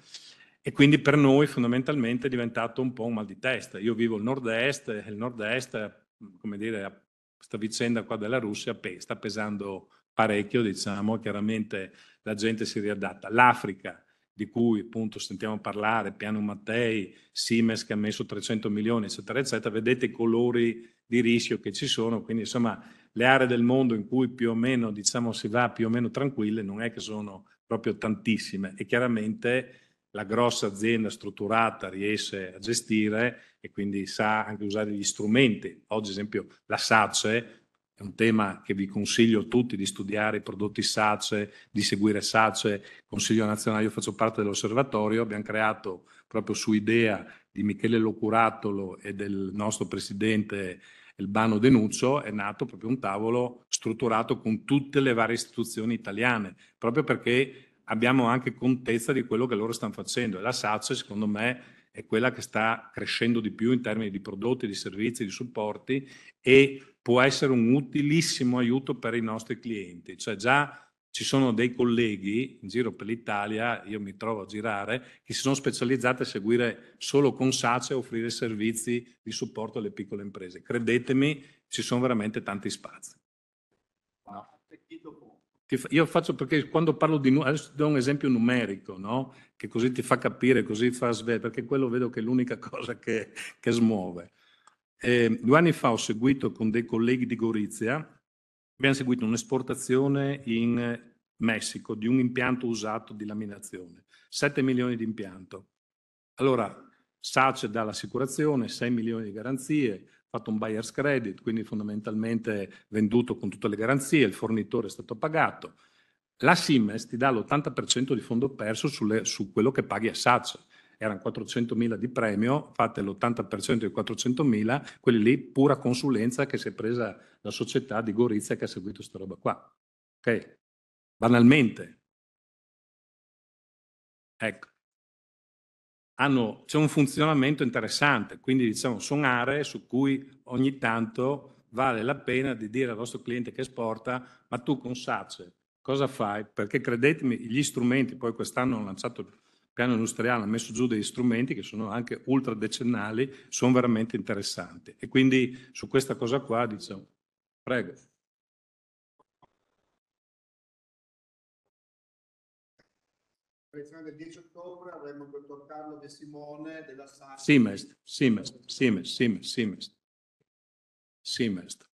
e quindi per noi fondamentalmente è diventato un po' un mal di testa. Io vivo il nord-est e il nord-est, come dire, questa vicenda qua della Russia sta pesando parecchio, diciamo, chiaramente la gente si riadatta. L'Africa, di cui appunto sentiamo parlare, Piano Mattei, Simes che ha messo 300 milioni, eccetera, eccetera, vedete i colori di rischio che ci sono, quindi insomma le aree del mondo in cui più o meno diciamo, si va più o meno tranquille non è che sono proprio tantissime e chiaramente la grossa azienda strutturata riesce a gestire e quindi sa anche usare gli strumenti. Oggi, ad esempio, la SACE è un tema che vi consiglio tutti di studiare, i prodotti SACE, di seguire SACE, Consiglio nazionale, io faccio parte dell'osservatorio, abbiamo creato proprio su idea di Michele Locuratolo e del nostro presidente Elbano Denuccio, è nato proprio un tavolo strutturato con tutte le varie istituzioni italiane, proprio perché abbiamo anche contezza di quello che loro stanno facendo e la SACE secondo me è quella che sta crescendo di più in termini di prodotti, di servizi, di supporti e può essere un utilissimo aiuto per i nostri clienti. Cioè già ci sono dei colleghi in giro per l'Italia, io mi trovo a girare, che si sono specializzati a seguire solo con SACE e offrire servizi di supporto alle piccole imprese. Credetemi, ci sono veramente tanti spazi. Io faccio perché quando parlo di numeri, adesso ti do un esempio numerico, no? che così ti fa capire, così fa svegliare, perché quello vedo che è l'unica cosa che, che smuove. Eh, due anni fa ho seguito con dei colleghi di Gorizia, abbiamo seguito un'esportazione in Messico di un impianto usato di laminazione, 7 milioni di impianto. Allora, SACE dà l'assicurazione, 6 milioni di garanzie, fatto un buyer's credit, quindi fondamentalmente venduto con tutte le garanzie, il fornitore è stato pagato. La Simes ti dà l'80% di fondo perso sulle, su quello che paghi a SACE erano 400.000 di premio, fate l'80% di 400.000, quelli lì pura consulenza che si è presa la società di Gorizia che ha seguito questa roba qua. Ok? Banalmente. Ecco. Hanno, c'è un funzionamento interessante, quindi diciamo sono aree su cui ogni tanto vale la pena di dire al vostro cliente che esporta, ma tu con Sace cosa fai? Perché credetemi, gli strumenti, poi quest'anno hanno lanciato piano industriale ha messo giù degli strumenti che sono anche ultra decennali, sono veramente interessanti. E quindi su questa cosa qua diciamo, prego. Proiezione del 10 ottobre avremo dottor Carlo De Simone della SAC. Simest, Simest, Simest, Simest, Simest. Simest.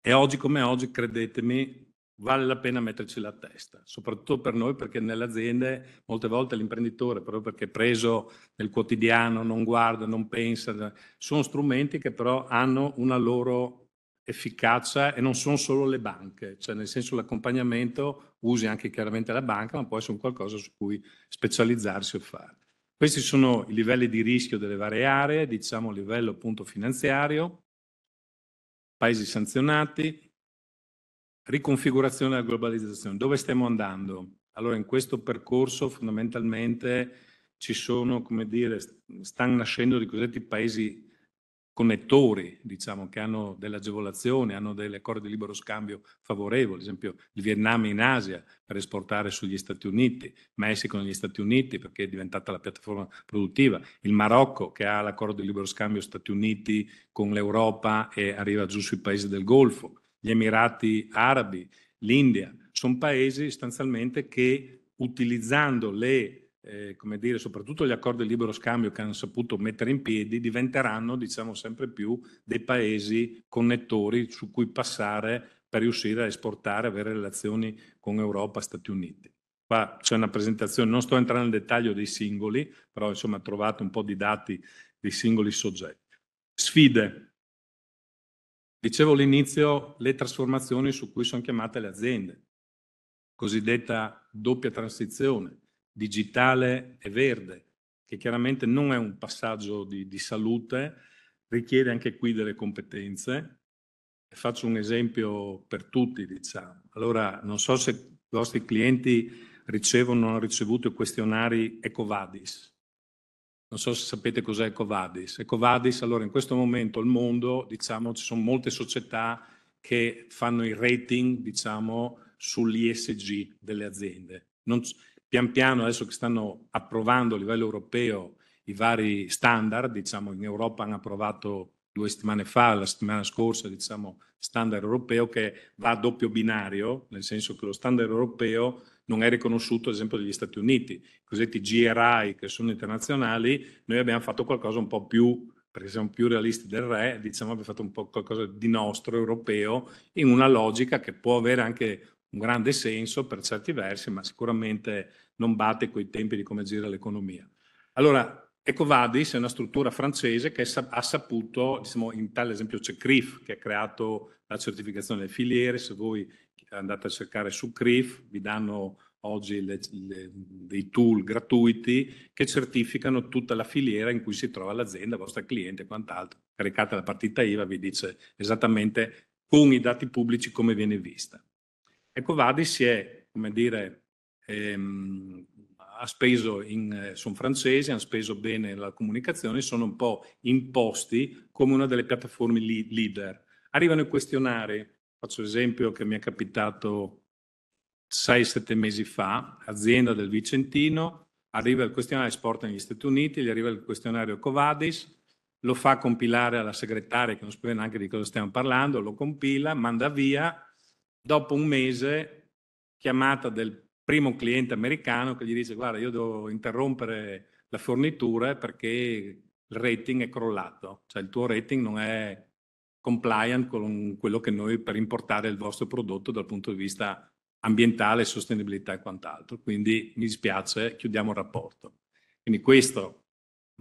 E oggi come oggi, credetemi, vale la pena metterci la testa, soprattutto per noi perché nelle aziende molte volte l'imprenditore, proprio perché è preso nel quotidiano, non guarda, non pensa, sono strumenti che però hanno una loro efficacia e non sono solo le banche, cioè nel senso l'accompagnamento usi anche chiaramente la banca, ma può essere un qualcosa su cui specializzarsi o fare. Questi sono i livelli di rischio delle varie aree, diciamo a livello appunto finanziario, paesi sanzionati, riconfigurazione della globalizzazione, dove stiamo andando? Allora in questo percorso fondamentalmente ci sono, come dire, stanno nascendo i cosiddetti paesi connettori, diciamo, che hanno delle agevolazioni, hanno degli accordi di libero scambio favorevoli, ad esempio il Vietnam in Asia per esportare sugli Stati Uniti, Messico negli Stati Uniti perché è diventata la piattaforma produttiva, il Marocco che ha l'accordo di libero scambio Stati Uniti con l'Europa e arriva giù sui paesi del Golfo, gli Emirati Arabi, l'India, sono paesi sostanzialmente che utilizzando le, eh, come dire, soprattutto gli accordi di libero scambio che hanno saputo mettere in piedi, diventeranno, diciamo, sempre più dei paesi connettori su cui passare per riuscire a esportare, avere relazioni con Europa, Stati Uniti. Qua c'è una presentazione, non sto entrando nel dettaglio dei singoli, però insomma trovate un po' di dati dei singoli soggetti. Sfide, Dicevo all'inizio le trasformazioni su cui sono chiamate le aziende, cosiddetta doppia transizione, digitale e verde, che chiaramente non è un passaggio di, di salute, richiede anche qui delle competenze. Faccio un esempio per tutti, diciamo. Allora, non so se i vostri clienti ricevono o hanno ricevuto i questionari Ecovadis, non so se sapete cos'è Ecovadis. Ecovadis, allora in questo momento il mondo, diciamo, ci sono molte società che fanno il rating, diciamo, sull'ISG delle aziende. Non, pian piano adesso che stanno approvando a livello europeo i vari standard, diciamo, in Europa hanno approvato due settimane fa, la settimana scorsa, diciamo, standard europeo che va a doppio binario, nel senso che lo standard europeo non è riconosciuto ad esempio degli Stati Uniti, i cosiddetti GRI che sono internazionali, noi abbiamo fatto qualcosa un po' più perché siamo più realisti del re, diciamo abbiamo fatto un po' qualcosa di nostro, europeo, in una logica che può avere anche un grande senso per certi versi, ma sicuramente non batte coi tempi di come gira l'economia. Allora, Ecovadis è una struttura francese che ha saputo, diciamo, in tale esempio c'è CRIF che ha creato la certificazione delle filiere, se voi andate a cercare su CRIF, vi danno oggi le, le, dei tool gratuiti che certificano tutta la filiera in cui si trova l'azienda, il vostro cliente e quant'altro. Caricate la partita IVA, vi dice esattamente con i dati pubblici come viene vista. Ecovadi si è, come dire, ehm, ha speso in, sono francesi, hanno speso bene la comunicazione, sono un po' imposti come una delle piattaforme leader. Arrivano i questionari, Faccio l'esempio che mi è capitato 6-7 mesi fa, azienda del Vicentino, arriva il questionario sport negli Stati Uniti, gli arriva il questionario Covadis, lo fa compilare alla segretaria che non sapeva neanche di cosa stiamo parlando, lo compila, manda via, dopo un mese chiamata del primo cliente americano che gli dice guarda io devo interrompere la fornitura perché il rating è crollato, cioè il tuo rating non è compliant con quello che noi per importare il vostro prodotto dal punto di vista ambientale, sostenibilità e quant'altro. Quindi mi dispiace, chiudiamo il rapporto. Quindi questo ho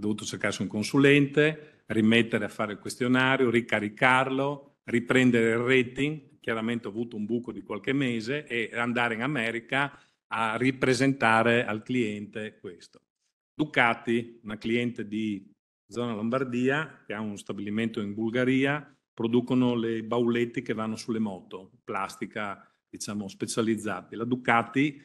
dovuto cercarsi un consulente, rimettere a fare il questionario, ricaricarlo, riprendere il rating, chiaramente ho avuto un buco di qualche mese e andare in America a ripresentare al cliente questo. Ducati, una cliente di zona Lombardia che ha un stabilimento in Bulgaria, producono le baulette che vanno sulle moto, plastica diciamo specializzati. La Ducati,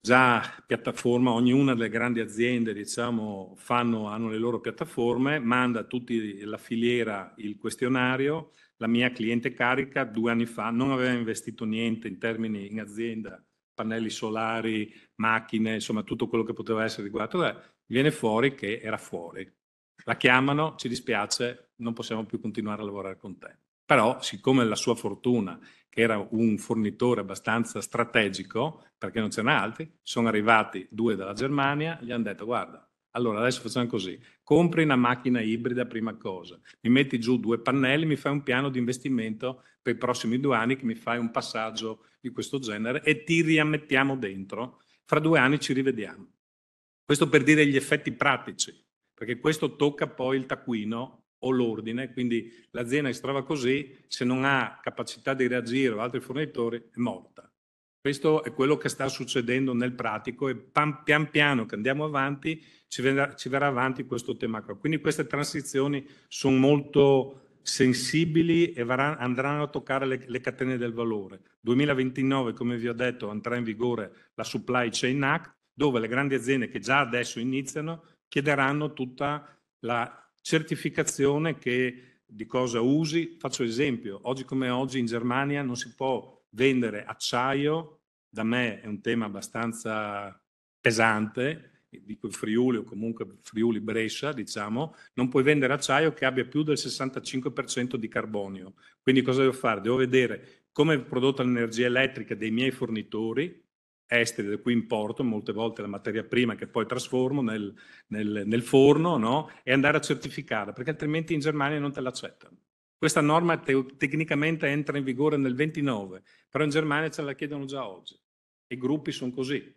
già piattaforma, ognuna delle grandi aziende diciamo, fanno, hanno le loro piattaforme, manda a tutti la filiera il questionario, la mia cliente carica due anni fa non aveva investito niente in termini in azienda, pannelli solari, macchine, insomma tutto quello che poteva essere riguardato, viene fuori che era fuori, la chiamano, ci dispiace, non possiamo più continuare a lavorare con te. Però, siccome la sua fortuna, che era un fornitore abbastanza strategico, perché non c'erano altri, sono arrivati due dalla Germania, gli hanno detto, guarda, allora adesso facciamo così, compri una macchina ibrida prima cosa, mi metti giù due pannelli, mi fai un piano di investimento per i prossimi due anni che mi fai un passaggio di questo genere e ti riammettiamo dentro, fra due anni ci rivediamo. Questo per dire gli effetti pratici perché questo tocca poi il taccuino o l'ordine, quindi l'azienda estrava così, se non ha capacità di reagire o altri fornitori è morta. Questo è quello che sta succedendo nel pratico e pian piano che andiamo avanti ci verrà, ci verrà avanti questo tema qua. Quindi queste transizioni sono molto sensibili e varranno, andranno a toccare le, le, catene del valore. 2029, come vi ho detto, andrà in vigore la Supply Chain Act, dove le grandi aziende che già adesso iniziano chiederanno tutta la certificazione che, di cosa usi. Faccio esempio, oggi come oggi in Germania non si può vendere acciaio, da me è un tema abbastanza pesante, dico Friuli o comunque Friuli Brescia, diciamo, non puoi vendere acciaio che abbia più del 65% di carbonio. Quindi cosa devo fare? Devo vedere come è prodotta l'energia elettrica dei miei fornitori, esteri da cui importo molte volte la materia prima che poi trasformo nel, nel, nel forno no? e andare a certificarla, perché altrimenti in Germania non te l'accettano. Questa norma te- tecnicamente entra in vigore nel 29, però in Germania ce la chiedono già oggi. I gruppi sono così.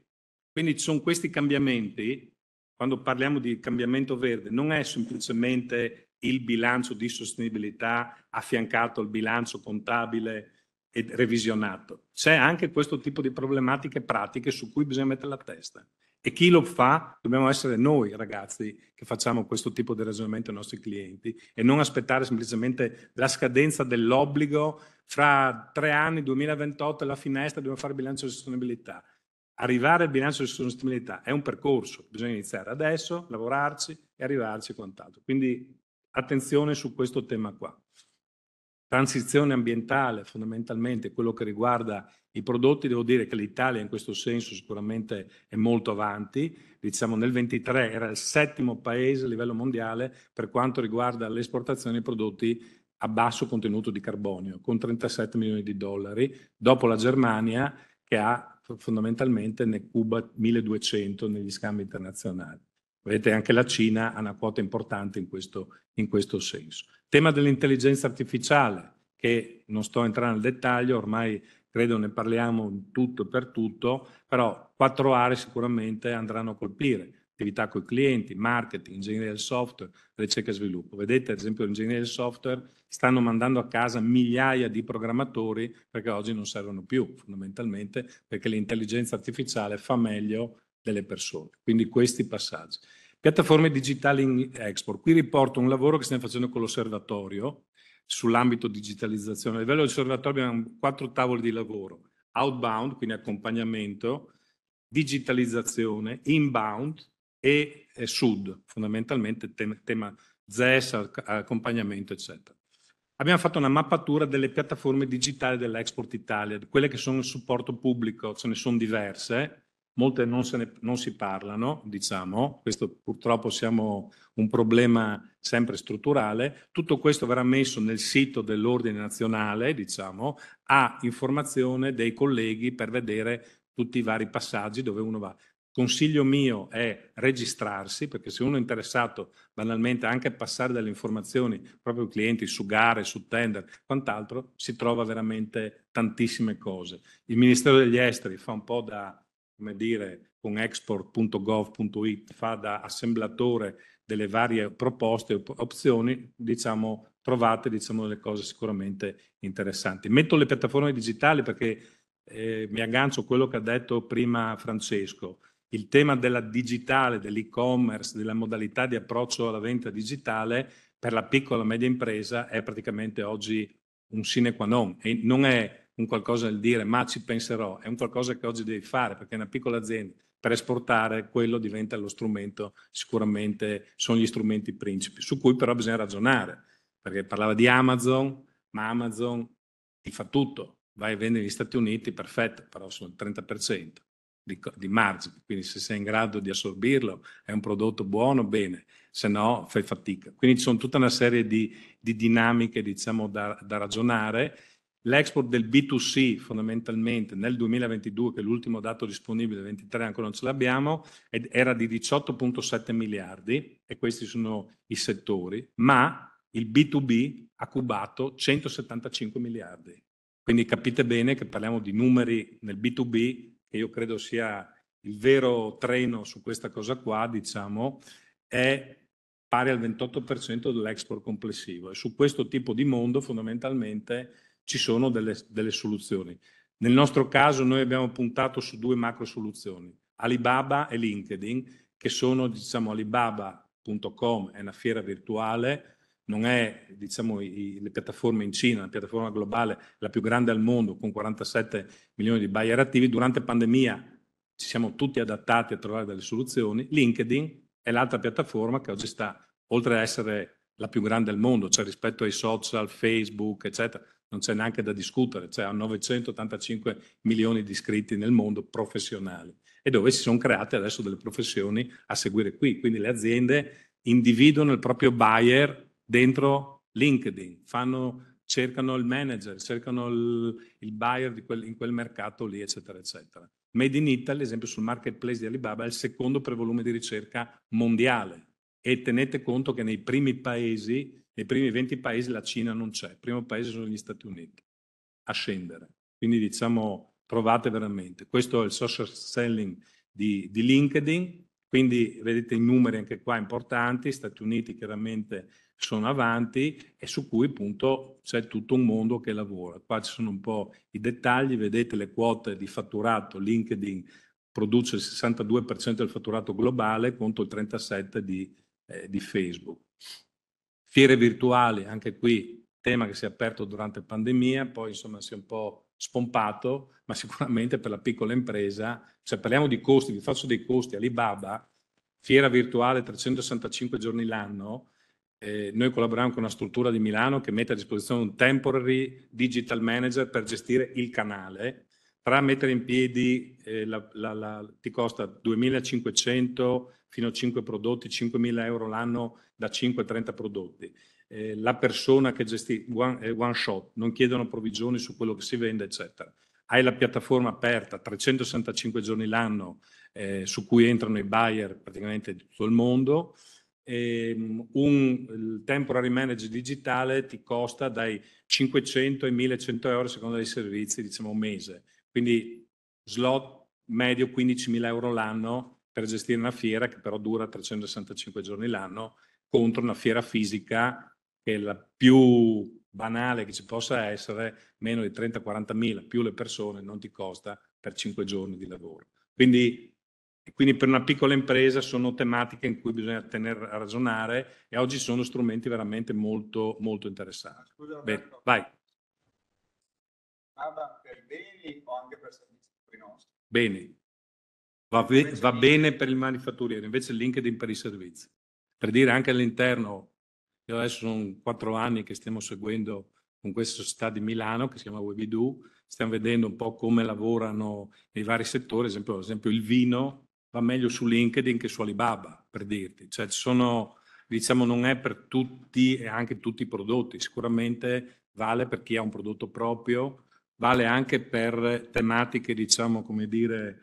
Quindi ci sono questi cambiamenti, quando parliamo di cambiamento verde, non è semplicemente il bilancio di sostenibilità affiancato al bilancio contabile e revisionato. C'è anche questo tipo di problematiche pratiche su cui bisogna mettere la testa. E chi lo fa dobbiamo essere noi ragazzi che facciamo questo tipo di ragionamento ai nostri clienti e non aspettare semplicemente la scadenza dell'obbligo fra tre anni, 2028, la finestra, dobbiamo fare bilancio di sostenibilità. Arrivare al bilancio di sostenibilità è un percorso, bisogna iniziare adesso, lavorarci e arrivarci quant'altro. Quindi attenzione su questo tema qua transizione ambientale, fondamentalmente quello che riguarda i prodotti, devo dire che l'Italia in questo senso sicuramente è molto avanti, diciamo nel 23 era il settimo paese a livello mondiale per quanto riguarda l'esportazione di prodotti a basso contenuto di carbonio, con 37 milioni di dollari, dopo la Germania che ha fondamentalmente ne cuba 1200 negli scambi internazionali. Vedete, anche la Cina ha una quota importante in questo, in questo senso. Tema dell'intelligenza artificiale, che non sto a entrare nel dettaglio, ormai credo ne parliamo tutto e per tutto, però quattro aree sicuramente andranno a colpire. Attività con i clienti, marketing, ingegneria del software, ricerca e sviluppo. Vedete, ad esempio, l'ingegneria del software stanno mandando a casa migliaia di programmatori perché oggi non servono più, fondamentalmente, perché l'intelligenza artificiale fa meglio delle persone. Quindi questi passaggi. Piattaforme digitali in export. Qui riporto un lavoro che stiamo facendo con l'osservatorio sull'ambito digitalizzazione. A livello dell'osservatorio abbiamo quattro tavoli di lavoro. Outbound, quindi accompagnamento, digitalizzazione, inbound e, e sud, fondamentalmente tema, tema ZES, accompagnamento, eccetera. Abbiamo fatto una mappatura delle piattaforme digitali dell'Export Italia, quelle che sono il supporto pubblico, ce ne sono diverse, molte non, ne, non si parlano, diciamo, questo purtroppo siamo un problema sempre strutturale, tutto questo verrà messo nel sito dell'Ordine Nazionale, diciamo, a informazione dei colleghi per vedere tutti i vari passaggi dove uno va. Consiglio mio è registrarsi, perché se uno è interessato banalmente anche a passare delle informazioni proprio ai clienti su gare, su tender, quant'altro, si trova veramente tantissime cose. Il Ministero degli Esteri fa un po' da come dire, con export.gov.it fa da assemblatore delle varie proposte e opzioni, diciamo, trovate diciamo, delle cose sicuramente interessanti. Metto le piattaforme digitali perché eh, mi aggancio a quello che ha detto prima Francesco. Il tema della digitale, dell'e-commerce, della modalità di approccio alla vendita digitale per la piccola e media impresa è praticamente oggi un sine qua non e non è un qualcosa nel dire ma ci penserò, è un qualcosa che oggi devi fare perché è una piccola azienda. Per esportare quello diventa lo strumento, sicuramente sono gli strumenti principi, su cui però bisogna ragionare, perché parlava di Amazon, ma Amazon ti fa tutto, vai a vendere negli Stati Uniti, perfetto, però sono il 30% di, di margine, quindi se sei in grado di assorbirlo è un prodotto buono, bene, se no fai fatica. Quindi ci sono tutta una serie di, di dinamiche diciamo, da, da ragionare L'export del B2C fondamentalmente nel 2022, che è l'ultimo dato disponibile, 23 ancora non ce l'abbiamo, era di 18.7 miliardi e questi sono i settori, ma il B2B ha cubato 175 miliardi. Quindi capite bene che parliamo di numeri nel B2B, che io credo sia il vero treno su questa cosa qua, diciamo, è pari al 28% dell'export complessivo e su questo tipo di mondo fondamentalmente ci sono delle, delle soluzioni. Nel nostro caso noi abbiamo puntato su due macro soluzioni, Alibaba e LinkedIn, che sono diciamo, alibaba.com, è una fiera virtuale, non è diciamo, i, le piattaforme in Cina, la piattaforma globale la più grande al mondo con 47 milioni di buyer attivi. Durante la pandemia ci siamo tutti adattati a trovare delle soluzioni. LinkedIn è l'altra piattaforma che oggi sta, oltre ad essere la più grande al mondo, cioè rispetto ai social, Facebook, eccetera, non c'è neanche da discutere, cioè ha 985 milioni di iscritti nel mondo professionali e dove si sono create adesso delle professioni a seguire qui. Quindi le aziende individuano il proprio buyer dentro LinkedIn, fanno, cercano il manager, cercano il, il buyer quel, in quel mercato lì, eccetera, eccetera. Made in Italy, ad esempio, sul marketplace di Alibaba è il secondo per volume di ricerca mondiale e tenete conto che nei primi paesi nei primi 20 paesi la Cina non c'è, il primo paese sono gli Stati Uniti, a scendere. Quindi diciamo provate veramente. Questo è il social selling di, di LinkedIn, quindi vedete i numeri anche qua importanti, Stati Uniti chiaramente sono avanti e su cui appunto c'è tutto un mondo che lavora. Qua ci sono un po' i dettagli, vedete le quote di fatturato, LinkedIn produce il 62% del fatturato globale contro il 37% di, eh, di Facebook. Fiere virtuali, anche qui tema che si è aperto durante la pandemia, poi insomma si è un po' spompato, ma sicuramente per la piccola impresa, se parliamo di costi, vi faccio dei costi, Alibaba, fiera virtuale 365 giorni l'anno, eh, noi collaboriamo con una struttura di Milano che mette a disposizione un temporary digital manager per gestire il canale. Tra mettere in piedi eh, la, la, la, ti costa 2500 fino a 5 prodotti, 5.000 euro l'anno da 5 a 30 prodotti. Eh, la persona che gestisce one, eh, one shot, non chiedono provvigioni su quello che si vende, eccetera. Hai la piattaforma aperta 365 giorni l'anno eh, su cui entrano i buyer praticamente di tutto il mondo. E, ehm, un il temporary manager digitale ti costa dai 500 ai 1100 euro secondo seconda dei servizi, diciamo un mese. Quindi slot medio 15.000 euro l'anno per gestire una fiera che però dura 365 giorni l'anno contro una fiera fisica che è la più banale che ci possa essere, meno di 30-40 mila più le persone non ti costa per 5 giorni di lavoro. Quindi, quindi per una piccola impresa sono tematiche in cui bisogna tenere a ragionare e oggi sono strumenti veramente molto, molto interessanti. Scusa, Bene, Marco, vai. Ma per beni o anche per servizi per i nostri? Beni va, be- va bene per il manifatturiero, invece LinkedIn per i servizi. Per dire anche all'interno, io adesso sono quattro anni che stiamo seguendo con questa società di Milano che si chiama Webidoo, stiamo vedendo un po' come lavorano nei vari settori, ad esempio, ad esempio il vino va meglio su LinkedIn che su Alibaba, per dirti. Cioè ci sono, diciamo, non è per tutti e anche tutti i prodotti, sicuramente vale per chi ha un prodotto proprio, vale anche per tematiche, diciamo, come dire,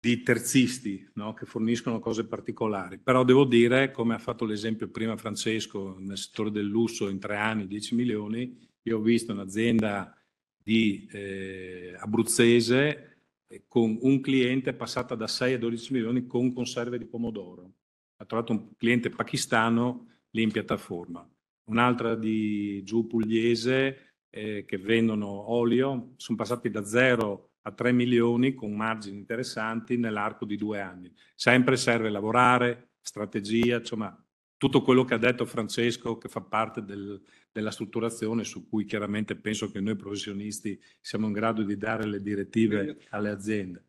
di terzisti no? che forniscono cose particolari, però devo dire, come ha fatto l'esempio prima Francesco, nel settore del lusso in tre anni 10 milioni, io ho visto un'azienda di eh, abruzzese eh, con un cliente passata da 6 a 12 milioni con conserve di pomodoro. Ha trovato un cliente pakistano lì in piattaforma. Un'altra di giù pugliese eh, che vendono olio, sono passati da 0 a a 3 milioni con margini interessanti nell'arco di due anni. Sempre serve lavorare, strategia, insomma tutto quello che ha detto Francesco che fa parte del, della strutturazione su cui chiaramente penso che noi professionisti siamo in grado di dare le direttive alle aziende.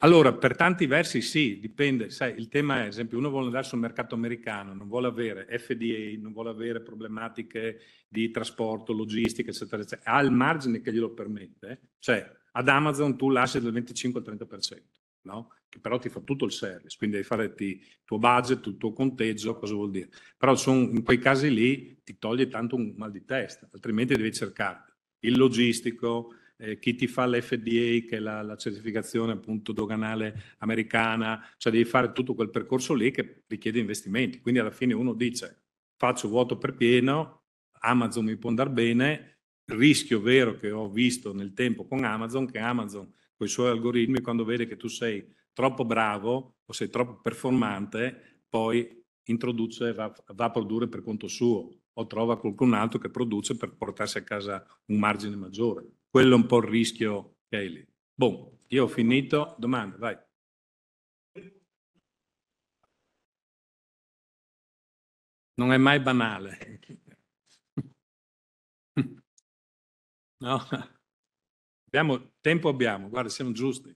Allora, per tanti versi sì, dipende, sai, il tema è, ad esempio, uno vuole andare sul mercato americano, non vuole avere FDA, non vuole avere problematiche di trasporto, logistica, eccetera, eccetera, ha il margine che glielo permette, cioè ad Amazon tu lasci del 25 al 30%, no? che però ti fa tutto il service, quindi devi fare il tuo budget, il tuo conteggio, cosa vuol dire. Però sono, in quei casi lì ti toglie tanto un mal di testa, altrimenti devi cercarti il logistico, eh, chi ti fa l'FDA, che è la, la, certificazione appunto doganale americana, cioè devi fare tutto quel percorso lì che richiede investimenti. Quindi alla fine uno dice faccio vuoto per pieno, Amazon mi può andare bene, il rischio vero che ho visto nel tempo con Amazon, che Amazon con i suoi algoritmi, quando vede che tu sei troppo bravo o sei troppo performante, poi introduce, va, va a produrre per conto suo o trova qualcun altro che produce per portarsi a casa un margine maggiore. Quello è un po' il rischio che hai lì. Boom, io ho finito, domande, vai. Non è mai banale. No, abbiamo, tempo abbiamo, guarda, siamo giusti.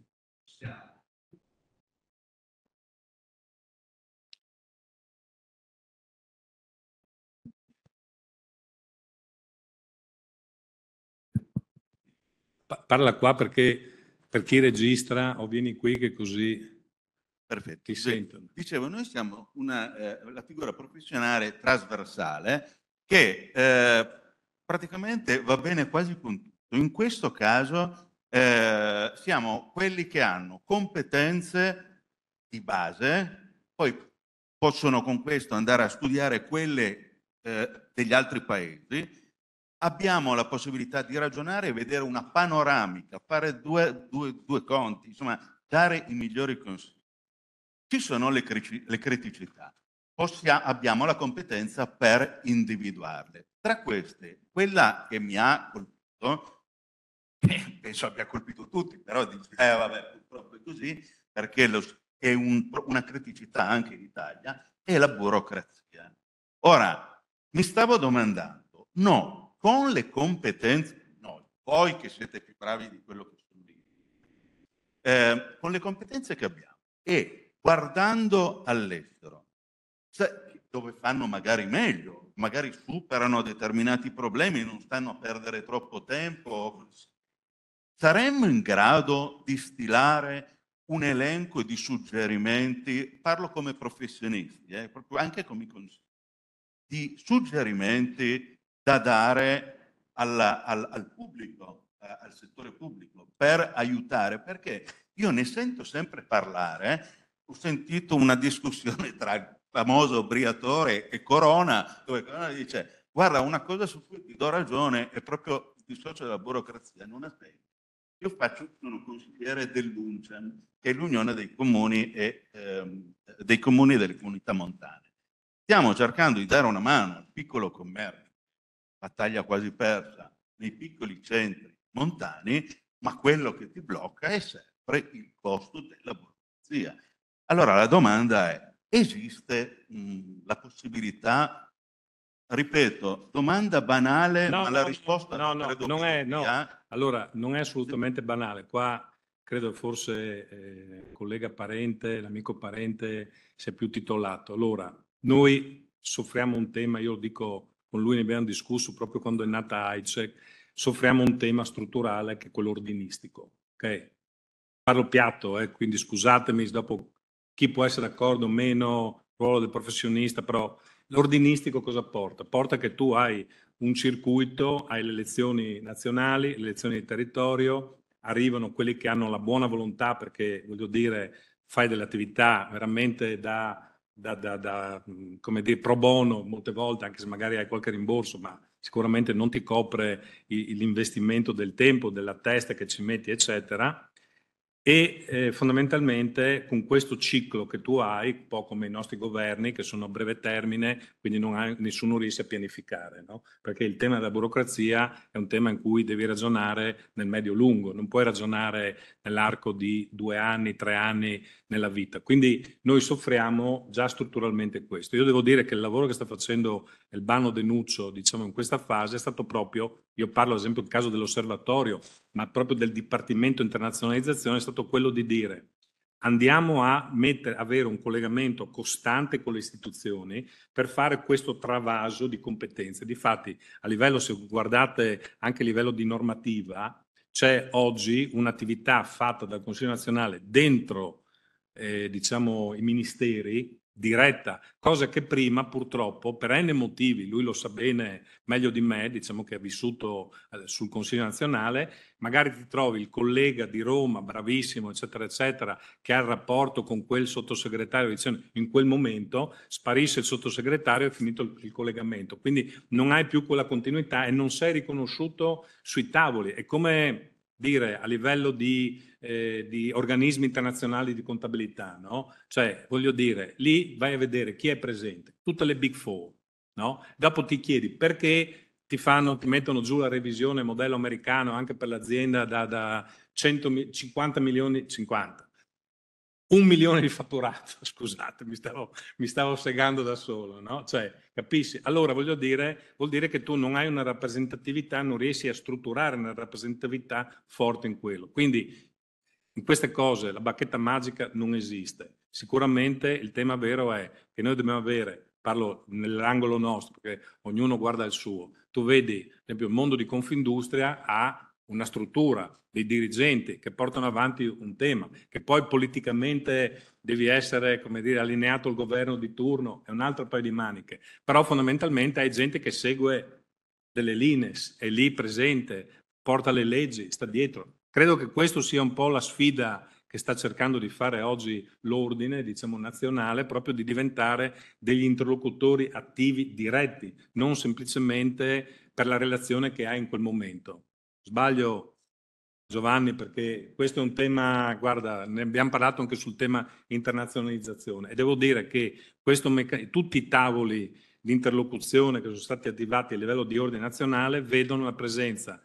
parla qua perché per chi registra o vieni qui che così Perfetto. Ti sentono. Dicevo, noi siamo una, eh, la figura professionale trasversale che eh, praticamente va bene quasi con tutto. In questo caso eh, siamo quelli che hanno competenze di base, poi possono con questo andare a studiare quelle eh, degli altri paesi, abbiamo la possibilità di ragionare e vedere una panoramica, fare due, due, due conti, insomma dare i migliori consigli. Ci sono le, le criticità possiamo, abbiamo la competenza per individuarle. Tra queste, quella che mi ha colpito, che penso abbia colpito tutti, però dice, eh, vabbè, purtroppo è così, perché lo, è un, una criticità anche in Italia, è la burocrazia. Ora, mi stavo domandando, no, con le competenze, noi, voi che siete più bravi di quello che sono io, eh, con le competenze che abbiamo e guardando all'estero, cioè, dove fanno magari meglio, magari superano determinati problemi, non stanno a perdere troppo tempo. Saremmo in grado di stilare un elenco di suggerimenti, parlo come professionisti, eh, anche come consigli, di suggerimenti da dare alla, al, al, pubblico, eh, al settore pubblico, per aiutare, perché io ne sento sempre parlare, eh. ho sentito una discussione tra famoso Briatore e Corona, dove Corona dice guarda una cosa su cui ti do ragione è proprio il dissocio della burocrazia, non aspetta. Io faccio, sono consigliere dell'UNCEN, che è l'Unione dei Comuni, e, ehm, dei comuni e delle comunità montane. Stiamo cercando di dare una mano al piccolo commercio, battaglia quasi persa, nei piccoli centri montani, ma quello che ti blocca è sempre il costo della burocrazia. Allora la domanda è, esiste mh, la possibilità, ripeto, domanda banale, no, ma la risposta no, no, credo non è, no. Allora, non è assolutamente banale. Qua credo forse eh, il collega Parente, l'amico Parente, sia più titolato. Allora, noi soffriamo un tema, io lo dico con lui ne abbiamo discusso proprio quando è nata AICEC, soffriamo un tema strutturale che è quello ordinistico. Okay? Parlo piatto, eh, quindi scusatemi dopo chi può essere d'accordo o meno, il ruolo del professionista, però l'ordinistico cosa porta? Porta che tu hai un circuito, hai le elezioni nazionali, le elezioni di territorio, arrivano quelli che hanno la buona volontà perché, voglio dire, fai delle attività veramente da, da, da, da come dire, pro bono molte volte, anche se magari hai qualche rimborso, ma sicuramente non ti copre l'investimento del tempo, della testa che ci metti, eccetera e eh, fondamentalmente con questo ciclo che tu hai, un po' come i nostri governi che sono a breve termine, quindi ha, nessuno riesce a pianificare, no? perché il tema della burocrazia è un tema in cui devi ragionare nel medio-lungo, non puoi ragionare nell'arco di due anni, tre anni, nella vita. Quindi noi soffriamo già strutturalmente questo. Io devo dire che il lavoro che sta facendo Elbano Denuccio, diciamo, in questa fase è stato proprio, io parlo ad esempio del caso dell'osservatorio, ma proprio del Dipartimento Internazionalizzazione, è stato quello di dire andiamo a mettere, avere un collegamento costante con le istituzioni per fare questo travaso di competenze. Difatti, a livello, se guardate anche a livello di normativa, c'è oggi un'attività fatta dal Consiglio nazionale dentro eh, diciamo, i ministeri diretta, cosa che prima purtroppo per N motivi, lui lo sa bene meglio di me, diciamo che ha vissuto eh, sul Consiglio nazionale, magari ti trovi il collega di Roma, bravissimo, eccetera, eccetera, che ha il rapporto con quel sottosegretario, dicendo in quel momento sparisce il sottosegretario e è finito il, il collegamento, quindi non hai più quella continuità e non sei riconosciuto sui tavoli. È come dire a livello di, eh, di organismi internazionali di contabilità, no? Cioè, voglio dire, lì vai a vedere chi è presente, tutte le big four, no? Dopo ti chiedi perché ti, fanno, ti mettono giù la revisione modello americano anche per l'azienda da, da 150 milioni, 50, un milione di fatturato, scusate, mi stavo, mi stavo segando da solo, no? Cioè, capisci? Allora voglio dire, vuol dire che tu non hai una rappresentatività, non riesci a strutturare una rappresentatività forte in quello. Quindi in queste cose la bacchetta magica non esiste. Sicuramente il tema vero è che noi dobbiamo avere, parlo nell'angolo nostro, perché ognuno guarda il suo, tu vedi, ad esempio, il mondo di Confindustria ha una struttura, dei dirigenti che portano avanti un tema, che poi politicamente devi essere, come dire, allineato al governo di turno, è un altro paio di maniche, però fondamentalmente hai gente che segue delle linee, è lì presente, porta le leggi, sta dietro. Credo che questa sia un po' la sfida che sta cercando di fare oggi l'ordine, diciamo, nazionale, proprio di diventare degli interlocutori attivi, diretti, non semplicemente per la relazione che hai in quel momento. Sbaglio Giovanni perché questo è un tema, guarda, ne abbiamo parlato anche sul tema internazionalizzazione e devo dire che tutti i tavoli di interlocuzione che sono stati attivati a livello di ordine nazionale vedono la presenza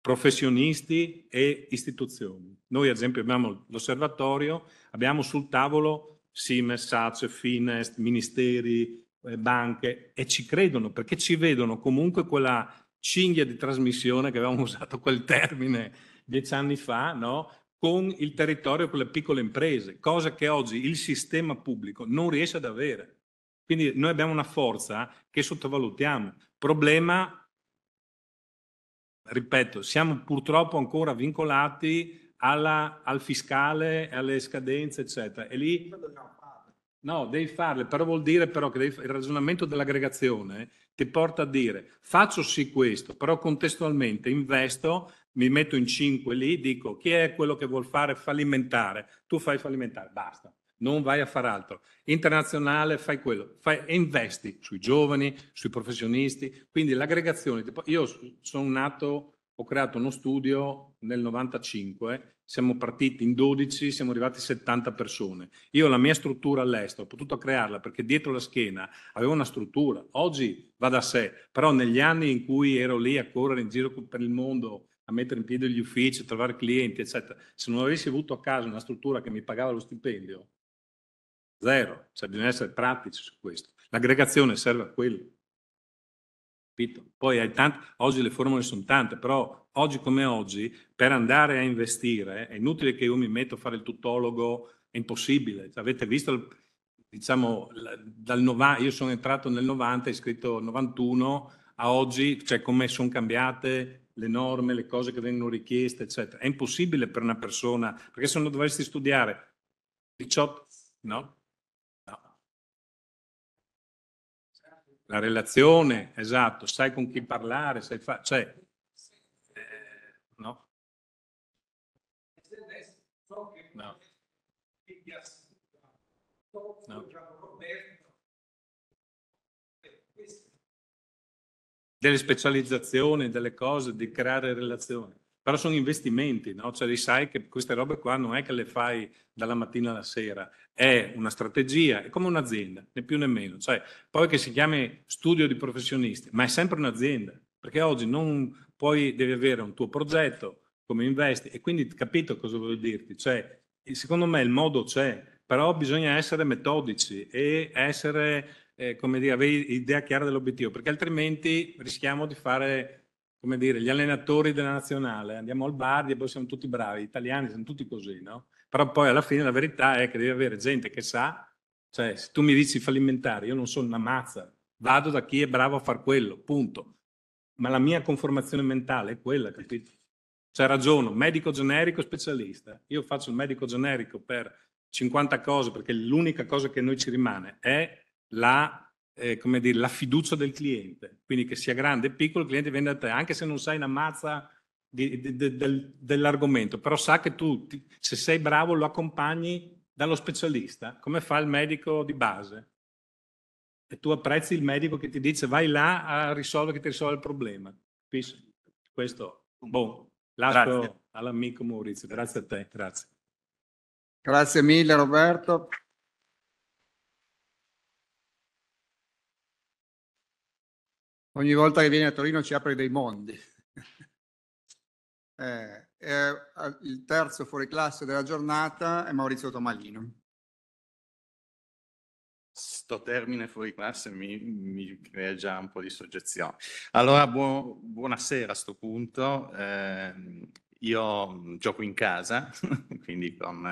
professionisti e istituzioni. Noi ad esempio abbiamo l'osservatorio, abbiamo sul tavolo SIMES, SACE, Finest, ministeri, eh, banche e ci credono perché ci vedono comunque quella cinghia di trasmissione, che avevamo usato quel termine dieci anni fa, no? con il territorio, con le piccole imprese, cosa che oggi il sistema pubblico non riesce ad avere. Quindi noi abbiamo una forza che sottovalutiamo. Problema, ripeto, siamo purtroppo ancora vincolati alla, al fiscale, alle scadenze, eccetera. E lì No, devi farle, però vuol dire però che devi, il ragionamento dell'aggregazione ti porta a dire faccio sì questo, però contestualmente investo, mi metto in cinque lì, dico chi è quello che vuol fare fallimentare, tu fai fallimentare, basta, non vai a fare altro. Internazionale fai quello, fai, investi sui giovani, sui professionisti, quindi l'aggregazione, io sono nato, ho creato uno studio nel 95 siamo partiti in 12, siamo arrivati a 70 persone. Io la mia struttura all'estero ho potuto crearla perché dietro la schiena avevo una struttura. Oggi va da sé, però negli anni in cui ero lì a correre in giro per il mondo, a mettere in piedi gli uffici, a trovare clienti, eccetera, se non avessi avuto a casa una struttura che mi pagava lo stipendio, zero. Cioè bisogna essere pratici su questo. L'aggregazione serve a quello. Capito? Poi hai tante, oggi le formule sono tante, però oggi come oggi, per andare a investire, è inutile che io mi metto a fare il tutologo, è impossibile. Avete visto, diciamo, dal 90, io sono entrato nel 90, è scritto 91, a oggi, cioè come sono cambiate le norme, le cose che vengono richieste, eccetera. È impossibile per una persona, perché se non dovresti studiare 18, no? La relazione, esatto, sai con chi parlare, sai fare, cioè delle specializzazioni, delle cose, di creare relazioni. Però sono investimenti, no? Cioè, sai che queste robe qua non è che le fai dalla mattina alla sera, è una strategia, è come un'azienda, né più né meno. Cioè, poi che si chiami studio di professionisti, ma è sempre un'azienda, perché oggi non puoi, devi avere un tuo progetto, come investi, e quindi capito cosa voglio dirti. Cioè, secondo me il modo c'è, però bisogna essere metodici e essere eh, come dire, avere idea chiara dell'obiettivo, perché altrimenti rischiamo di fare, come dire, gli allenatori della nazionale, andiamo al bar e poi siamo tutti bravi, gli italiani siamo tutti così, no? Però poi alla fine la verità è che devi avere gente che sa, cioè se tu mi dici fallimentare, io non sono una mazza, vado da chi è bravo a far quello, punto. Ma la mia conformazione mentale è quella, capito? Cioè ragiono, medico generico specialista. Io faccio il medico generico per 50 cose perché l'unica cosa che a noi ci rimane è la, eh, come dire, la fiducia del cliente. Quindi che sia grande o piccolo, il cliente viene da te, anche se non sai una mazza di, di, di, del, dell'argomento, però sa che tu, ti, se sei bravo, lo accompagni dallo specialista, come fa il medico di base. E tu apprezzi il medico che ti dice vai là a risolvere, che ti risolve il problema. Capisci? Questo, boh, lascio grazie. all'amico Maurizio. Grazie a te, grazie. Grazie mille Roberto. ogni volta che vieni a Torino ci apre dei mondi. eh, eh, il terzo fuori classe della giornata è Maurizio Tomalino. Sto termine fuori classe mi, mi crea già un po' di soggezione. Allora, buo, buonasera a sto punto. Eh, io gioco in casa, quindi con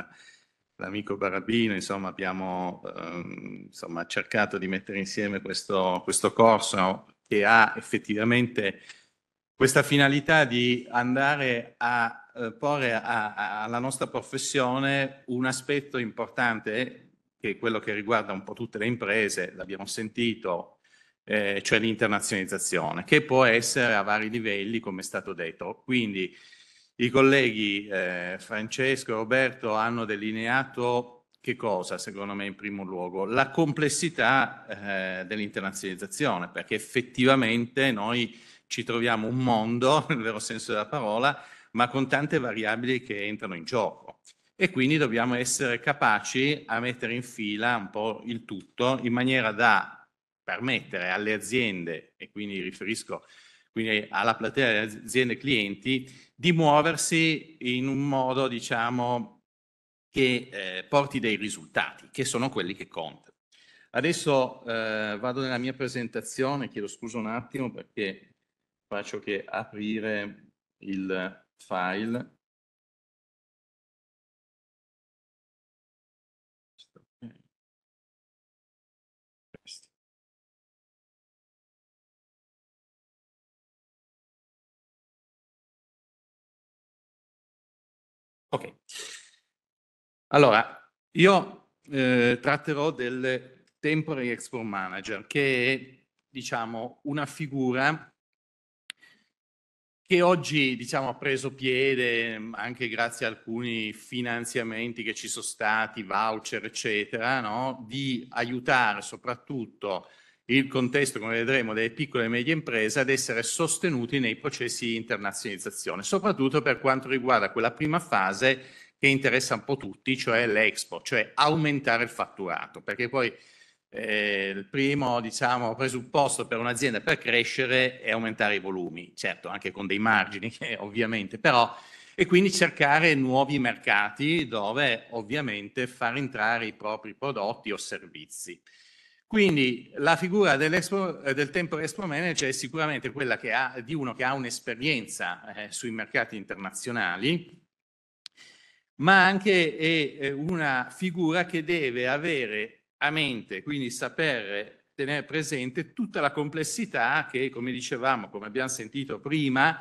l'amico Barabino, insomma, abbiamo ehm, insomma, cercato di mettere insieme questo, questo corso che ha effettivamente questa finalità di andare a eh, porre a, a, alla nostra professione un aspetto importante che è quello che riguarda un po' tutte le imprese, l'abbiamo sentito, eh, cioè l'internazionalizzazione, che può essere a vari livelli, come è stato detto. Quindi i colleghi eh, Francesco e Roberto hanno delineato che cosa, secondo me, in primo luogo? La complessità eh, dell'internazionalizzazione, perché effettivamente noi ci troviamo un mondo, nel vero senso della parola, ma con tante variabili che entrano in gioco. E quindi dobbiamo essere capaci a mettere in fila un po' il tutto in maniera da permettere alle aziende, e quindi riferisco quindi alla platea delle aziende clienti, di muoversi in un modo, diciamo, che eh, porti dei risultati, che sono quelli che contano. Adesso eh, vado nella mia presentazione, chiedo scusa un attimo perché faccio che aprire il file Allora, io eh, tratterò del Temporary Export Manager, che è, diciamo, una figura che oggi diciamo, ha preso piede mm, anche grazie a alcuni finanziamenti che ci sono stati, voucher, eccetera, no? di aiutare soprattutto il contesto, come vedremo, delle piccole e medie imprese ad essere sostenuti nei processi di internazionalizzazione, soprattutto per quanto riguarda quella prima fase che interessa un po' tutti, cioè l'Expo, cioè aumentare il fatturato, perché poi eh, il primo diciamo, presupposto per un'azienda per crescere è aumentare i volumi, certo anche con dei margini eh, ovviamente, però e quindi cercare nuovi mercati dove ovviamente far entrare i propri prodotti o servizi. Quindi la figura del Tempo Expo Manager è sicuramente quella ha, di uno che ha un'esperienza eh, sui mercati internazionali ma anche è una figura che deve avere a mente, quindi sapere tenere presente tutta la complessità che, come dicevamo, come abbiamo sentito prima,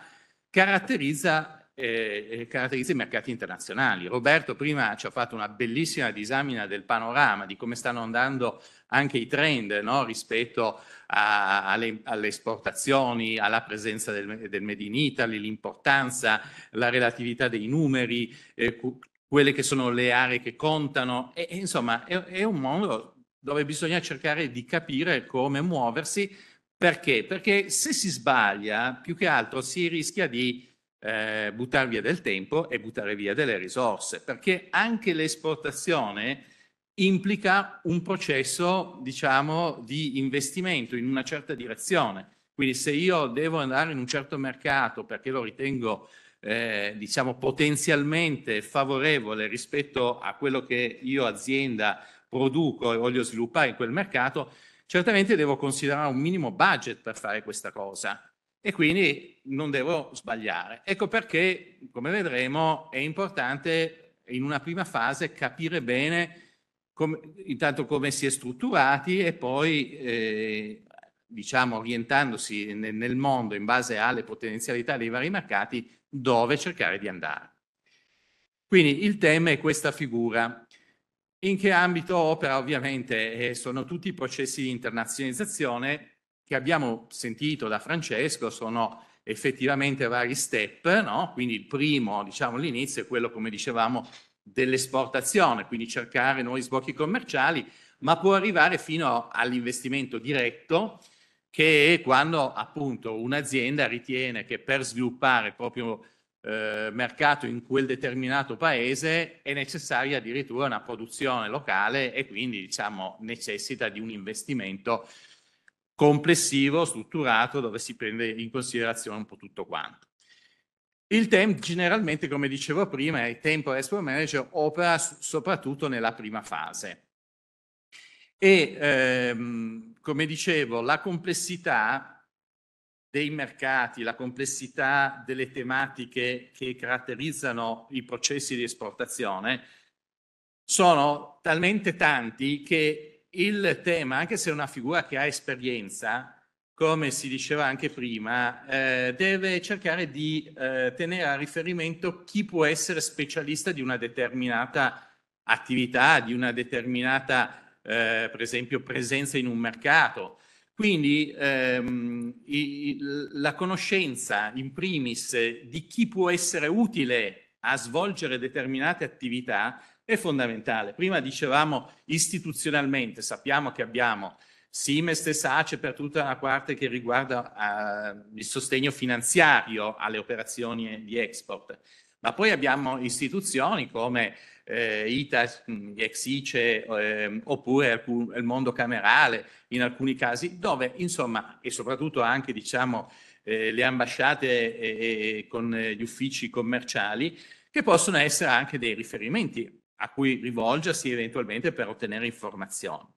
caratterizza, eh, eh, caratterizza i mercati internazionali. Roberto prima ci ha fatto una bellissima disamina del panorama di come stanno andando eh, anche i trend no? rispetto a, alle, alle, esportazioni, alla presenza del, del, Made in Italy, l'importanza, la relatività dei numeri, eh, quelle che sono le aree che contano. E, e insomma, è, è un mondo dove bisogna cercare di capire come muoversi. Perché? Perché se si sbaglia, più che altro si rischia di eh, buttare via del tempo e buttare via delle risorse, perché anche l'esportazione implica un processo, diciamo, di investimento in una certa direzione. Quindi se io devo andare in un certo mercato perché lo ritengo eh, diciamo potenzialmente favorevole rispetto a quello che io azienda produco e voglio sviluppare in quel mercato, certamente devo considerare un minimo budget per fare questa cosa e quindi non devo sbagliare. Ecco perché, come vedremo, è importante in una prima fase capire bene come, intanto come si è strutturati e poi eh, diciamo orientandosi nel, nel mondo in base alle potenzialità dei vari mercati dove cercare di andare. Quindi il tema è questa figura. In che ambito opera? Ovviamente eh, sono tutti i processi di internazionalizzazione che abbiamo sentito da Francesco, sono effettivamente vari step, no? quindi il primo, diciamo l'inizio, è quello, come dicevamo, dell'esportazione, quindi cercare nuovi sbocchi commerciali, ma può arrivare fino all'investimento diretto che è quando appunto un'azienda ritiene che per sviluppare proprio eh, mercato in quel determinato paese è necessaria addirittura una produzione locale e quindi diciamo necessita di un investimento complessivo, strutturato, dove si prende in considerazione un po' tutto quanto. Il tempo, generalmente, come dicevo prima, è il tempo export manager cioè opera su, soprattutto nella prima fase. E ehm, come dicevo, la complessità dei mercati, la complessità delle tematiche che caratterizzano i processi di esportazione sono talmente tanti che il tema, anche se è una figura che ha esperienza, come si diceva anche prima, eh, deve cercare di eh, tenere a riferimento chi può essere specialista di una determinata attività, di una determinata, eh, per esempio, presenza in un mercato. Quindi ehm, i, la conoscenza in primis di chi può essere utile a svolgere determinate attività è fondamentale. Prima dicevamo istituzionalmente, sappiamo che abbiamo Sime stessa ACE per tutta la parte che riguarda uh, il sostegno finanziario alle operazioni di export. Ma poi abbiamo istituzioni come eh, ITA, Exice eh, oppure il mondo camerale in alcuni casi, dove insomma, e soprattutto anche diciamo, eh, le ambasciate eh, con gli uffici commerciali, che possono essere anche dei riferimenti a cui rivolgersi eventualmente per ottenere informazioni.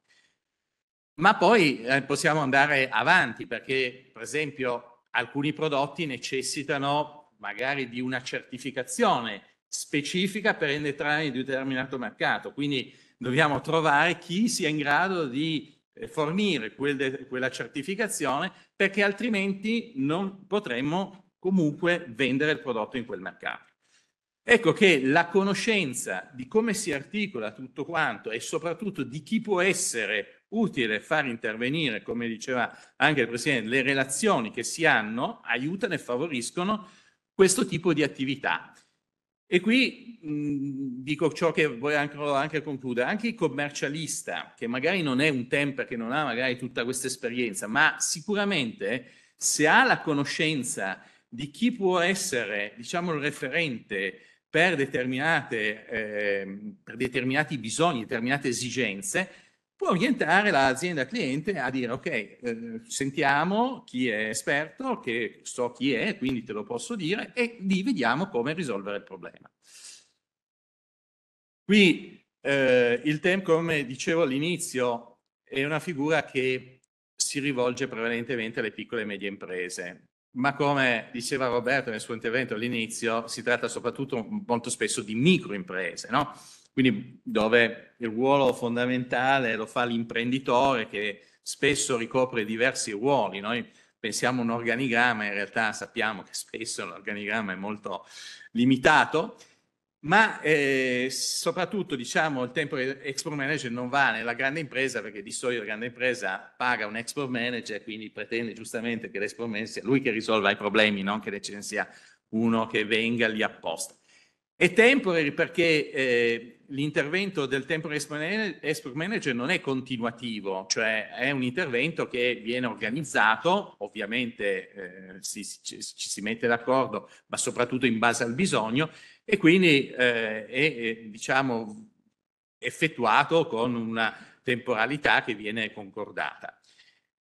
Ma poi eh, possiamo andare avanti perché, per esempio, alcuni prodotti necessitano magari di una certificazione specifica per entrare in un determinato mercato. Quindi dobbiamo trovare chi sia in grado di eh, fornire quel quella certificazione perché altrimenti non potremmo comunque vendere il prodotto in quel mercato. Ecco che la conoscenza di come si articola tutto quanto e soprattutto di chi può essere utile far intervenire, come diceva anche il Presidente, le relazioni che si hanno aiutano e favoriscono questo tipo di attività. E qui mh, dico ciò che voglio anche, anche, concludere, anche il commercialista, che magari non è un temper, che non ha magari tutta questa esperienza, ma sicuramente se ha la conoscenza di chi può essere, diciamo, il referente per, eh, per determinati bisogni, determinate esigenze, può orientare l'azienda cliente a dire ok, eh, sentiamo chi è esperto, che so chi è, quindi te lo posso dire, e lì vediamo come risolvere il problema. Qui eh, il TEM, come dicevo all'inizio, è una figura che si rivolge prevalentemente alle piccole e medie imprese, ma come diceva Roberto nel suo intervento all'inizio, si tratta soprattutto molto spesso di microimprese, no? Quindi dove il ruolo fondamentale lo fa l'imprenditore che spesso ricopre diversi ruoli. Noi pensiamo a un organigramma, in realtà sappiamo che spesso l'organigramma è molto limitato, ma eh, soprattutto diciamo il tempo export manager non va nella grande impresa perché di solito la grande impresa paga un export manager quindi pretende giustamente che l'export manager sia lui che risolva i problemi non che ne ce ne sia uno che venga lì apposta e temporary perché eh, l'intervento del temporary export manager non è continuativo, cioè è un intervento che viene organizzato, ovviamente eh, si, ci, ci, si mette d'accordo, ma soprattutto in base al bisogno, e quindi eh, è, diciamo, effettuato con una temporalità che viene concordata.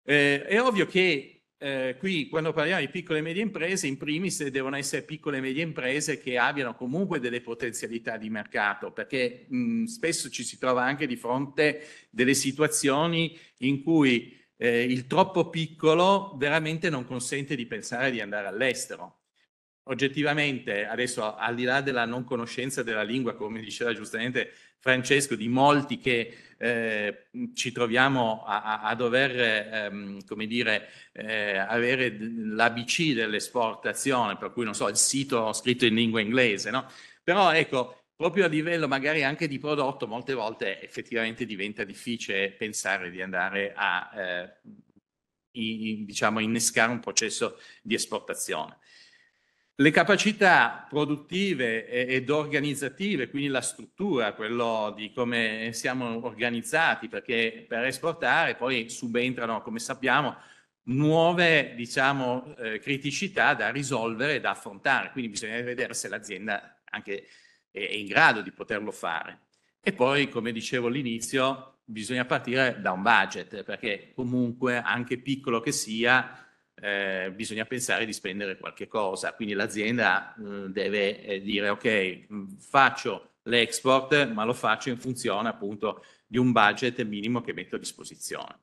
Eh, è ovvio che eh, qui quando parliamo di piccole e medie imprese, in primis devono essere piccole e medie imprese che abbiano comunque delle potenzialità di mercato, perché mh, spesso ci si trova anche di fronte delle situazioni in cui eh, il troppo piccolo veramente non consente di pensare di andare all'estero. Oggettivamente, adesso al di là della non conoscenza della lingua, come diceva giustamente Francesco, di molti che eh, ci troviamo a, a dover ehm, come dire, eh, avere l'ABC dell'esportazione, per cui non so, il sito scritto in lingua inglese, no? Però ecco, proprio a livello magari anche di prodotto, molte volte effettivamente diventa difficile pensare di andare a eh, i, diciamo, innescare un processo di esportazione. Le capacità produttive ed organizzative, quindi la struttura, quello di come siamo organizzati, perché per esportare poi subentrano, come sappiamo, nuove diciamo, eh, criticità da risolvere e da affrontare, quindi bisogna vedere se l'azienda anche è in grado di poterlo fare. E poi, come dicevo all'inizio, bisogna partire da un budget, perché comunque, anche piccolo che sia, eh, bisogna pensare di spendere qualche cosa, quindi l'azienda eh, deve eh, dire ok, mm, faccio l'export, ma lo faccio in funzione appunto di un budget minimo che metto a disposizione.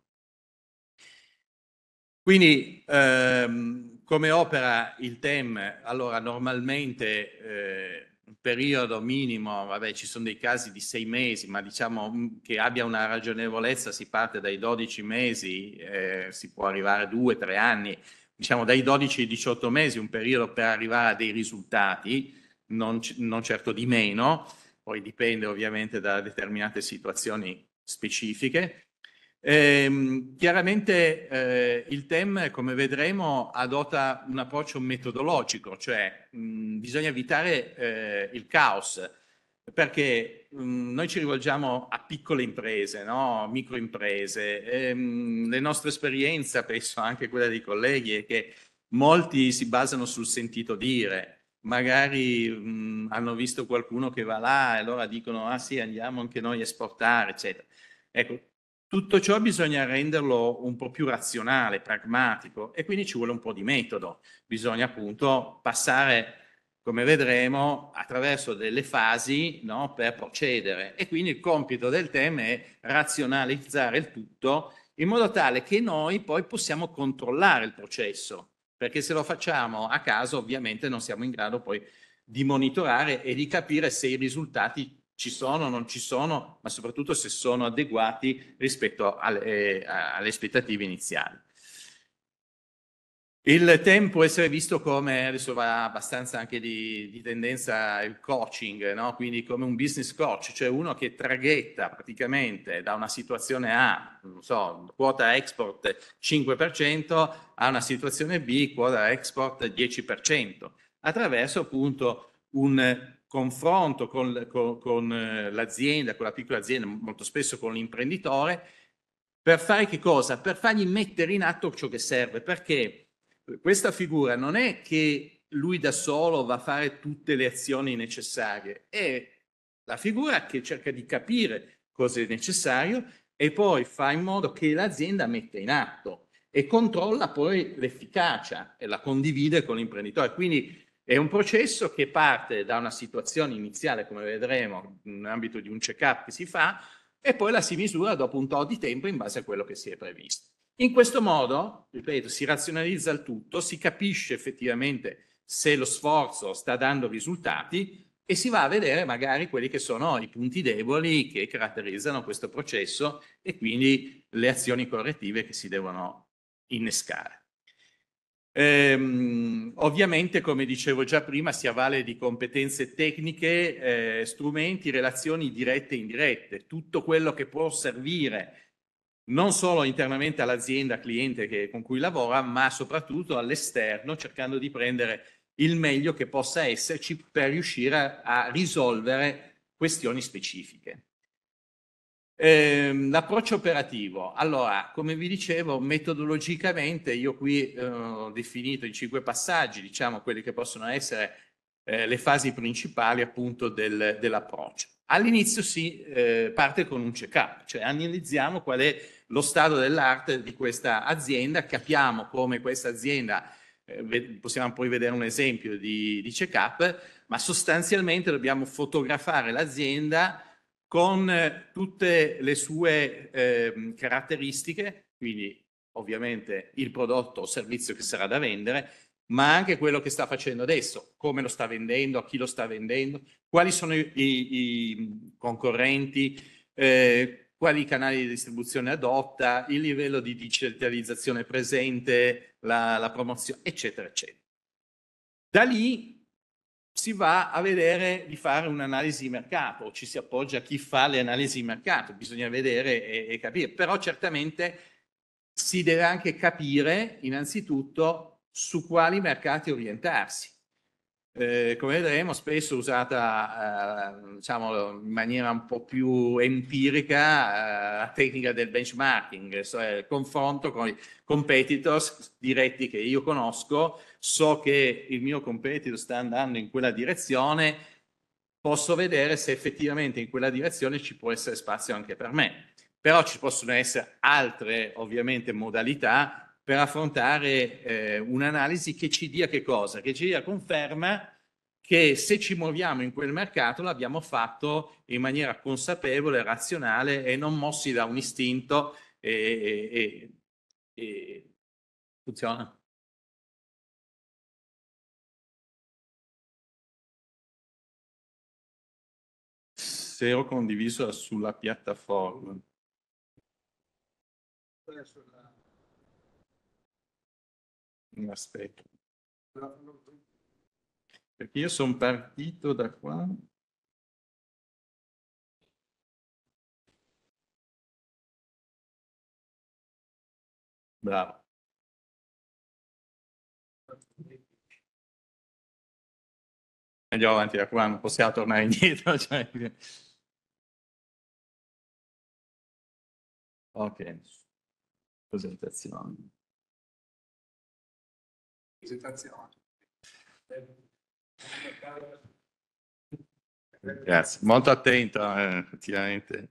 Quindi ehm, come opera il TEM? Allora normalmente eh, periodo minimo, vabbè ci sono dei casi di sei mesi, ma diciamo mm, che abbia una ragionevolezza si parte dai 12 mesi, eh, si può arrivare a 2 tre anni, diciamo dai 12 ai 18 mesi un periodo per arrivare a dei risultati, non, non certo di meno, poi dipende ovviamente da determinate situazioni specifiche, Ehm, chiaramente eh, il TEM, come vedremo, adotta un approccio metodologico, cioè mh, mm, bisogna evitare eh, il caos, perché mh, mm, noi ci rivolgiamo a piccole imprese, no? microimprese. Ehm, le nostre esperienze, penso anche quella dei colleghi, è che molti si basano sul sentito dire, magari mh, mm, hanno visto qualcuno che va là e allora dicono ah sì andiamo anche noi a esportare eccetera ecco tutto ciò bisogna renderlo un po' più razionale, pragmatico e quindi ci vuole un po' di metodo. Bisogna appunto passare, come vedremo, attraverso delle fasi no, per procedere e quindi il compito del tema è razionalizzare il tutto in modo tale che noi poi possiamo controllare il processo, perché se lo facciamo a caso ovviamente non siamo in grado poi di monitorare e di capire se i risultati ci sono, non ci sono, ma soprattutto se sono adeguati rispetto alle, eh, alle aspettative iniziali. Il tempo può essere visto come, adesso va abbastanza anche di, di tendenza il coaching, no? quindi come un business coach, cioè uno che traghetta praticamente da una situazione A, non so, quota export 5%, a una situazione B, quota export 10%, attraverso appunto un confronto con, con, con eh, l'azienda, con la piccola azienda, molto spesso con l'imprenditore, per fare che cosa? Per fargli mettere in atto ciò che serve, perché questa figura non è che lui da solo va a fare tutte le azioni necessarie, è la figura che cerca di capire cosa è necessario e poi fa in modo che l'azienda metta in atto e controlla poi l'efficacia e la condivide con l'imprenditore. Quindi è un processo che parte da una situazione iniziale, come vedremo, nell'ambito di un check-up che si fa, e poi la si misura dopo un tot di tempo in base a quello che si è previsto. In questo modo, ripeto, si razionalizza il tutto, si capisce effettivamente se lo sforzo sta dando risultati e si va a vedere magari quelli che sono i punti deboli che caratterizzano questo processo e quindi le azioni correttive che si devono innescare. Ehm, ovviamente, come dicevo già prima, si avvale di competenze tecniche, eh, strumenti, relazioni dirette e indirette, tutto quello che può servire non solo internamente all'azienda cliente che, con cui lavora, ma soprattutto all'esterno, cercando di prendere il meglio che possa esserci per riuscire a risolvere questioni specifiche. Eh, l'approccio operativo. Allora, come vi dicevo, metodologicamente io qui eh, ho definito in cinque passaggi, diciamo, quelli che possono essere eh, le fasi principali appunto del, dell'approccio. All'inizio si eh, parte con un check-up, cioè analizziamo qual è lo stato dell'arte di questa azienda, capiamo come questa azienda, eh, possiamo poi vedere un esempio di, di check-up, ma sostanzialmente dobbiamo fotografare l'azienda con eh, tutte le sue eh, caratteristiche, quindi ovviamente il prodotto o servizio che sarà da vendere, ma anche quello che sta facendo adesso, come lo sta vendendo, a chi lo sta vendendo, quali sono i, i concorrenti, eh, quali canali di distribuzione adotta, il livello di digitalizzazione presente, la, la promozione, eccetera, eccetera. Da lì si va a vedere di fare un'analisi di mercato, ci si appoggia a chi fa le analisi di mercato, bisogna vedere e, e capire, però certamente si deve anche capire innanzitutto su quali mercati orientarsi. Eh, come vedremo, spesso usata eh, diciamo, in maniera un po' più empirica eh, la tecnica del benchmarking, cioè il confronto con i competitors diretti che io conosco so che il mio competitor sta andando in quella direzione, posso vedere se effettivamente in quella direzione ci può essere spazio anche per me. Però ci possono essere altre, ovviamente, modalità per affrontare eh, un'analisi che ci dia che cosa? Che ci dia conferma che se ci muoviamo in quel mercato l'abbiamo fatto in maniera consapevole, razionale e non mossi da un istinto e, e, e funziona. pensiero condiviso sulla piattaforma. Aspetta. Perché io sono partito da qua. Bravo. Andiamo avanti da qua, non possiamo tornare indietro. Cioè... Ok, presentazione. Presentazione. Grazie, molto attento, eh, effettivamente.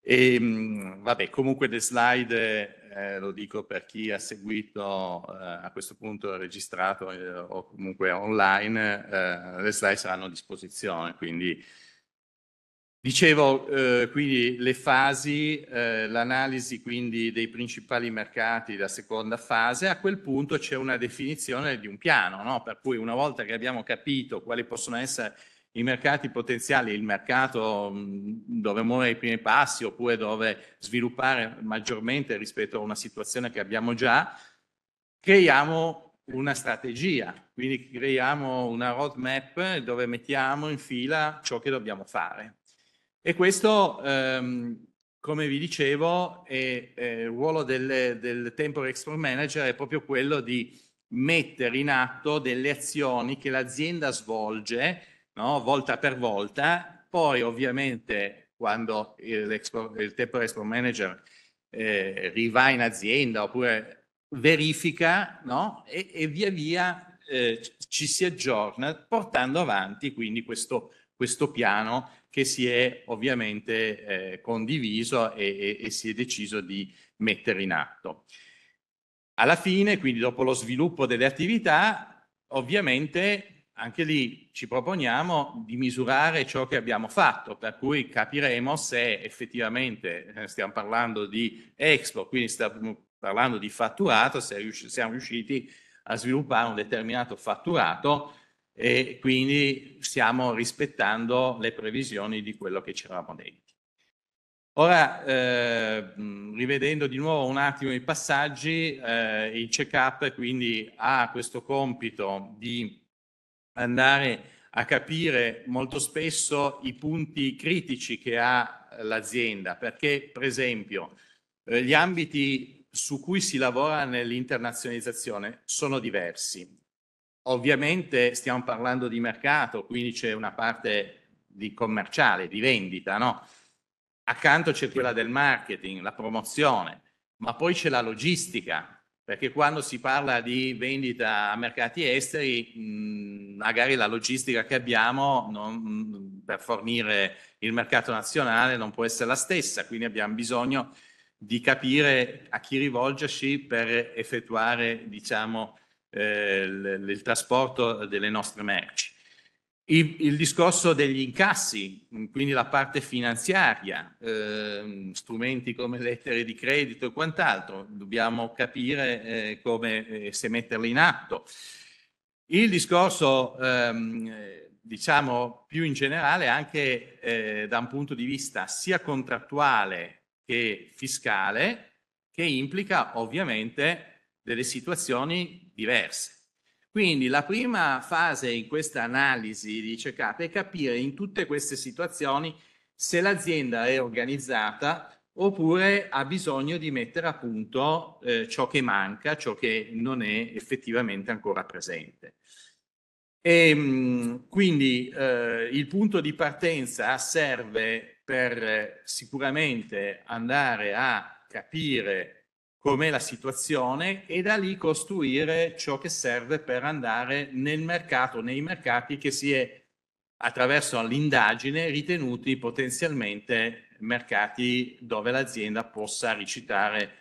E, ehm, vabbè, comunque le slide, eh, lo dico per chi ha seguito eh, a questo punto registrato eh, o comunque online, eh, le slide saranno a disposizione, quindi Dicevo eh, quindi le fasi, eh, l'analisi quindi dei principali mercati, la seconda fase, a quel punto c'è una definizione di un piano, no? per cui una volta che abbiamo capito quali possono essere i mercati potenziali, il mercato mh, mm, dove muovere i primi passi oppure dove sviluppare maggiormente rispetto a una situazione che abbiamo già, creiamo una strategia, quindi creiamo una roadmap dove mettiamo in fila ciò che dobbiamo fare. E questo, ehm, come vi dicevo, è, è il ruolo del, del Temporary Export Manager è proprio quello di mettere in atto delle azioni che l'azienda svolge no? volta per volta, poi ovviamente quando il, il Temporary Export Manager eh, rivà in azienda oppure verifica no? e, e, via via eh, ci si aggiorna portando avanti quindi questo, questo piano che si è ovviamente eh, condiviso e, e, e, si è deciso di mettere in atto. Alla fine, quindi dopo lo sviluppo delle attività, ovviamente anche lì ci proponiamo di misurare ciò che abbiamo fatto, per cui capiremo se effettivamente eh, stiamo parlando di Expo, quindi stiamo parlando di fatturato, se rius siamo riusciti a sviluppare un determinato fatturato e quindi stiamo rispettando le previsioni di quello che ci eravamo detti. Ora, eh, mm, rivedendo di nuovo un attimo i passaggi, eh, il check-up quindi ha questo compito di andare a capire molto spesso i punti critici che ha l'azienda, perché per esempio eh, gli ambiti su cui si lavora nell'internazionalizzazione sono diversi Ovviamente stiamo parlando di mercato, quindi c'è una parte di commerciale, di vendita, no? Accanto c'è quella del marketing, la promozione, ma poi c'è la logistica, perché quando si parla di vendita a mercati esteri, magari la logistica che abbiamo non, per fornire il mercato nazionale non può essere la stessa, quindi abbiamo bisogno di capire a chi rivolgersi per effettuare, diciamo, eh, il trasporto delle nostre merci. Il, il, discorso degli incassi, quindi la parte finanziaria, eh, strumenti come lettere di credito e quant'altro, dobbiamo capire eh, come eh, se metterli in atto. Il discorso, ehm, diciamo, più in generale anche eh, da un punto di vista sia contrattuale che fiscale, che implica ovviamente delle situazioni diverse. Quindi la prima fase in questa analisi di CECAP è capire in tutte queste situazioni se l'azienda è organizzata oppure ha bisogno di mettere a punto eh, ciò che manca, ciò che non è effettivamente ancora presente. E, ehm, quindi eh, il punto di partenza serve per eh, sicuramente andare a capire com'è la situazione e da lì costruire ciò che serve per andare nel mercato, nei mercati che si è attraverso l'indagine ritenuti potenzialmente mercati dove l'azienda possa recitare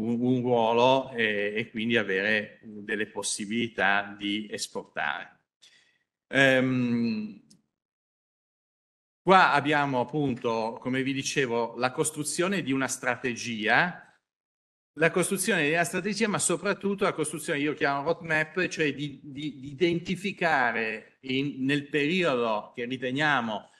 un, un ruolo e, e, quindi avere delle possibilità di esportare. Ehm, qua abbiamo appunto, come vi dicevo, la costruzione di una strategia la costruzione della strategia, ma soprattutto la costruzione, io chiamo roadmap, cioè di, di, di identificare in, nel periodo che riteniamo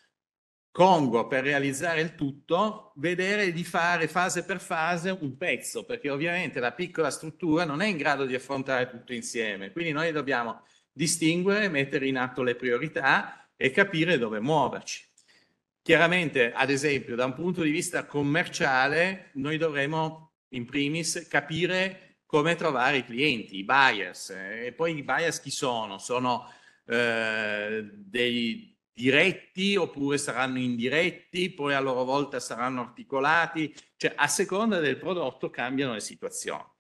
Congo per realizzare il tutto, vedere di fare fase per fase un pezzo, perché ovviamente la piccola struttura non è in grado di affrontare tutto insieme. Quindi noi dobbiamo distinguere, mettere in atto le priorità e capire dove muoverci. Chiaramente, ad esempio, da un punto di vista commerciale, noi dovremo in primis capire come trovare i clienti, i buyers. Eh, e poi i buyers chi sono? Sono eh, dei diretti oppure saranno indiretti, poi a loro volta saranno articolati, cioè a seconda del prodotto cambiano le situazioni.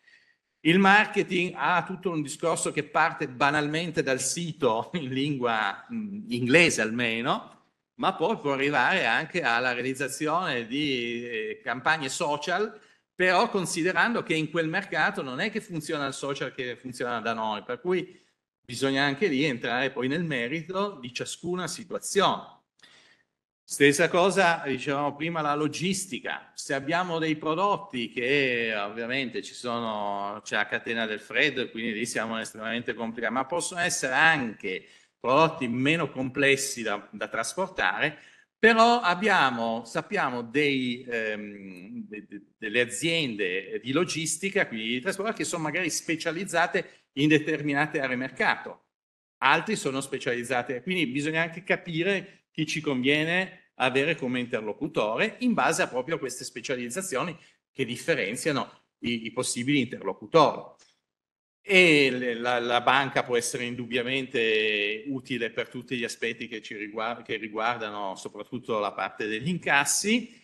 Il marketing ha tutto un discorso che parte banalmente dal sito in lingua mm, inglese almeno, ma poi può arrivare anche alla realizzazione di eh, campagne social però considerando che in quel mercato non è che funziona il social che funziona da noi, per cui bisogna anche lì entrare poi nel merito di ciascuna situazione. Stessa cosa, dicevamo prima, la logistica. Se abbiamo dei prodotti che ovviamente ci sono, c'è la catena del freddo, e quindi lì siamo estremamente complicati, ma possono essere anche prodotti meno complessi da, da trasportare, però abbiamo, sappiamo dei, ehm, de, de, delle aziende di logistica, quindi di trasporto, che sono magari specializzate in determinate aree mercato, altri sono specializzate, quindi bisogna anche capire chi ci conviene avere come interlocutore in base a proprio a queste specializzazioni che differenziano i, i possibili interlocutori e la, la, banca può essere indubbiamente utile per tutti gli aspetti che, ci riguard- che riguardano soprattutto la parte degli incassi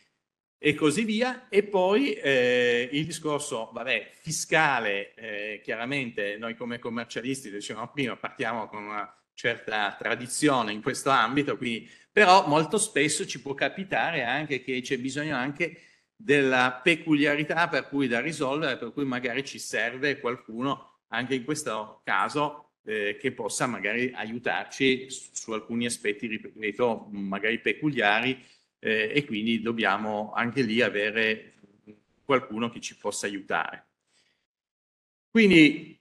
e così via. E poi eh, il discorso vabbè, fiscale, eh, chiaramente noi come commercialisti, dicevamo prima, partiamo con una certa tradizione in questo ambito, quindi, però molto spesso ci può capitare anche che c'è bisogno anche della peculiarità per cui da risolvere, per cui magari ci serve qualcuno anche in questo caso eh, che possa magari aiutarci su, su alcuni aspetti, ripeto, magari peculiari eh, e quindi dobbiamo anche lì avere qualcuno che ci possa aiutare. Quindi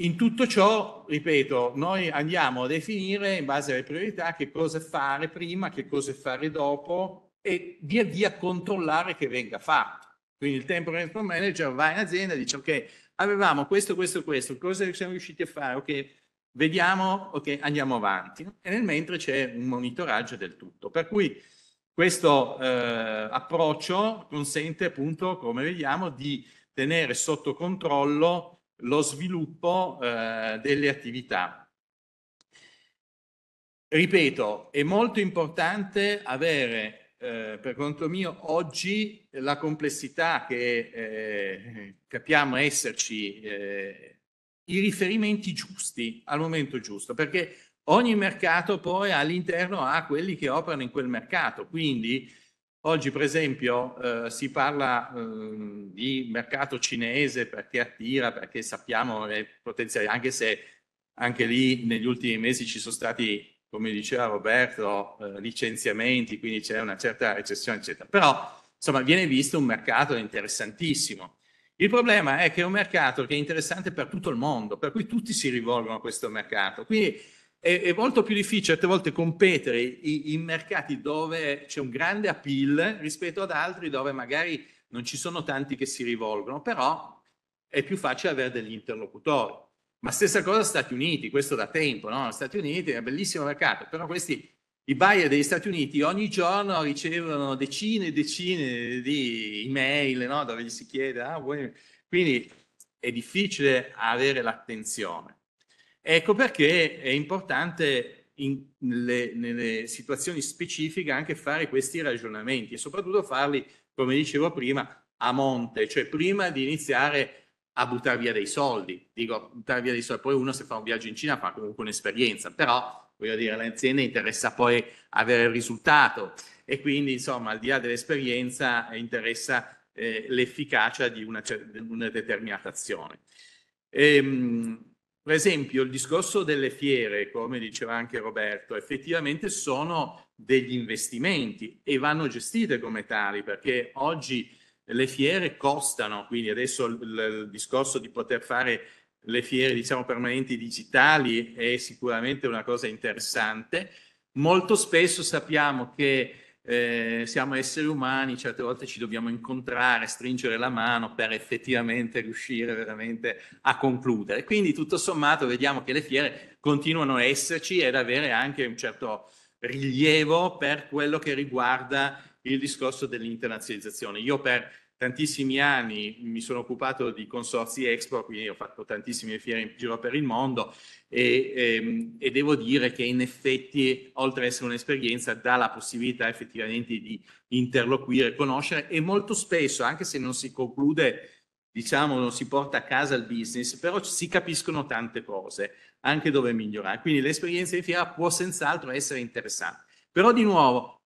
in tutto ciò, ripeto, noi andiamo a definire in base alle priorità che cosa fare prima, che cosa fare dopo e via via controllare che venga fatto. Quindi il tempo manager va in azienda e dice ok, avevamo questo, questo, questo, cosa siamo riusciti a fare? Ok, vediamo, ok, andiamo avanti. E nel mentre c'è un monitoraggio del tutto. Per cui questo eh, approccio consente appunto, come vediamo, di tenere sotto controllo lo sviluppo eh, delle attività. Ripeto, è molto importante avere eh, per conto mio, oggi la complessità che eh, capiamo esserci, eh, i riferimenti giusti al momento giusto, perché ogni mercato poi all'interno ha quelli che operano in quel mercato. Quindi oggi, per esempio, eh, si parla eh, di mercato cinese perché attira, perché sappiamo le potenziali, anche se anche lì negli ultimi mesi ci sono stati come diceva Roberto, eh, licenziamenti, quindi c'è una certa recessione, eccetera. Però, insomma, viene visto un mercato interessantissimo. Il problema è che è un mercato che è interessante per tutto il mondo, per cui tutti si rivolgono a questo mercato. Quindi è, è molto più difficile a volte competere in mercati dove c'è un grande appeal rispetto ad altri dove magari non ci sono tanti che si rivolgono, però è più facile avere degli interlocutori. Ma stessa cosa Stati Uniti, questo da tempo, no? Stati Uniti è un bellissimo mercato, però questi, i buyer degli Stati Uniti ogni giorno ricevono decine e decine di email, no? Dove gli si chiede, ah, vuoi... quindi è difficile avere l'attenzione. Ecco perché è importante in, nelle, nelle situazioni specifiche anche fare questi ragionamenti e soprattutto farli, come dicevo prima, a monte, cioè prima di iniziare a a buttare via dei soldi. Dico, buttare via dei soldi. Poi uno se fa un viaggio in Cina fa comunque un'esperienza, però voglio dire, all'azienda interessa poi avere il risultato e quindi insomma al di là dell'esperienza interessa eh, l'efficacia di una, una determinata azione. Ehm, per esempio il discorso delle fiere, come diceva anche Roberto, effettivamente sono degli investimenti e vanno gestite come tali perché oggi le fiere costano, quindi adesso il, il discorso di poter fare le fiere diciamo permanenti digitali è sicuramente una cosa interessante. Molto spesso sappiamo che eh, siamo esseri umani, certe volte ci dobbiamo incontrare, stringere la mano per effettivamente riuscire veramente a concludere. Quindi tutto sommato vediamo che le fiere continuano a esserci ed avere anche un certo rilievo per quello che riguarda il discorso dell'internazionalizzazione. Io per tantissimi anni mi sono occupato di consorzi Expo, quindi ho fatto tantissime fiere in giro per il mondo e, e, ehm, e devo dire che in effetti, oltre ad essere un'esperienza, dà la possibilità effettivamente di interloquire, conoscere e molto spesso, anche se non si conclude diciamo, non si porta a casa il business, però si capiscono tante cose, anche dove migliorare. Quindi l'esperienza di fiera può senz'altro essere interessante. Però di nuovo,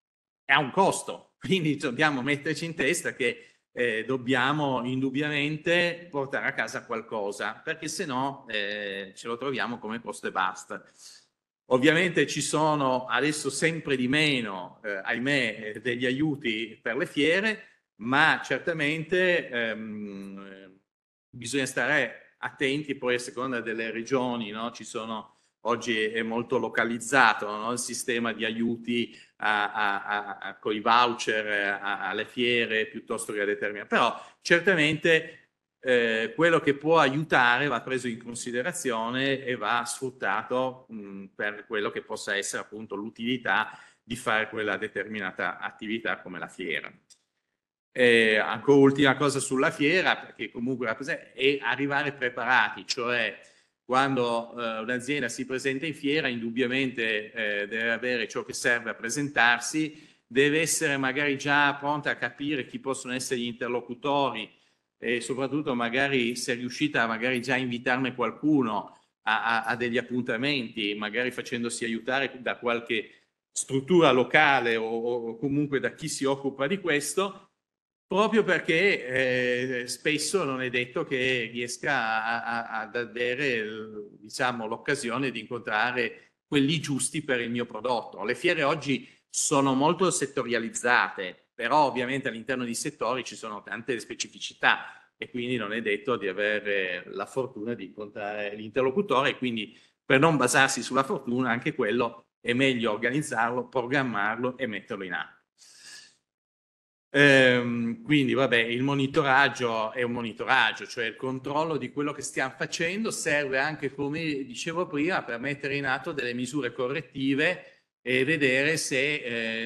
ha un costo, quindi dobbiamo metterci in testa che eh, dobbiamo indubbiamente portare a casa qualcosa, perché se no eh, ce lo troviamo come costo e basta. Ovviamente ci sono adesso sempre di meno, eh, ahimè, eh, degli aiuti per le fiere, ma certamente ehm, eh, bisogna stare attenti, poi a seconda delle regioni no? ci sono oggi è molto localizzato no? il sistema di aiuti a, a, a, con i voucher alle fiere piuttosto che a determinate. Però certamente eh, quello che può aiutare va preso in considerazione e va sfruttato mh, mm, per quello che possa essere appunto l'utilità di fare quella determinata attività come la fiera. E ancora ultima cosa sulla fiera, perché comunque è arrivare preparati, cioè quando eh, un'azienda si presenta in fiera, indubbiamente eh, deve avere ciò che serve a presentarsi, deve essere magari già pronta a capire chi possono essere gli interlocutori e soprattutto magari se è riuscita magari già a invitarne qualcuno a, a, a degli appuntamenti, magari facendosi aiutare da qualche struttura locale o, o, comunque da chi si occupa di questo proprio perché eh, spesso non è detto che riesca a, a, ad avere eh, diciamo, l'occasione di incontrare quelli giusti per il mio prodotto. Le fiere oggi sono molto settorializzate, però ovviamente all'interno di settori ci sono tante specificità e quindi non è detto di avere la fortuna di incontrare l'interlocutore e quindi per non basarsi sulla fortuna anche quello è meglio organizzarlo, programmarlo e metterlo in atto. Ehm, quindi, vabbè, il monitoraggio è un monitoraggio, cioè il controllo di quello che stiamo facendo serve anche, come dicevo prima, per mettere in atto delle misure correttive e vedere se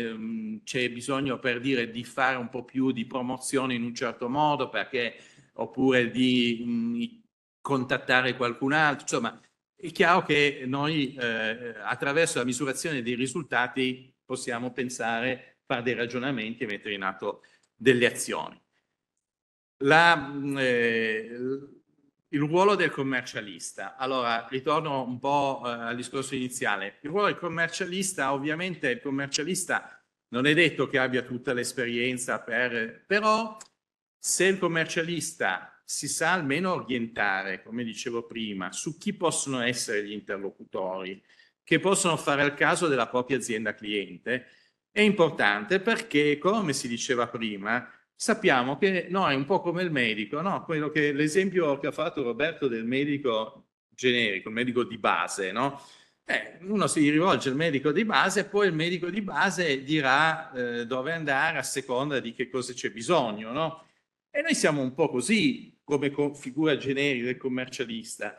ehm, c'è bisogno per dire di fare un po' più di promozione in un certo modo perché, oppure di mh, contattare qualcun altro insomma è chiaro che noi eh, attraverso la misurazione dei risultati possiamo pensare fare dei ragionamenti e mettere in atto delle azioni. La, mm, eh, il ruolo del commercialista. Allora, ritorno un po' eh, al discorso iniziale. Il ruolo del commercialista, ovviamente il commercialista non è detto che abbia tutta l'esperienza, per, però se il commercialista si sa almeno orientare, come dicevo prima, su chi possono essere gli interlocutori che possono fare al caso della propria azienda cliente è importante perché, come si diceva prima, sappiamo che noi, un po' come il medico, no? quello che l'esempio che ha fatto Roberto del medico generico, il medico di base, no? Eh, uno si rivolge al medico di base, e poi il medico di base dirà eh, dove andare a seconda di che cosa c'è bisogno, no? E noi siamo un po' così come figura generica del commercialista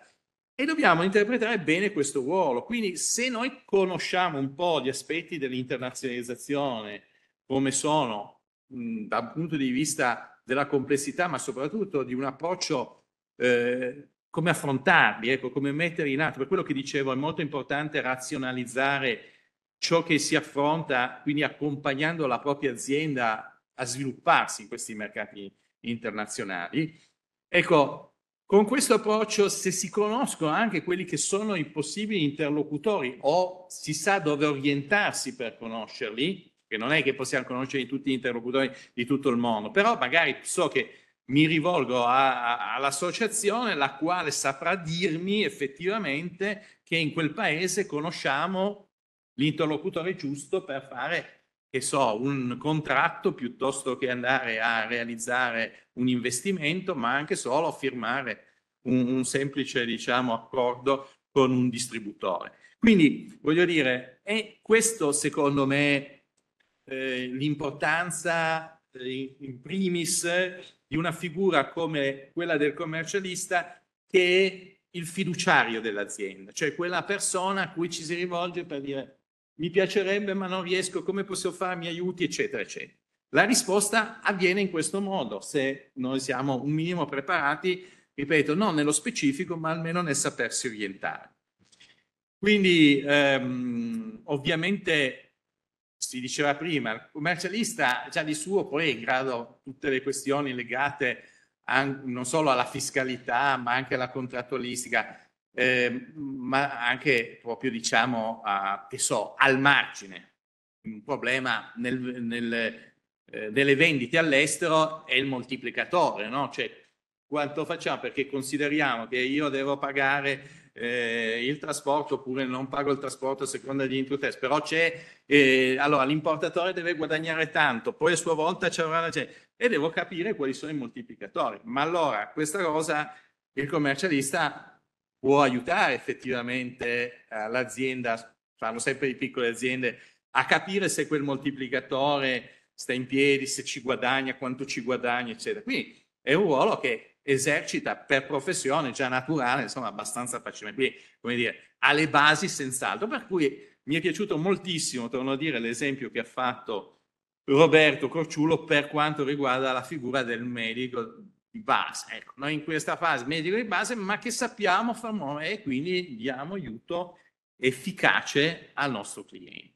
e dobbiamo interpretare bene questo ruolo. Quindi se noi conosciamo un po' gli aspetti dell'internazionalizzazione, come sono mh, dal punto di vista della complessità, ma soprattutto di un approccio, eh, come affrontarli, ecco, come mettere in atto. Per quello che dicevo è molto importante razionalizzare ciò che si affronta, quindi accompagnando la propria azienda a svilupparsi in questi mercati internazionali. Ecco, con questo approccio, se si conoscono anche quelli che sono i possibili interlocutori o si sa dove orientarsi per conoscerli, che non è che possiamo conoscere tutti gli interlocutori di tutto il mondo, però magari so che mi rivolgo a, a, all'associazione la quale saprà dirmi effettivamente che in quel paese conosciamo l'interlocutore giusto per fare che so, un contratto piuttosto che andare a realizzare un investimento, ma anche solo firmare un, un semplice diciamo, accordo con un distributore. Quindi voglio dire, è questo secondo me eh, l'importanza eh, in primis di una figura come quella del commercialista che è il fiduciario dell'azienda, cioè quella persona a cui ci si rivolge per dire mi piacerebbe ma non riesco, come posso fare, mi aiuti, eccetera, eccetera. La risposta avviene in questo modo, se noi siamo un minimo preparati, ripeto, non nello specifico, ma almeno nel sapersi orientare. Quindi, ehm, ovviamente, si diceva prima, il commercialista già di suo poi è in grado tutte le questioni legate a, non solo alla fiscalità, ma anche alla contrattualistica, eh, ma anche proprio diciamo a, che so, al margine. Un problema nel, nel, eh, delle vendite all'estero è il moltiplicatore, no? Cioè, quanto facciamo? Perché consideriamo che io devo pagare eh, il trasporto oppure non pago il trasporto a seconda degli intrutest, però c'è, eh, allora l'importatore deve guadagnare tanto, poi a sua volta ci avrà la gente e devo capire quali sono i moltiplicatori. Ma allora questa cosa il commercialista può aiutare effettivamente eh, l'azienda, parlo sempre di piccole aziende, a capire se quel moltiplicatore sta in piedi, se ci guadagna, quanto ci guadagna, eccetera. Quindi è un ruolo che esercita per professione già naturale, insomma abbastanza facilmente, quindi come dire, alle basi senz'altro, per cui mi è piaciuto moltissimo, torno a dire, l'esempio che ha fatto Roberto Crociulo per quanto riguarda la figura del medico di base, ecco, noi in questa fase medico di base, ma che sappiamo far muovere e quindi diamo aiuto efficace al nostro cliente.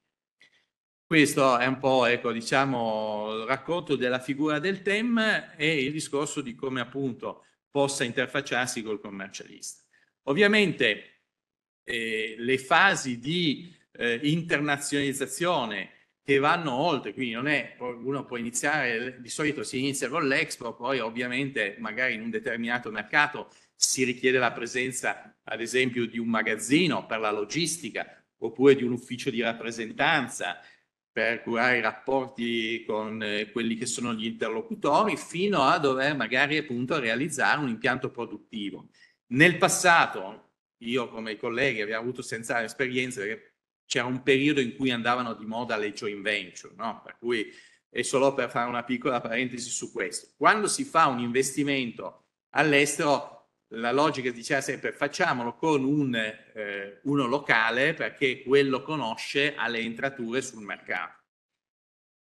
Questo è un po', ecco, diciamo, il racconto della figura del TEM e il discorso di come appunto possa interfacciarsi col commercialista. Ovviamente eh, le fasi di eh, internazionalizzazione che vanno oltre, quindi non è, uno può iniziare, di solito si inizia con l'expo, poi ovviamente magari in un determinato mercato si richiede la presenza ad esempio di un magazzino per la logistica oppure di un ufficio di rappresentanza per curare i rapporti con eh, quelli che sono gli interlocutori fino a dover magari appunto realizzare un impianto produttivo. Nel passato io come i colleghi abbiamo avuto senza esperienza perché c'era un periodo in cui andavano di moda le joint venture, no? per cui è solo per fare una piccola parentesi su questo. Quando si fa un investimento all'estero, la logica diceva sempre facciamolo con un, eh, uno locale perché quello conosce alle entrature sul mercato.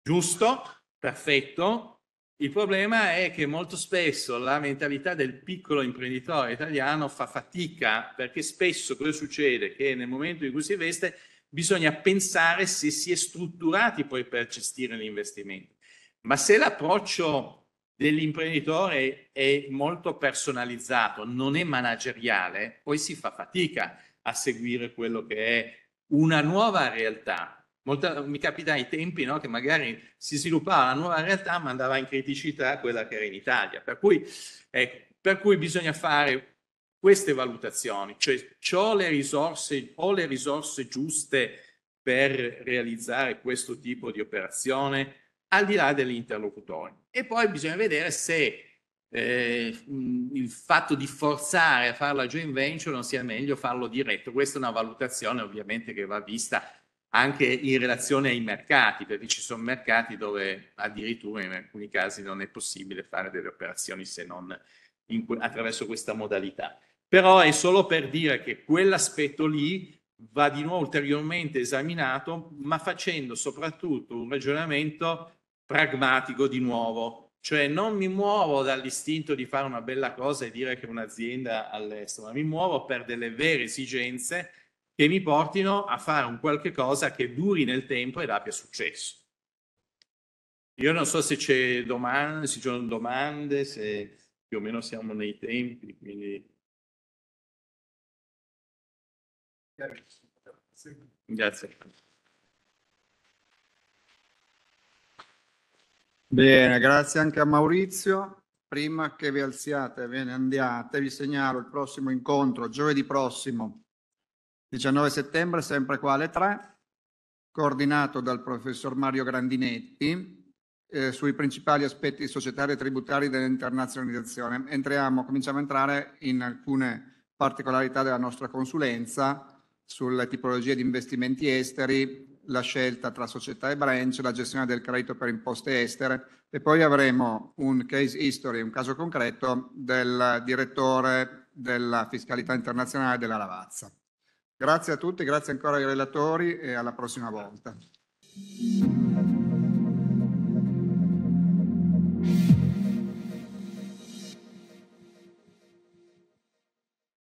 Giusto, perfetto. Il problema è che molto spesso la mentalità del piccolo imprenditore italiano fa fatica perché spesso cosa succede? Che nel momento in cui si investe bisogna pensare se si è strutturati poi per gestire l'investimento. Ma se l'approccio dell'imprenditore è molto personalizzato, non è manageriale, poi si fa fatica a seguire quello che è una nuova realtà. Molta, mi capita ai tempi no, che magari si sviluppava una nuova realtà ma andava in criticità quella che era in Italia. Per cui, ecco, per cui bisogna fare queste valutazioni, cioè ho le risorse, ho le risorse giuste per realizzare questo tipo di operazione al di là degli interlocutori. E poi bisogna vedere se eh, il fatto di forzare a fare la joint venture non sia meglio farlo diretto. Questa è una valutazione ovviamente che va vista anche in relazione ai mercati, perché ci sono mercati dove addirittura in alcuni casi non è possibile fare delle operazioni se non in, attraverso questa modalità. Però è solo per dire che quell'aspetto lì va di nuovo ulteriormente esaminato, ma facendo soprattutto un ragionamento pragmatico di nuovo. Cioè non mi muovo dall'istinto di fare una bella cosa e dire che è un'azienda all'estero, ma mi muovo per delle vere esigenze che mi portino a fare un qualche cosa che duri nel tempo ed abbia successo. Io non so se c'è domande, se ci sono domande, se più o meno siamo nei tempi, quindi... Grazie. Bene, grazie anche a Maurizio. Prima che vi alziate e ve ne andiate, vi segnalo il prossimo incontro, giovedì prossimo, 19 settembre, sempre qua alle 3, coordinato dal professor Mario Grandinetti, eh, sui principali aspetti societari e tributari dell'internazionalizzazione. Entriamo, cominciamo a entrare in alcune particolarità della nostra consulenza sulla tipologia di investimenti esteri, la scelta tra società e branch, la gestione del credito per imposte estere e poi avremo un case history, un caso concreto del direttore della fiscalità internazionale della Lavazza. Grazie a tutti, grazie ancora ai relatori e alla prossima volta.